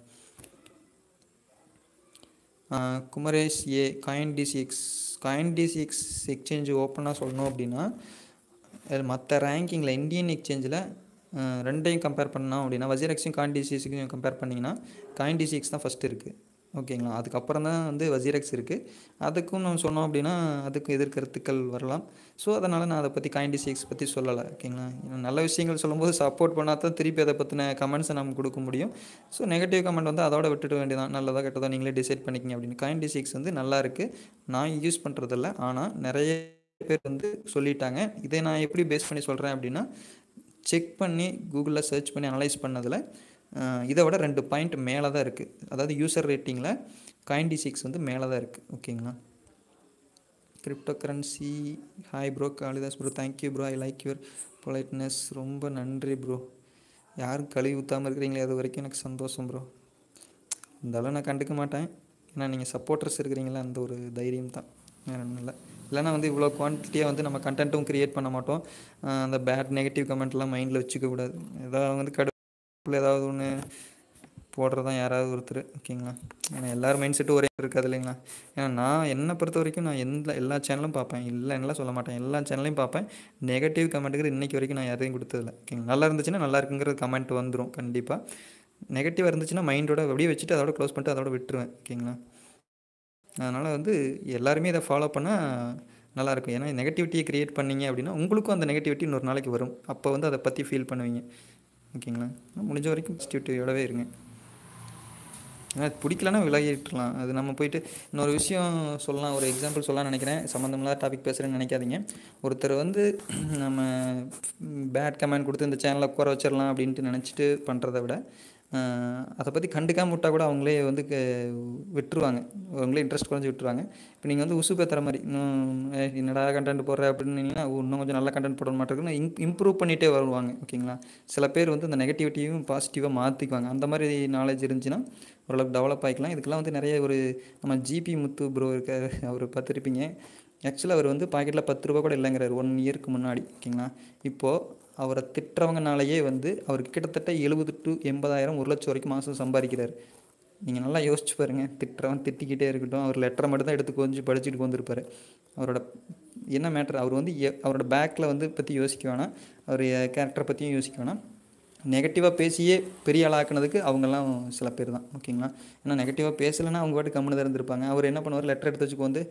குமரேஷ் ஏ காயின் டிசிஎக்ஸ் காயின்டிஸ் எக்ஸ் எக்ஸ்சேஞ்சு ஓப்பனாக சொல்லணும் அப்படின்னா மற்ற ரேங்கிங்கில் இந்தியன் எக்ஸ்சேஞ்சில் ரெண்டையும் கம்பேர் பண்ணோம் அப்படின்னா வஜீர் எக்ஸையும் காயின்டிஸ் கம்பேர் பண்ணிங்கன்னா காயின்டிஸ் எக்ஸ் தான் ஃபஸ்ட்டு இருக்குது ஓகேங்களா அதுக்கப்புறம் தான் வந்து வசீரெக்ஸ் இருக்குது அதுக்கும் நம்ம சொன்னோம் அப்படின்னா அதுக்கும் எதிர்கருத்துக்கள் வரலாம் ஸோ அதனால் நான் அதை பற்றி கைண்டி சிக்ஸ் பற்றி சொல்லலை ஓகேங்களா நல்ல விஷயங்கள் சொல்லும்போது சப்போர்ட் பண்ணால் தான் திருப்பி அதை பற்றின கமெண்ட்ஸை நம்ம கொடுக்க முடியும் ஸோ நெகட்டிவ் கமெண்ட் வந்து அதோட விட்டுட வேண்டியதான் நல்லதாக கெட்டதாக நீங்களே டிசைட் பண்ணிக்கிங்க அப்படின்னு கைண்டி சிக்ஸ் வந்து நல்லா இருக்குது நான் யூஸ் பண்ணுறதில்ல ஆனால் நிறைய பேர் வந்து சொல்லிட்டாங்க இதை நான் எப்படி பேஸ் பண்ணி சொல்கிறேன் அப்படின்னா செக் பண்ணி கூகுளில் சர்ச் பண்ணி அனலைஸ் பண்ணதில் இதை விட ரெண்டு பாயிண்ட் மேலே தான் இருக்குது அதாவது யூசர் ரேட்டிங்கில் கைண்டி சிக்ஸ் வந்து மேலே தான் இருக்குது ஓகேங்களா crypto currency hi bro Kalidas bro thank you bro I like your politeness ரொம்ப நன்றி ப்ரோ யாரும் கழுவி ஊற்றாமல் இருக்கிறீங்களே அது வரைக்கும் எனக்கு சந்தோஷம் ப்ரோ இந்தளவு நான் கண்டுக்க மாட்டேன் ஏன்னா நீங்கள் சப்போர்ட்டர்ஸ் இருக்கிறீங்களா அந்த ஒரு தைரியம் தான் வேறு ஒன்றும் இல்லை இல்லைனா வந்து இவ்வளோ குவான்டிட்டியாக வந்து நம்ம கண்டென்ட்டும் க்ரியேட் பண்ண மாட்டோம் அந்த பேட் நெகட்டிவ் கமெண்ட்லாம் மைண்டில் வச்சுக்க கூடாது ஏதாவது வந்து கடு ட்ரிப்பில் ஏதாவது ஒன்று போடுறது தான் யாராவது ஒருத்தர் ஓகேங்களா ஏன்னா எல்லாரும் மைண்ட் செட்டும் ஒரே இருக்காது இல்லைங்களா ஏன்னா நான் என்னை பொறுத்த வரைக்கும் நான் எந்த எல்லா சேனலும் பார்ப்பேன் இல்லைன்னா சொல்ல மாட்டேன் எல்லா சேனலையும் பார்ப்பேன் நெகட்டிவ் கமெண்ட்டுக்கு இன்றைக்கி வரைக்கும் நான் யாரையும் கொடுத்ததில்ல ஓகேங்களா நல்லா இருந்துச்சுன்னா நல்லா இருக்குங்கிற கமெண்ட் வந்துடும் கண்டிப்பாக நெகட்டிவாக இருந்துச்சுன்னா மைண்டோட அப்படியே வச்சுட்டு அதோட க்ளோஸ் பண்ணிட்டு அதோட விட்டுருவேன் ஓகேங்களா அதனால் வந்து எல்லாருமே இதை ஃபாலோ பண்ணால் நல்லாயிருக்கும் ஏன்னா நெகட்டிவிட்டியை க்ரியேட் பண்ணிங்க அப்படின்னா உங்களுக்கும் அந்த நெகட்டிவிட்டி இன்னொரு நாளைக்கு வரும் அப்போ வந்து அதை பற்றி ஃபீல் பண்ணுவீங்க ஓகேங்களா முடிஞ்ச வரைக்கும் பாசிட்டிவிட்டியோடவே இருங்க அது பிடிக்கலன்னா விலகிட்டுலாம் அது நம்ம போயிட்டு இன்னொரு விஷயம் சொல்லலாம் ஒரு எக்ஸாம்பிள் சொல்லலாம் நினைக்கிறேன் சம்மந்தமில்லாத டாபிக் பேசுகிறேன்னு நினைக்காதீங்க ஒருத்தர் வந்து நம்ம பேட் கமெண்ட் கொடுத்து இந்த சேனலை உட்கார வச்சிடலாம் அப்படின்ட்டு நினச்சிட்டு பண்ணுறதை விட அதை பற்றி கண்டுக்காமல் விட்டால் கூட அவங்களே வந்து விட்டுருவாங்க அவங்களே இன்ட்ரெஸ்ட் குறைஞ்சி விட்டுருவாங்க இப்போ நீங்கள் வந்து உசு பேத்துற மாதிரி இன்னும் என்னடா கண்டென்ட் போடுற அப்படின்னீங்கன்னா இன்னும் கொஞ்சம் நல்லா கண்டென்ட் போட மாட்டேருக்குன்னு இம் இம்ப்ரூவ் பண்ணிகிட்டே வருவாங்க ஓகேங்களா சில பேர் வந்து அந்த நெகட்டிவிட்டியும் பாசிட்டிவாக மாற்றிக்குவாங்க அந்த மாதிரி நாலேஜ் இருந்துச்சுன்னா ஓரளவுக்கு டெவலப் ஆகிக்கலாம் இதுக்கெல்லாம் வந்து நிறைய ஒரு நம்ம ஜிபி முத்து ப்ரோ இருக்கார் அவர் பார்த்துருப்பீங்க ஆக்சுவலாக அவர் வந்து பாக்கெட்டில் பத்து ரூபா கூட இல்லைங்கிறார் ஒன் இயருக்கு முன்னாடி ஓகேங்களா இப்போது அவரை திட்டுறவங்கனாலேயே வந்து அவர் கிட்டத்தட்ட எழுபது டு எண்பதாயிரம் ஒரு லட்சம் வரைக்கும் மாதம் சம்பாதிக்கிறார் நீங்கள் நல்லா யோசிச்சு பாருங்கள் திட்டுறவன் திட்டிக்கிட்டே இருக்கட்டும் அவர் லெட்டரை மட்டும் தான் எடுத்து கொஞ்சம் படிச்சுட்டு வந்திருப்பார் அவரோட என்ன மேட்ரு அவர் வந்து அவரோட பேக்கில் வந்து பற்றி யோசிக்க வேணாம் அவர் கேரக்டரை பற்றியும் யோசிக்க வேணாம் நெகட்டிவாக பேசியே பெரிய ஆளாக்குனதுக்கு அவங்கெல்லாம் சில பேர் தான் ஓகேங்களா ஏன்னா நெகட்டிவாக பேசலைன்னா அவங்க பாட்டு கம்முனு இருந்திருப்பாங்க அவர் என்ன பண்ணுவார் லெட்டர் எடுத்து வச்சுக்கு வந்து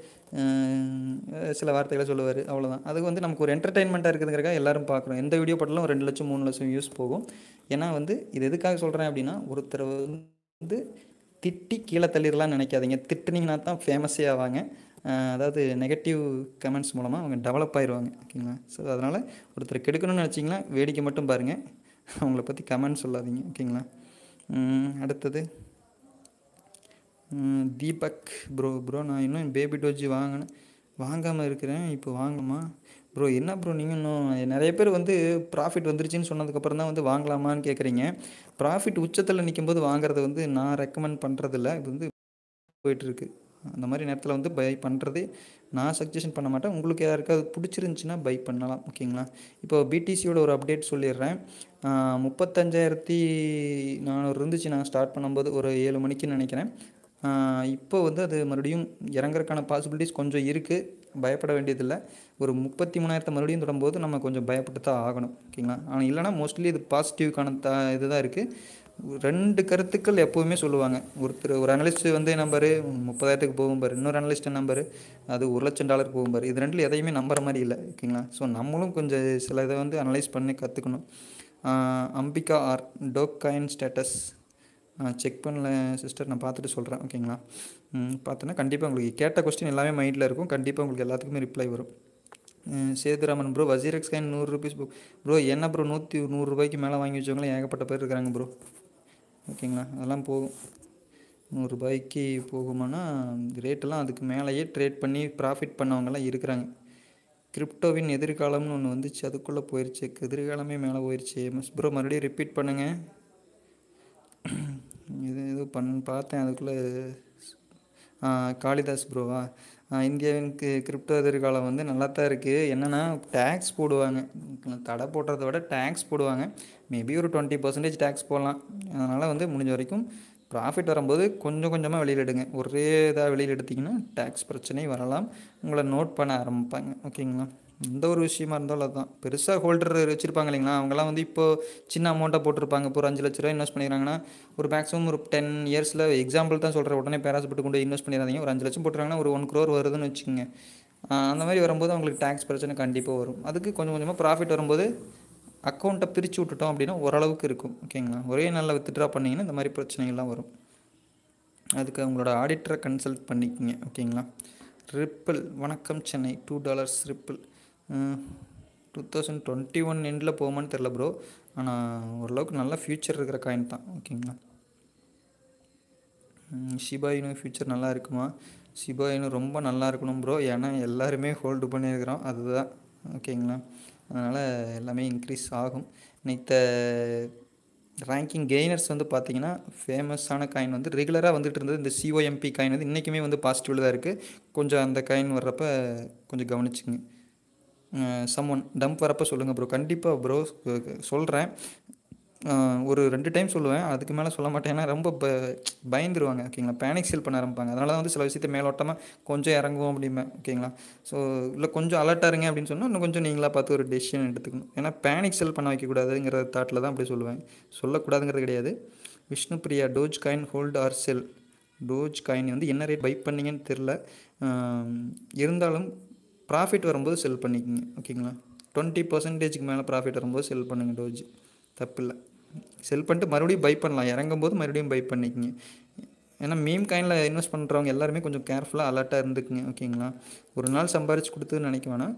சில வார்த்தைகளை சொல்லுவார் அவ்வளோதான் அது வந்து நமக்கு ஒரு என்டர்டைன்மெண்ட்டாக இருக்குதுங்கிறக்காக எல்லாரும் பார்க்குறோம் எந்த வீடியோ பட்டாலும் ரெண்டு லட்சம் மூணு லட்சம் யூஸ் போகும் ஏன்னா வந்து இது எதுக்காக சொல்கிறேன் அப்படின்னா ஒருத்தர் வந்து திட்டி கீழே தள்ளிடலாம் நினைக்காதீங்க திட்டுனீங்கன்னா தான் ஃபேமஸே ஆவாங்க அதாவது நெகட்டிவ் கமெண்ட்ஸ் மூலமாக அவங்க டெவலப் ஆயிடுவாங்க ஓகேங்களா ஸோ அதனால் ஒருத்தர் கெடுக்கணும்னு நினச்சிங்கன்னா வேடிக்கை மட்டும் பாருங்கள் அவங்கள பற்றி கமெண்ட் சொல்லாதீங்க ஓகேங்களா அடுத்தது தீபக் ப்ரோ ப்ரோ நான் இன்னும் பேபி டோஜி வாங்கினேன் வாங்காமல் இருக்கிறேன் இப்போ வாங்கம்மா ப்ரோ என்ன ப்ரோ நீங்கள் இன்னும் நிறைய பேர் வந்து ப்ராஃபிட் வந்துருச்சுன்னு சொன்னதுக்கப்புறம் தான் வந்து வாங்கலாமான்னு கேட்குறீங்க ப்ராஃபிட் உச்சத்தில் நிற்கும் போது வாங்குறது வந்து நான் ரெக்கமெண்ட் பண்ணுறதில்ல இது வந்து போயிட்டுருக்கு அந்த மாதிரி நேரத்தில் வந்து பை பண்ணுறது நான் சஜஷன் பண்ண மாட்டேன் உங்களுக்கு யாருக்காவது பிடிச்சிருந்துச்சின்னா பை பண்ணலாம் ஓகேங்களா இப்போ பிடிசியோட ஒரு அப்டேட் சொல்லிடுறேன் முப்பத்தஞ்சாயிரத்தி நானூறு இருந்துச்சு நான் ஸ்டார்ட் பண்ணும்போது ஒரு ஏழு மணிக்கு நினைக்கிறேன் இப்போ வந்து அது மறுபடியும் இறங்குறதுக்கான பாசிபிலிட்டிஸ் கொஞ்சம் இருக்குது பயப்பட வேண்டியதில்லை ஒரு முப்பத்தி மூணாயிரத்தை மறுபடியும் தொடரும்போது நம்ம கொஞ்சம் பயப்பட்டு தான் ஆகணும் ஓகேங்களா ஆனால் இல்லைனா மோஸ்ட்லி இது பாசிட்டிவ்க்கான த இது தான் இருக்குது ரெண்டு கருத்துக்கள் எப்போவுமே சொல்லுவாங்க ஒருத்தர் ஒரு அனலிஸ்ட் வந்து நம்பரு முப்பதாயிரத்துக்கு போகும் பாரு இன்னொரு அனலிஸ்ட் நம்பரு அது ஒரு லட்சம் டாலர் போகும் பாரு இது ரெண்டில் எதையுமே நம்புற மாதிரி இல்லை ஓகேங்களா ஸோ நம்மளும் கொஞ்சம் சில இதை வந்து அனலைஸ் பண்ணி கற்றுக்கணும் Ambika R doge coin status check பண்ணல சிஸ்டர் நான் பார்த்துட்டு சொல்கிறேன் ஓகேங்களா பார்த்தோன்னா கண்டிப்பாக உங்களுக்கு கேட்ட கொஸ்டின் எல்லாமே மைண்டில் இருக்கும் கண்டிப்பாக உங்களுக்கு எல்லாத்துக்குமே ரிப்ளை வரும் சேதுராமன் ப்ரோ வசீரக்ஸ் காயின் நூறு ருபீஸ் ப்ரோ என்ன ப்ரோ நூற்றி நூறுரூபாய்க்கு மேலே வாங்கி வச்சவங்களாம் ஏகப்பட்ட பேர் இருக்கிறாங்க ப்ரோ ஓகேங்களா அதெல்லாம் போகும் நூறுரூபாய்க்கு போகுமானா ரேட்டெல்லாம் அதுக்கு மேலேயே ட்ரேட் பண்ணி ப்ராஃபிட் பண்ணவங்கெல்லாம் இருக்கிறாங்க கிரிப்டோவின் எதிர்காலம்னு ஒன்று வந்துச்சு அதுக்குள்ளே போயிடுச்சு எதிர்காலமே மேலே போயிடுச்சு மஸ் ப்ரோ மறுபடியும் ரிப்பீட் பண்ணுங்கள் இது எதுவும் பண் பார்த்தேன் அதுக்குள்ளே காளிதாஸ் ப்ரோவா இந்தியாவின் கிரிப்டோ எதிர்காலம் வந்து நல்லா தான் இருக்குது என்னென்னா டேக்ஸ் போடுவாங்க தடை போடுறத விட டேக்ஸ் போடுவாங்க மேபி ஒரு டுவெண்ட்டி பர்சன்டேஜ் டேக்ஸ் போடலாம் அதனால் வந்து முடிஞ்ச வரைக்கும் ப்ராஃபிட் வரும்போது கொஞ்சம் கொஞ்சமாக வெளியில் எடுங்க ஒரே இதாக வெளியில் எடுத்திங்கன்னா டேக்ஸ் பிரச்சனை வரலாம் உங்களை நோட் பண்ண ஆரம்பிப்பாங்க ஓகேங்களா எந்த ஒரு விஷயமா இருந்தாலும் அதுதான் பெருசாக ஹோல்டர் வச்சுருப்பாங்க இல்லைங்களா அவங்களாம் வந்து இப்போது சின்ன அமௌண்ட்டாக போட்டிருப்பாங்க இப்போ ஒரு அஞ்சு லட்ச ரூபா இன்வெஸ்ட் பண்ணிடுறாங்கன்னா ஒரு மேக்ஸிமம் ஒரு டென் இயர்ஸில் எக்ஸாம்பிள் தான் சொல்கிற உடனே பேராசப்பட்டு கொண்டு இன்வெஸ்ட் பண்ணிடாதீங்க ஒரு அஞ்சு லட்சம் போட்டுறாங்கன்னா ஒரு ஒன் க்ரோர் வருதுன்னு வச்சுக்கோங்க அந்த மாதிரி வரும்போது அவங்களுக்கு டேக்ஸ் பிரச்சனை கண்டிப்பாக வரும் அதுக்கு கொஞ்சம் கொஞ்சமாக ப்ராஃபிட் வரும்போது அக்கௌண்ட்டை பிரித்து விட்டுட்டோம் அப்படின்னா ஓரளவுக்கு இருக்கும் ஓகேங்களா ஒரே நல்ல வித்ட்ரா பண்ணிங்கன்னா இந்த மாதிரி பிரச்சனைகள்லாம் வரும் அதுக்கு அவங்களோட ஆடிட்டரை கன்சல்ட் பண்ணிக்கோங்க ஓகேங்களா ரிப்பிள் வணக்கம் Chennai two dollars ripple two thousand twenty one எண்டில் போகுமான்னு தெரில ப்ரோ ஆனால் ஓரளவுக்கு நல்ல ஃப்யூச்சர் இருக்கிற காயின் தான் ஓகேங்களா ஷிபா இனு ஃப்யூச்சர் நல்லா இருக்குமா ஷிபா ரொம்ப நல்லா இருக்கணும் ப்ரோ ஏன்னா எல்லாருமே ஹோல்டு பண்ணியிருக்கிறோம் அதுதான் ஓகேங்களா அதனால் எல்லாமே இன்க்ரீஸ் ஆகும் நெக்ஸ்ட் ரேங்கிங் கெய்னர்ஸ் வந்து பார்த்தீங்கன்னா ஃபேமஸான காயின் வந்து ரெகுலராக வந்துட்டு இருந்தது இந்த சிஓஎம்பி காயின் வந்து இன்றைக்குமே வந்து பாசிட்டிவில் தான் இருக்குது கொஞ்சம் அந்த காயின் வர்றப்ப கொஞ்சம் கவனிச்சுங்க சம் ஒன் டம்ப் வரப்போ சொல்லுங்கள் ப்ரோ கண்டிப்பாக ப்ரோ சொல்கிறேன் ஒரு ரெண்டு டைம் சொல்லுவேன் அதுக்கு மேலே சொல்ல மாட்டேன் ஏன்னா ரொம்ப ப பயந்துருவாங்க ஓகேங்களா பேனிக் செல் பண்ண ஆரம்பிப்பாங்க அதனால தான் வந்து சில விஷயத்தை மேலோட்டமாக கொஞ்சம் இறங்குவோம் அப்படிமே ஓகேங்களா ஸோ இல்லை கொஞ்சம் அலர்ட்டாக இருங்க அப்படின்னு சொன்னால் இன்னும் கொஞ்சம் நீங்களாக பார்த்து ஒரு டெசிஷன் எடுத்துக்கணும் ஏன்னா பேனிக் செல் பண்ண வைக்கக்கூடாதுங்கிற தாட்டில் தான் அப்படி சொல்லுவேன் சொல்லக்கூடாதுங்கிறது கிடையாது Vishnu Priya doge coin hold or sell doge coin வந்து என்ன ரேட் பை பண்ணீங்கன்னு தெரில இருந்தாலும் ப்ராஃபிட் வரும்போது செல் பண்ணிக்கோங்க ஓகேங்களா டுவெண்ட்டி பர்சன்டேஜுக்கு மேலே ப்ராஃபிட் வரும்போது செல் பண்ணுங்க டோஜ் தப்பில்லை செல் பண்ணிட்டு மறுபடியும் பை பண்ணலாம் இறங்கும் போது மறுபடியும் பை பண்ணிக்கோங்க ஏன்னா மீம் காயினில் இன்வெஸ்ட் பண்ணுறவங்க எல்லாருமே கொஞ்சம் கேர்ஃபுல்லாக அலர்ட்டாக இருந்துக்குங்க ஓகேங்களா ஒரு நாள் சம்பாரிச்சு கொடுத்துன்னு நினைக்க வேணாம்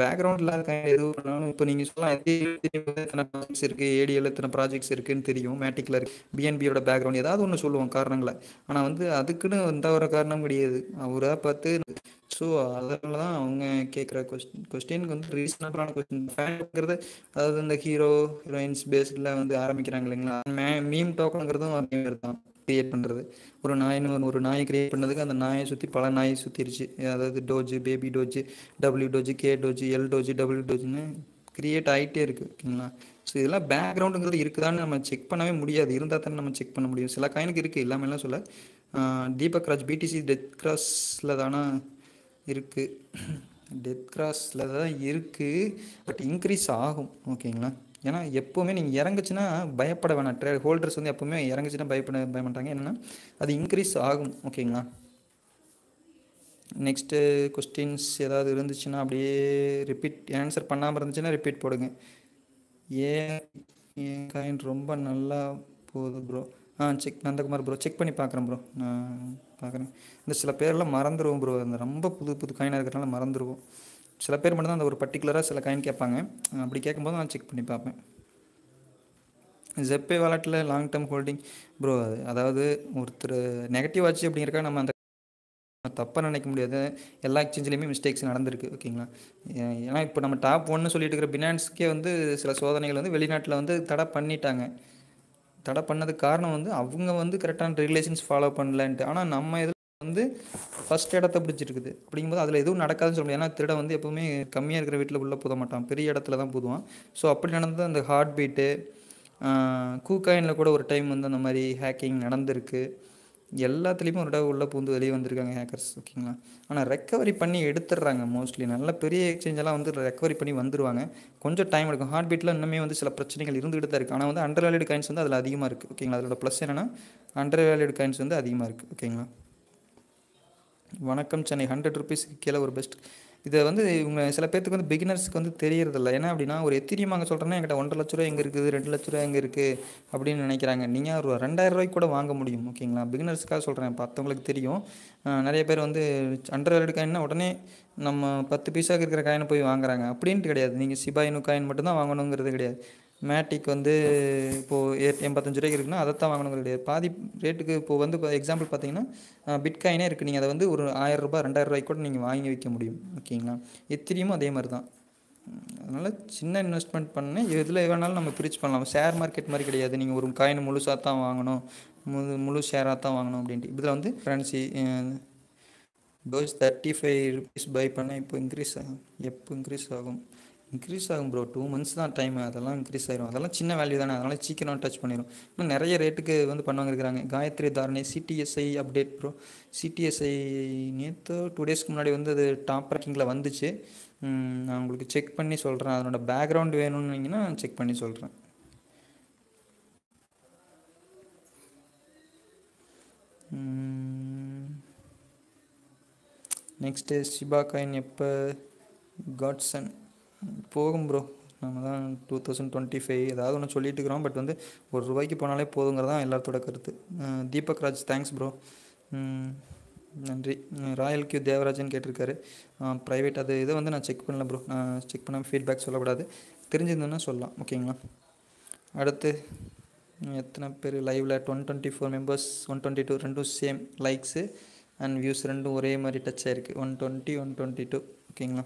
பேக்ரவுண்டில் எதுவும் பண்ணாலும் இப்போ நீங்கள் சொல்லலாம் ப்ராஜெக்ட்ஸ் இருக்குது ஏடிஎல் எத்தனை ப்ராஜெக்ட்ஸ் இருக்குதுன்னு தெரியும் மேட்டிக்கில் இருக்குது பிஎன்பியோட பேக்ரவுண்ட் ஏதாவது ஒன்று சொல்லுவோம் காரணங்களை ஆனால் வந்து அதுக்குன்னு எந்த ஒரு காரணம் கிடையாது அவராக பார்த்து ஸோ அதனால தான் அவங்க கேட்குற கொஸ்டின் கொஸ்டினுக்கு வந்து ரீசனபிளான கொஸ்டின் ஃபேனுங்கிறது அதாவது இந்த ஹீரோ ஹீரோயின்ஸ் பேஸ்டில் வந்து ஆரம்பிக்கிறாங்க இல்லைங்களா மே மீம் டோக்கனுங்கிறதும் அதே மாதிரி தான் கிரியேட் பண்ணுறது ஒரு நாயின்னு ஒரு நாயை கிரியேட் பண்ணதுக்கு அந்த நாயை சுற்றி பல நாயை சுற்றிருச்சு அதாவது doge baby doge W doge K doge L doge W டோஜுன்னு கிரியேட் ஆகிட்டே இருக்குது ஓகேங்களா ஸோ இதெல்லாம் பேக்ரவுண்டுங்கிறது இருக்குதான்னு நம்ம செக் பண்ணவே முடியாது இருந்தால் தானே நம்ம செக் பண்ண முடியும் சில காயினுக்கு இருக்குது எல்லாமேலாம் சொல்ல தீபக் ராஜ் பிடிசி டெத் கிராஸில் தானே இருக்குது டெத் கிராஸில் தான் இருக்குது பட் இன்க்ரீஸ் ஆகும் ஓகேங்களா ஏன்னா எப்போவுமே நீங்கள் இறங்குச்சுன்னா பயப்பட வேணாம் ட்ரே ஹோல்டர்ஸ் வந்து எப்போவுமே இறங்குச்சுன்னா பயப்பட பயமாட்டாங்க என்னென்னா அது இன்க்ரீஸ் ஆகும் ஓகேங்களா நெக்ஸ்ட்டு கொஸ்டின்ஸ் ஏதாவது இருந்துச்சுன்னா அப்படியே ரிப்பீட் ஆன்சர் பண்ணாமல் இருந்துச்சுன்னா ரிப்பீட் போடுங்க ஏன் என் காயின் ரொம்ப நல்லா போகுது ப்ரோ ஆ செக் நந்தகுமார் ப்ரோ செக் பண்ணி பார்க்குறேன் ப்ரோ நான் பார்க்குறேன் இந்த சில பேர்லாம் மறந்துடுவோம் ப்ரோ அந்த ரொம்ப புது புது காயினாக இருக்கிறனால மறந்துடுவோம் சில பேர் மட்டும்தான் அந்த ஒரு பர்டிகுலராக சில காயின் கேட்பாங்க அப்படி கேட்கும்போது நான் செக் பண்ணி பார்ப்பேன் ஜெப்பே வாலெட்டில் லாங் டேர்ம் ஹோல்டிங் ப்ரோ அது அதாவது ஒருத்தர் நெகட்டிவ் ஆச்சு அப்படிங்கிறக்க நம்ம அந்த தப்பாக நினைக்க முடியாது எல்லா எக்ஸ்சேஞ்சிலையுமே மிஸ்டேக்ஸ் நடந்திருக்கு ஓகேங்களா ஏன்னா இப்போ நம்ம டாப் ஒன்னு சொல்லிட்டு இருக்கிற பினான்ஸ்க்கே வந்து சில சோதனைகள் வந்து வெளிநாட்டில் வந்து தடை பண்ணிட்டாங்க தடை பண்ணதுக்கு காரணம் வந்து அவங்க வந்து கரெக்டான ரெகுலேஷன்ஸ் ஃபாலோ பண்ணலன்ட்டு ஆனால் நம்ம இதில் வந்து ஃபஸ்ட் இடத்த பிடிச்சிருக்குது அப்படிங்கும்போது அதில் எதுவும் நடக்காதுன்னு சொல்ல முடியாது ஏன்னா திருட வந்து எப்போவுமே கம்மியாக இருக்கிற வீட்டில் உள்ளே போத மாட்டான் பெரிய இடத்துல தான் போதுவான் ஸோ அப்படி நடந்தது அந்த ஹார்ட் பீட்டு கூக்காயினில் கூட ஒரு டைம் வந்து அந்த மாதிரி ஹேக்கிங் நடந்திருக்கு எல்லாத்துலேயுமே ஒரு தடவை உள்ளே பூந்து வெளியே வந்திருக்காங்க ஹேக்கர்ஸ் ஓகேங்களா ஆனால் ரெக்கவரி பண்ணி எடுத்துடுறாங்க மோஸ்ட்லி நல்ல பெரிய எக்ஸ்சேஞ்செல்லாம் வந்து ரெக்கவரி பண்ணி வந்துடுவாங்க கொஞ்சம் டைம் எடுக்கும் ஹார்ட் பீட்டில் இன்னுமே வந்து சில பிரச்சனைகள் இருந்துகிட்டு தான் இருக்குது ஆனால் வந்து அண்டர் வேல்யூடு காயின்ஸ் வந்து அதில் அதிகமாக இருக்குது ஓகேங்களா அதோட ப்ளஸ் என்னென்னா அண்டர் வேல்யூடு காயின்ஸ் வந்து அதிகமாக இருக்குது ஓகேங்களா வணக்கம் சென்னை ஹண்ட்ரட் ருபீஸ்க்கு கீழே ஒரு பெஸ்ட் இதை வந்து இவங்க சில பேர்த்துக்கு வந்து பிகினர்ஸ்க்கு வந்து தெரியறதில்ல ஏன்னா அப்படின்னா ஒரு எத்திரியம் அங்கே சொல்கிறேன்னா என்கிட்ட ஒன்றரை லட்ச ரூபா எங்கே இருக்குது ரெண்டு லட்ச ரூபா எங்கே இருக்குது அப்படின்னு நினைக்கிறாங்க நீங்கள் ஒரு ரெண்டாயிரம் ரூபாய்க்கு கூட வாங்க முடியும் ஓகேங்களா பிகினர்ஸ்க்காக சொல்கிறேன் பார்த்தவங்களுக்கு தெரியும் நிறைய பேர் வந்து அண்டர் காயின்னா உடனே நம்ம பத்து பீஸாக இருக்கிற காயினை போய் வாங்குறாங்க அப்படின்ட்டு கிடையாது நீங்கள் சிபாயினு காயின் மட்டும்தான் வாங்கணுங்கிறது கிடையாது மேட்டிக் வந்து இப்போது எண்பத்தஞ்சு ரூபாய்க்கு இருக்குன்னா அதை தான் வாங்கணும் கிடையாது பாதி ரேட்டுக்கு இப்போது வந்து இப்போ எக்ஸாம்பிள் பார்த்தீங்கன்னா பிட்காயினே இருக்குது நீங்கள் அதை வந்து ஒரு ரூபாய் ரெண்டாயிரம் ரூபாய் கூட நீங்கள் வாங்கி வைக்க முடியும் ஓகேங்களா எத்திரியும் அதே மாதிரி தான் அதனால் சின்ன இன்வெஸ்ட்மெண்ட் பண்ண எதில் வேணாலும் நம்ம பிரிச்சு பண்ணலாம் ஷேர் மார்க்கெட் மாதிரி கிடையாது நீங்கள் ஒரு காயின் முழுசாக தான் வாங்கணும் முழு முழு ஷேராக தான் வாங்கணும் அப்படின்ட்டு இதில் வந்து currency dose thirty five rupees buy பண்ணால் இப்போ இன்க்ரீஸ் ஆகும் எப்போ இன்க்ரீஸ் ஆகும் இன்க்ரீஸ் ஆகும் ப்ரோ டூ மந்த்ஸ் தான் டைம் அதெல்லாம் இன்க்ரீஸ் ஆயிரும் அதெல்லாம் சின்ன வேல்யூ தானே அதனால சீக்கிரம் டச் பண்ணிடும் இன்னும் நிறைய ரேட்டுக்கு வந்து பண்ணுவாங்க இருக்கிறாங்க Gayathri Dharane CTSI update bro CTSI நேற்று டூ டேஸ்க்கு முன்னாடி வந்து அது டாப் ரேக்கிங்கில் வந்துச்சு நான் உங்களுக்கு செக் பண்ணி சொல்கிறேன் அதனோட பேக்ரவுண்ட் வேணும்னு செக் பண்ணி சொல்கிறேன் நெக்ஸ்ட்டு சிபா காயின் எப்போ காட்ஸன் போகும் ப்ரோ நம்ம தான் டூ தௌசண்ட் டுவெண்ட்டி ஃபைவ் ஏதாவது ஒன்று சொல்லிட்டு இருக்கிறோம் பட் வந்து ஒரு ரூபாய்க்கு போனாலே போதுங்கிறதான் எல்லாத்தோட கருத்து தீபக் ராஜ் தேங்க்ஸ் ப்ரோ நன்றி ராயல் கியூ தேவராஜன் கேட்டிருக்காரு ப்ரைவேட் அது இதை வந்து நான் செக் பண்ணல ப்ரோ நான் செக் பண்ணாமல் ஃபீட்பேக் சொல்லக்கூடாது தெரிஞ்சிருந்தோன்னா சொல்லலாம் ஓகேங்களா அடுத்து எத்தனை பேர் லைவில் one twenty four members one twenty two ரெண்டும் சேம் லைக்ஸு அண்ட் வியூஸ் ரெண்டும் ஒரே மாதிரி டச் ஆகிருக்கு one twenty one twenty two ஓகேங்களா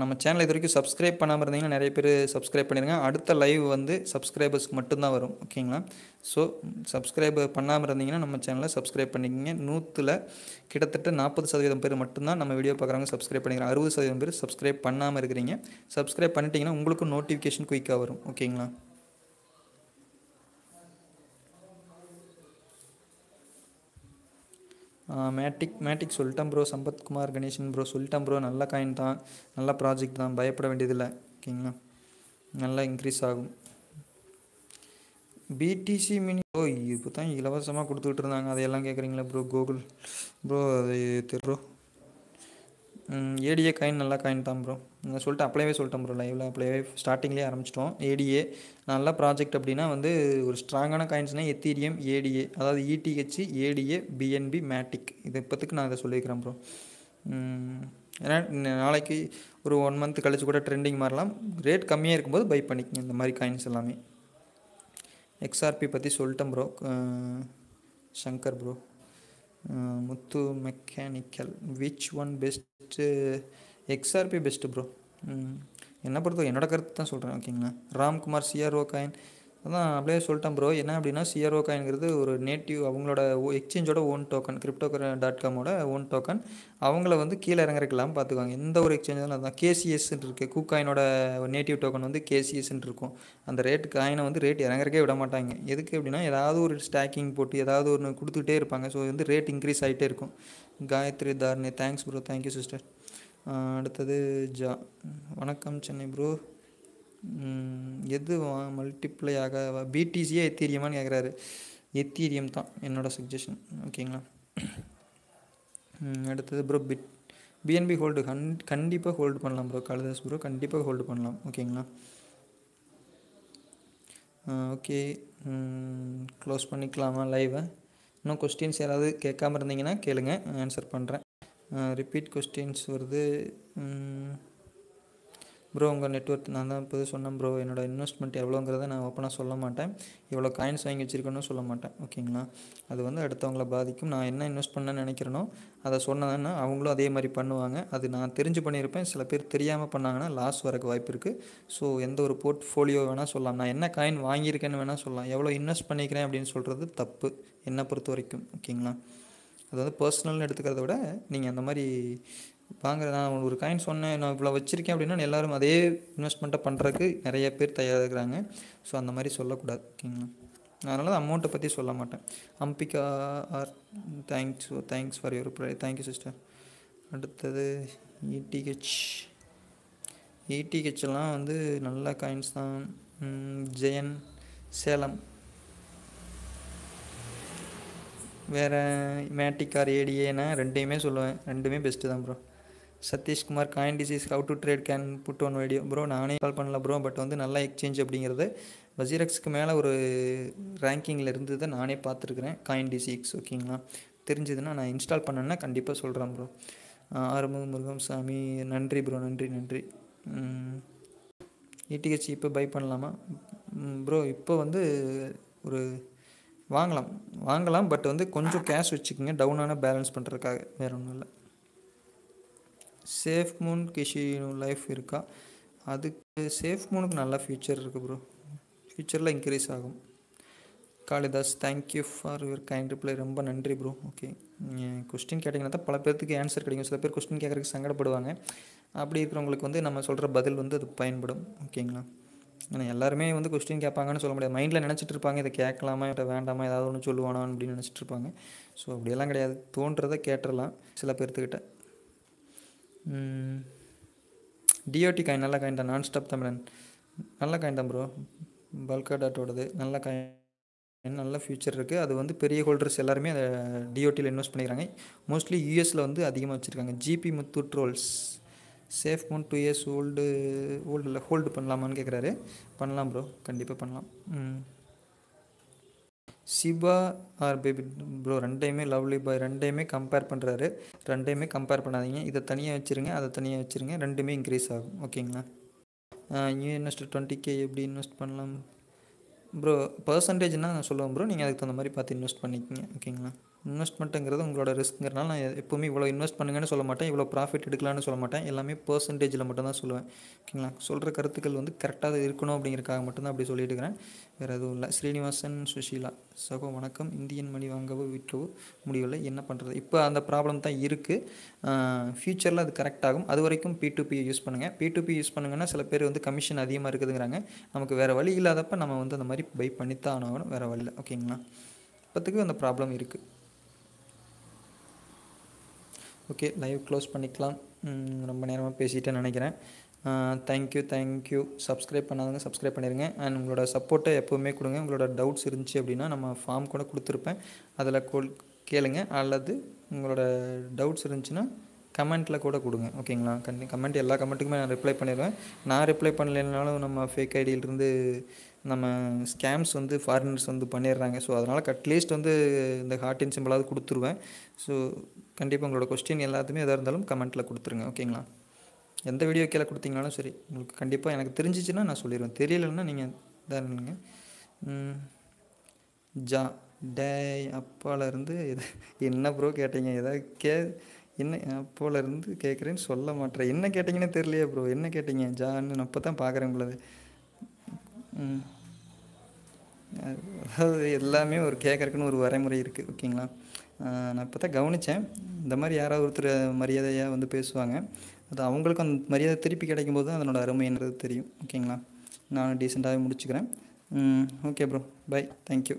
நம்ம சேனல் இது வரைக்கும் சப்ஸ்கிரைப் பண்ணாமல் இருந்தீங்கன்னா நிறைய பேர் சப்ஸ்கிரைப் பண்ணிடுங்க அடுத்த லைவ் வந்து சப்ஸ்கிரைபர்ஸ்க்கு மட்டும்தான் வரும் ஓகேங்களா ஸோ சப்ஸ்கிரைப் பண்ணாமல் இருந்தீங்கன்னா நம்ம சேனலை சப்ஸ்கிரைப் பண்ணிக்கிங்க நூற்றில் கிட்டத்தட்ட நாற்பது சதவீதம் பேர் மட்டும்தான் நம்ம வீடியோ பார்க்குறாங்க சப்ஸ்கிரைப் பண்ணிக்கிறாங்க அறுபது சதவீதம் பேர் சப்ஸ்கிரைப் பண்ணாமல் இருக்கிறீங்க சப்ஸ்கிரைப் பண்ணிட்டீங்கன்னா உங்களுக்கும் நோட்டிஃபிகேஷன் குயிக்காக வரும் ஓகேங்களா மேட்டிக் மேட்டிக் சொல்லிட்டேன் ப்ரோ சம்பத்குமார் கணேசன் ப்ரோ சொல்லிட்டேன் ப்ரோ நல்ல காயின் தான் நல்ல ப்ராஜெக்ட் தான் பயப்பட வேண்டியதில்லை ஓகேங்களா நல்லா இன்க்ரீஸ் ஆகும் பிடிசி மினி ஓ இப்போ தான் இலவசமாக கொடுத்துட்டு இருந்தாங்க அதையெல்லாம் கேட்குறீங்களா ப்ரோ கூகுள் ப்ரோ அது ப்ரோ ஏடிஏ காயின் நல்லா காயின் தான் ப்ரோ நான் சொல்லிட்டு அப்ளைவே சொல்லிட்டேன் ப்ரோ லைவ்ல அப்ளைவே ஸ்டார்டிங்லேயே ஆரம்பிச்சிட்டோம் ஏடிஏ நல்ல ப்ராஜெக்ட் அப்படின்னா வந்து ஒரு ஸ்ட்ராங்கான காயின்ஸ்னால் எத்தீரியம் ஏடிஏ அதாவது ETH e ADA BNB Matic இது இப்போத்துக்கு நான் இதை சொல்லியிருக்கிறேன் ப்ரோ ஏன்னா நாளைக்கு ஒரு ஒன் மந்த் கழிச்சு கூட ட்ரெண்டிங் மாறலாம் ரேட் கம்மியாக இருக்கும்போது பை பண்ணிக்கங்க இந்த மாதிரி காயின்ஸ் எல்லாமே எக்ஸ்ஆர்பி பற்றி சொல்லிட்டேன் bro Shankar bro Muthu mechanical which one best XRP best bro என்ன பொறுத்த என்னோட கருத்து தான் சொல்கிறேன் ஓகேங்களா ராம்குமார் சிஆர்ஓ காயின் அதான் அப்படியே சொல்லிட்டேன் ப்ரோ என்ன அப்படின்னா சிஆர்ஓ காயின்கிறது ஒரு நேட்டிவ் அவங்களோட எக்ஸ்சேஞ்சோட ஓன் டோக்கன் கிரிப்டோ டாட் காமோட ஓன் டோக்கன் அவங்கள வந்து கீழே இறங்குறக்கெல்லாம் பார்த்துக்குவாங்க எந்த ஒரு எக்ஸ்சேஞ்சாலும் அதுதான் கேசிஎஸ்ன்னு இருக்குது கு காயினோட நேட்டிவ் டோக்கன் வந்து கேசிஎஸ்ன்னு இருக்கும் அந்த ரேட்டு காயினை வந்து ரேட் இறங்குறக்கே விட மாட்டாங்க எதுக்கு அப்படின்னா ஏதாவது ஒரு ஸ்டாக்கிங் போட்டு ஏதாவது ஒன்று கொடுத்துக்கிட்டே இருப்பாங்க ஸோ வந்து ரேட் இன்க்ரீஸ் ஆகிட்டே இருக்கும் Gayathri Dharane thanks bro thank you sister அடுத்தது ஜா வணக்கம் சென்னை ப்ரோ எது வா மல்டிப்ளை ஆக பிடிசியே எத்தீரியமான்னு கேட்குறாரு எத்தீரியம் தான் என்னோடய சஜஷன் ஓகேங்களா அடுத்தது ப்ரோ பிட் பிஎன்பி ஹோல்டு கண் கண்டிப்பாக ஹோல்டு பண்ணலாம் ப்ரோ காளிதாஸ் ப்ரோ கண்டிப்பாக ஹோல்டு பண்ணலாம் ஓகேங்களா ஓகே க்ளோஸ் பண்ணிக்கலாமா லைவை இன்னும் கொஸ்டின்ஸ் யாராவது கேட்காம இருந்தீங்கன்னா கேளுங்கள் ஆன்சர் பண்ணுறேன் ரிப்பீட் கொஸ்டின்ஸ் வருது ப்ரோ உங்கள் நெட்ஒர்க் நான் தான் இப்போது சொன்னேன் ப்ரோ என்னோடய இன்வெஸ்ட்மெண்ட் எவ்வளோங்கிறத நான் ஓப்பனாக சொல்ல மாட்டேன் இவ்வளோ காயின்ஸ் வாங்கி வச்சுருக்கேன்னு சொல்ல மாட்டேன் ஓகேங்களா அது வந்து அடுத்தவங்கள பாதிக்கும் நான் என்ன இன்வெஸ்ட் பண்ண நினைக்கிறேனோ அதை சொன்னேன்னா அவங்களும் அதே மாதிரி பண்ணுவாங்க அது நான் தெரிஞ்சு பண்ணியிருப்பேன் சில பேர் தெரியாமல் பண்ணாங்கன்னா லாஸ் வரக்கு வாய்ப்பு இருக்குது ஸோ எந்த ஒரு போர்ட்ஃபோலியோ வேணால் சொல்லலாம் நான் என்ன காயின் வாங்கியிருக்கேன்னு வேணால் சொல்லலாம் எவ்வளோ இன்வெஸ்ட் பண்ணிக்கிறேன் அப்படின்னு சொல்கிறது தப்பு என்னை பொறுத்த வரைக்கும் ஓகேங்களா அது வந்து பர்சனல்னு எடுத்துக்கிறத விட நீங்கள் அந்த மாதிரி வாங்குற நான் ஒரு காயின் சொன்னேன் நான் இவ்வளோ வச்சுருக்கேன் அப்படின்னா எல்லோரும் அதே இன்வெஸ்ட்மெண்ட்டை பண்ணுறதுக்கு நிறைய பேர் தயாராக இருக்கிறாங்க ஸோ அந்த மாதிரி சொல்லக்கூடாது ஓகேங்களா அதனால் அமௌண்ட்டை பற்றி சொல்ல மாட்டேன் Ambika R thanks thanks for your pry thank you sister அடுத்தது இடிஹெச் e இடிஹெச்லாம் e வந்து நல்ல காயின்ஸ் தான் ஜெயன் சேலம் வேறு மேட்டிக் ஆர் ஏடிஏன்னா ரெண்டையுமே சொல்லுவேன் ரெண்டுமே பெஸ்ட்டு தான் bro Sathishkumar CoinDCX how to trade can put one video bro நானே கால் பண்ணல ப்ரோ பட் வந்து நல்லா எக்ஸ்சேஞ்ச் அப்படிங்கிறது வசீரக்ஸ்க்கு மேலே ஒரு ரேங்கிங்கில் இருந்தது நானே பார்த்துருக்குறேன் காயின் டிசீக்ஸ் ஓகேங்களா தெரிஞ்சதுன்னா நான் இன்ஸ்டால் பண்ணேன்னா கண்டிப்பாக சொல்கிறேன் ப்ரோ ஆறுமுக முருகம் சாமி நன்றி ப்ரோ நன்றி நன்றி இடிஹெச் e இப்போ பை பண்ணலாமா ப்ரோ இப்போ வந்து ஒரு வாங்கலாம் வாங்கலாம் பட் வந்து கொஞ்சம் கேஷ் வச்சுக்கோங்க டவுனான பேலன்ஸ் பண்ணுறதுக்காக வேறு ஒன்றும் இல்லை சேஃப் மூன் கிஷினு லைஃப் இருக்கா அதுக்கு சேஃப் மூனுக்கு நல்லா ஃபியூச்சர் இருக்குது ப்ரோ ஃபியூச்சரில் இன்க்ரீஸ் ஆகும் Kalidas thank you for your kind reply ரொம்ப நன்றி ப்ரோ ஓகே கொஸ்டின் கேட்டிங்கன்னா தான் பல பேர்த்துக்கு ஆன்சர் கிடைக்கும் சில பேர் கொஸ்டின் கேட்குறதுக்கு சங்கடப்படுவாங்க அப்படி இருக்கிறவங்களுக்கு வந்து நம்ம சொல்கிற பதில் வந்து அது பயன்படும் ஓகேங்களா ஆனால் எல்லாருமே வந்து கொஸ்டின் கேட்பாங்கன்னு சொல்ல முடியாது மைண்டில் நினச்சிட்டு இருப்பாங்க இதை கேட்கலாமா இதை வேண்டாமா ஏதாவது ஒன்று சொல்லுவானா அப்படின்னு நினச்சிட்டு இருப்பாங்க ஸோ அப்படியெல்லாம் கிடையாது தோன்றதை கேட்டுடலாம் சில பேர்த்துக்கிட்ட டிஓடி காயின் நல்ல காயின் தான் நான் ஸ்டாப் தமிழன் நல்ல காயின் தான் ப்ரோ பல்கா டாட்டோடது நல்ல காயின் நல்ல ஃபியூச்சர் இருக்குது அது வந்து பெரிய ஹோல்டர்ஸ் எல்லாருமே அதை டிஓடியில் இன்வெஸ்ட் பண்ணிக்கிறாங்க மோஸ்ட்லி யூஎஸில் வந்து அதிகமாக வச்சுருக்காங்க GP Muthu trolls safe one two years old ஓல்டில் ஹோல்டு பண்ணலாமான்னு கேட்குறாரு பண்ணலாம் ப்ரோ கண்டிப்பாக பண்ணலாம் சிவா ஆர் பேபி ப்ரோ ரெண்டையுமே லவ்லி பாய் ரெண்டையுமே கம்பேர் பண்ணுறாரு ரெண்டையுமே கம்பேர் பண்ணாதீங்க இதை தனியாக வச்சுருங்க அதை தனியாக வச்சுருங்க ரெண்டுமே இன்க்ரீஸ் ஆகும் ஓகேங்களா நியூ இன்வெஸ்டர் டுவெண்ட்டி கே எப்படி இன்வெஸ்ட் பண்ணலாம் ப்ரோ பர்சன்டேஜ்னால் நான் சொல்லுவேன் ப்ரோ நீங்கள் அதுக்கு தகுந்த மாதிரி பார்த்து இன்வெஸ்ட் பண்ணிக்கோங்க ஓகேங்களா இன்வெஸ்ட்மெண்ட்டுங்கிறது உங்களோட ரிஸ்க்குங்கிறனால நான் எப்போவுமே இவ்வளோ இன்வெஸ்ட் பண்ணுங்கன்னு சொல்ல மாட்டேன் இவ்வளோ ப்ராஃபிட் எடுக்கலான்னு சொல்ல மாட்டேன் எல்லாமே பர்சன்டேஜில் மட்டும்தான் சொல்லுவேன் ஓகேங்களா சொல்கிற கருத்துக்கள் வந்து கரெக்டாக இருக்கணும் அப்படிங்கிறக்காக மட்டும்தான் அப்படி சொல்லிட்டு இருக்கிறேன் வேறு எதுவும் இல்லை ஸ்ரீனிவாசன் சுஷீலா சகோ வணக்கம் இந்தியன் மணி வாங்கவோ விற்கவோ முடியவில்லை என்ன பண்ணுறது இப்போ அந்த ப்ராப்ளம் தான் இருக்குது ஃப்யூச்சரில் அது கரெக்ட் ஆகும் அது வரைக்கும் பி டு பி யூஸ் பண்ணுங்கள் பி டு பி யூஸ் பண்ணுங்கன்னா சில பேர் வந்து கமிஷன் அதிகமாக இருக்குதுங்கிறாங்க நமக்கு வேறு வழி இல்லாதப்ப நம்ம வந்து அந்த மாதிரி பை பண்ணித்தான் ஆகணும் வேறு வழியில் ஓகேங்களா இப்போத்துக்கு அந்த ப்ராப்ளம் இருக்குது ஓகே லைவ் க்ளோஸ் பண்ணிக்கலாம் ரொம்ப நேரமாக பேசிட்டேன்னு நினைக்கிறேன் தேங்க்யூ தேங்க்யூ சப்ஸ்கிரைப் பண்ணாதவங்க சப்ஸ்கிரைப் பண்ணிடுங்க அண்ட் உங்களோட சப்போர்ட்டை எப்போவுமே கொடுங்க உங்களோட டவுட்ஸ் இருந்துச்சு அப்படின்னா நம்ம ஃபார்ம் கூட கொடுத்துருப்பேன் அதில் கோல் கேளுங்க அல்லது உங்களோட டவுட்ஸ் இருந்துச்சுன்னா கமெண்ட்டில் கூட கொடுங்க ஓகேங்களா கண்டி கமெண்ட் எல்லா கமெண்ட்டுக்குமே நான் ரிப்ளை பண்ணிடுவேன் நான் ரிப்ளை பண்ணலைனாலும் நம்ம ஃபேக் ஐடியிலிருந்து நம்ம ஸ்கேம்ஸ் வந்து ஃபாரினர்ஸ் வந்து பண்ணிடுறாங்க ஸோ அதனால் அட்லீஸ்ட் வந்து இந்த ஹார்டின் சிம்பிளாவது கொடுத்துருவேன் ஸோ கண்டிப்பாக உங்களோட கொஸ்டின் எல்லாத்துமே எதாக இருந்தாலும் கமெண்ட்டில் கொடுத்துருங்க ஓகேங்களா எந்த வீடியோ கீழே கொடுத்திங்கனாலும் சரி உங்களுக்கு கண்டிப்பாக எனக்கு தெரிஞ்சிச்சுன்னா நான் சொல்லிடுவேன் தெரியலன்னா நீங்கள் தானுங்க ஜா டே அப்பாலேருந்து எது என்ன ப்ரோ கேட்டீங்க ஏதாவது கே என்ன அப்போலேருந்து கேட்குறேன்னு சொல்ல மாட்டேறேன் என்ன கேட்டிங்கன்னே தெரியலையே ப்ரோ என்ன கேட்டீங்க ஜான்னு நான் இப்போ தான் பார்க்குறேன் உங்களது அதாவது எல்லாமே ஒரு கேட்குறக்குன்னு ஒரு வரைமுறை இருக்குது ஓகேங்களா நான் இப்போ தான் கவனித்தேன் இந்த மாதிரி யாராவது ஒருத்தர் மரியாதையாக வந்து பேசுவாங்க அது அவங்களுக்கு அந்த மரியாதை திருப்பி கிடைக்கும் போது தான் அதனோட அருமைன்றது தெரியும் ஓகேங்களா நானும் டீசெண்டாகவே முடிச்சுக்கிறேன் ஓகே ப்ரோ பை தேங்க்யூ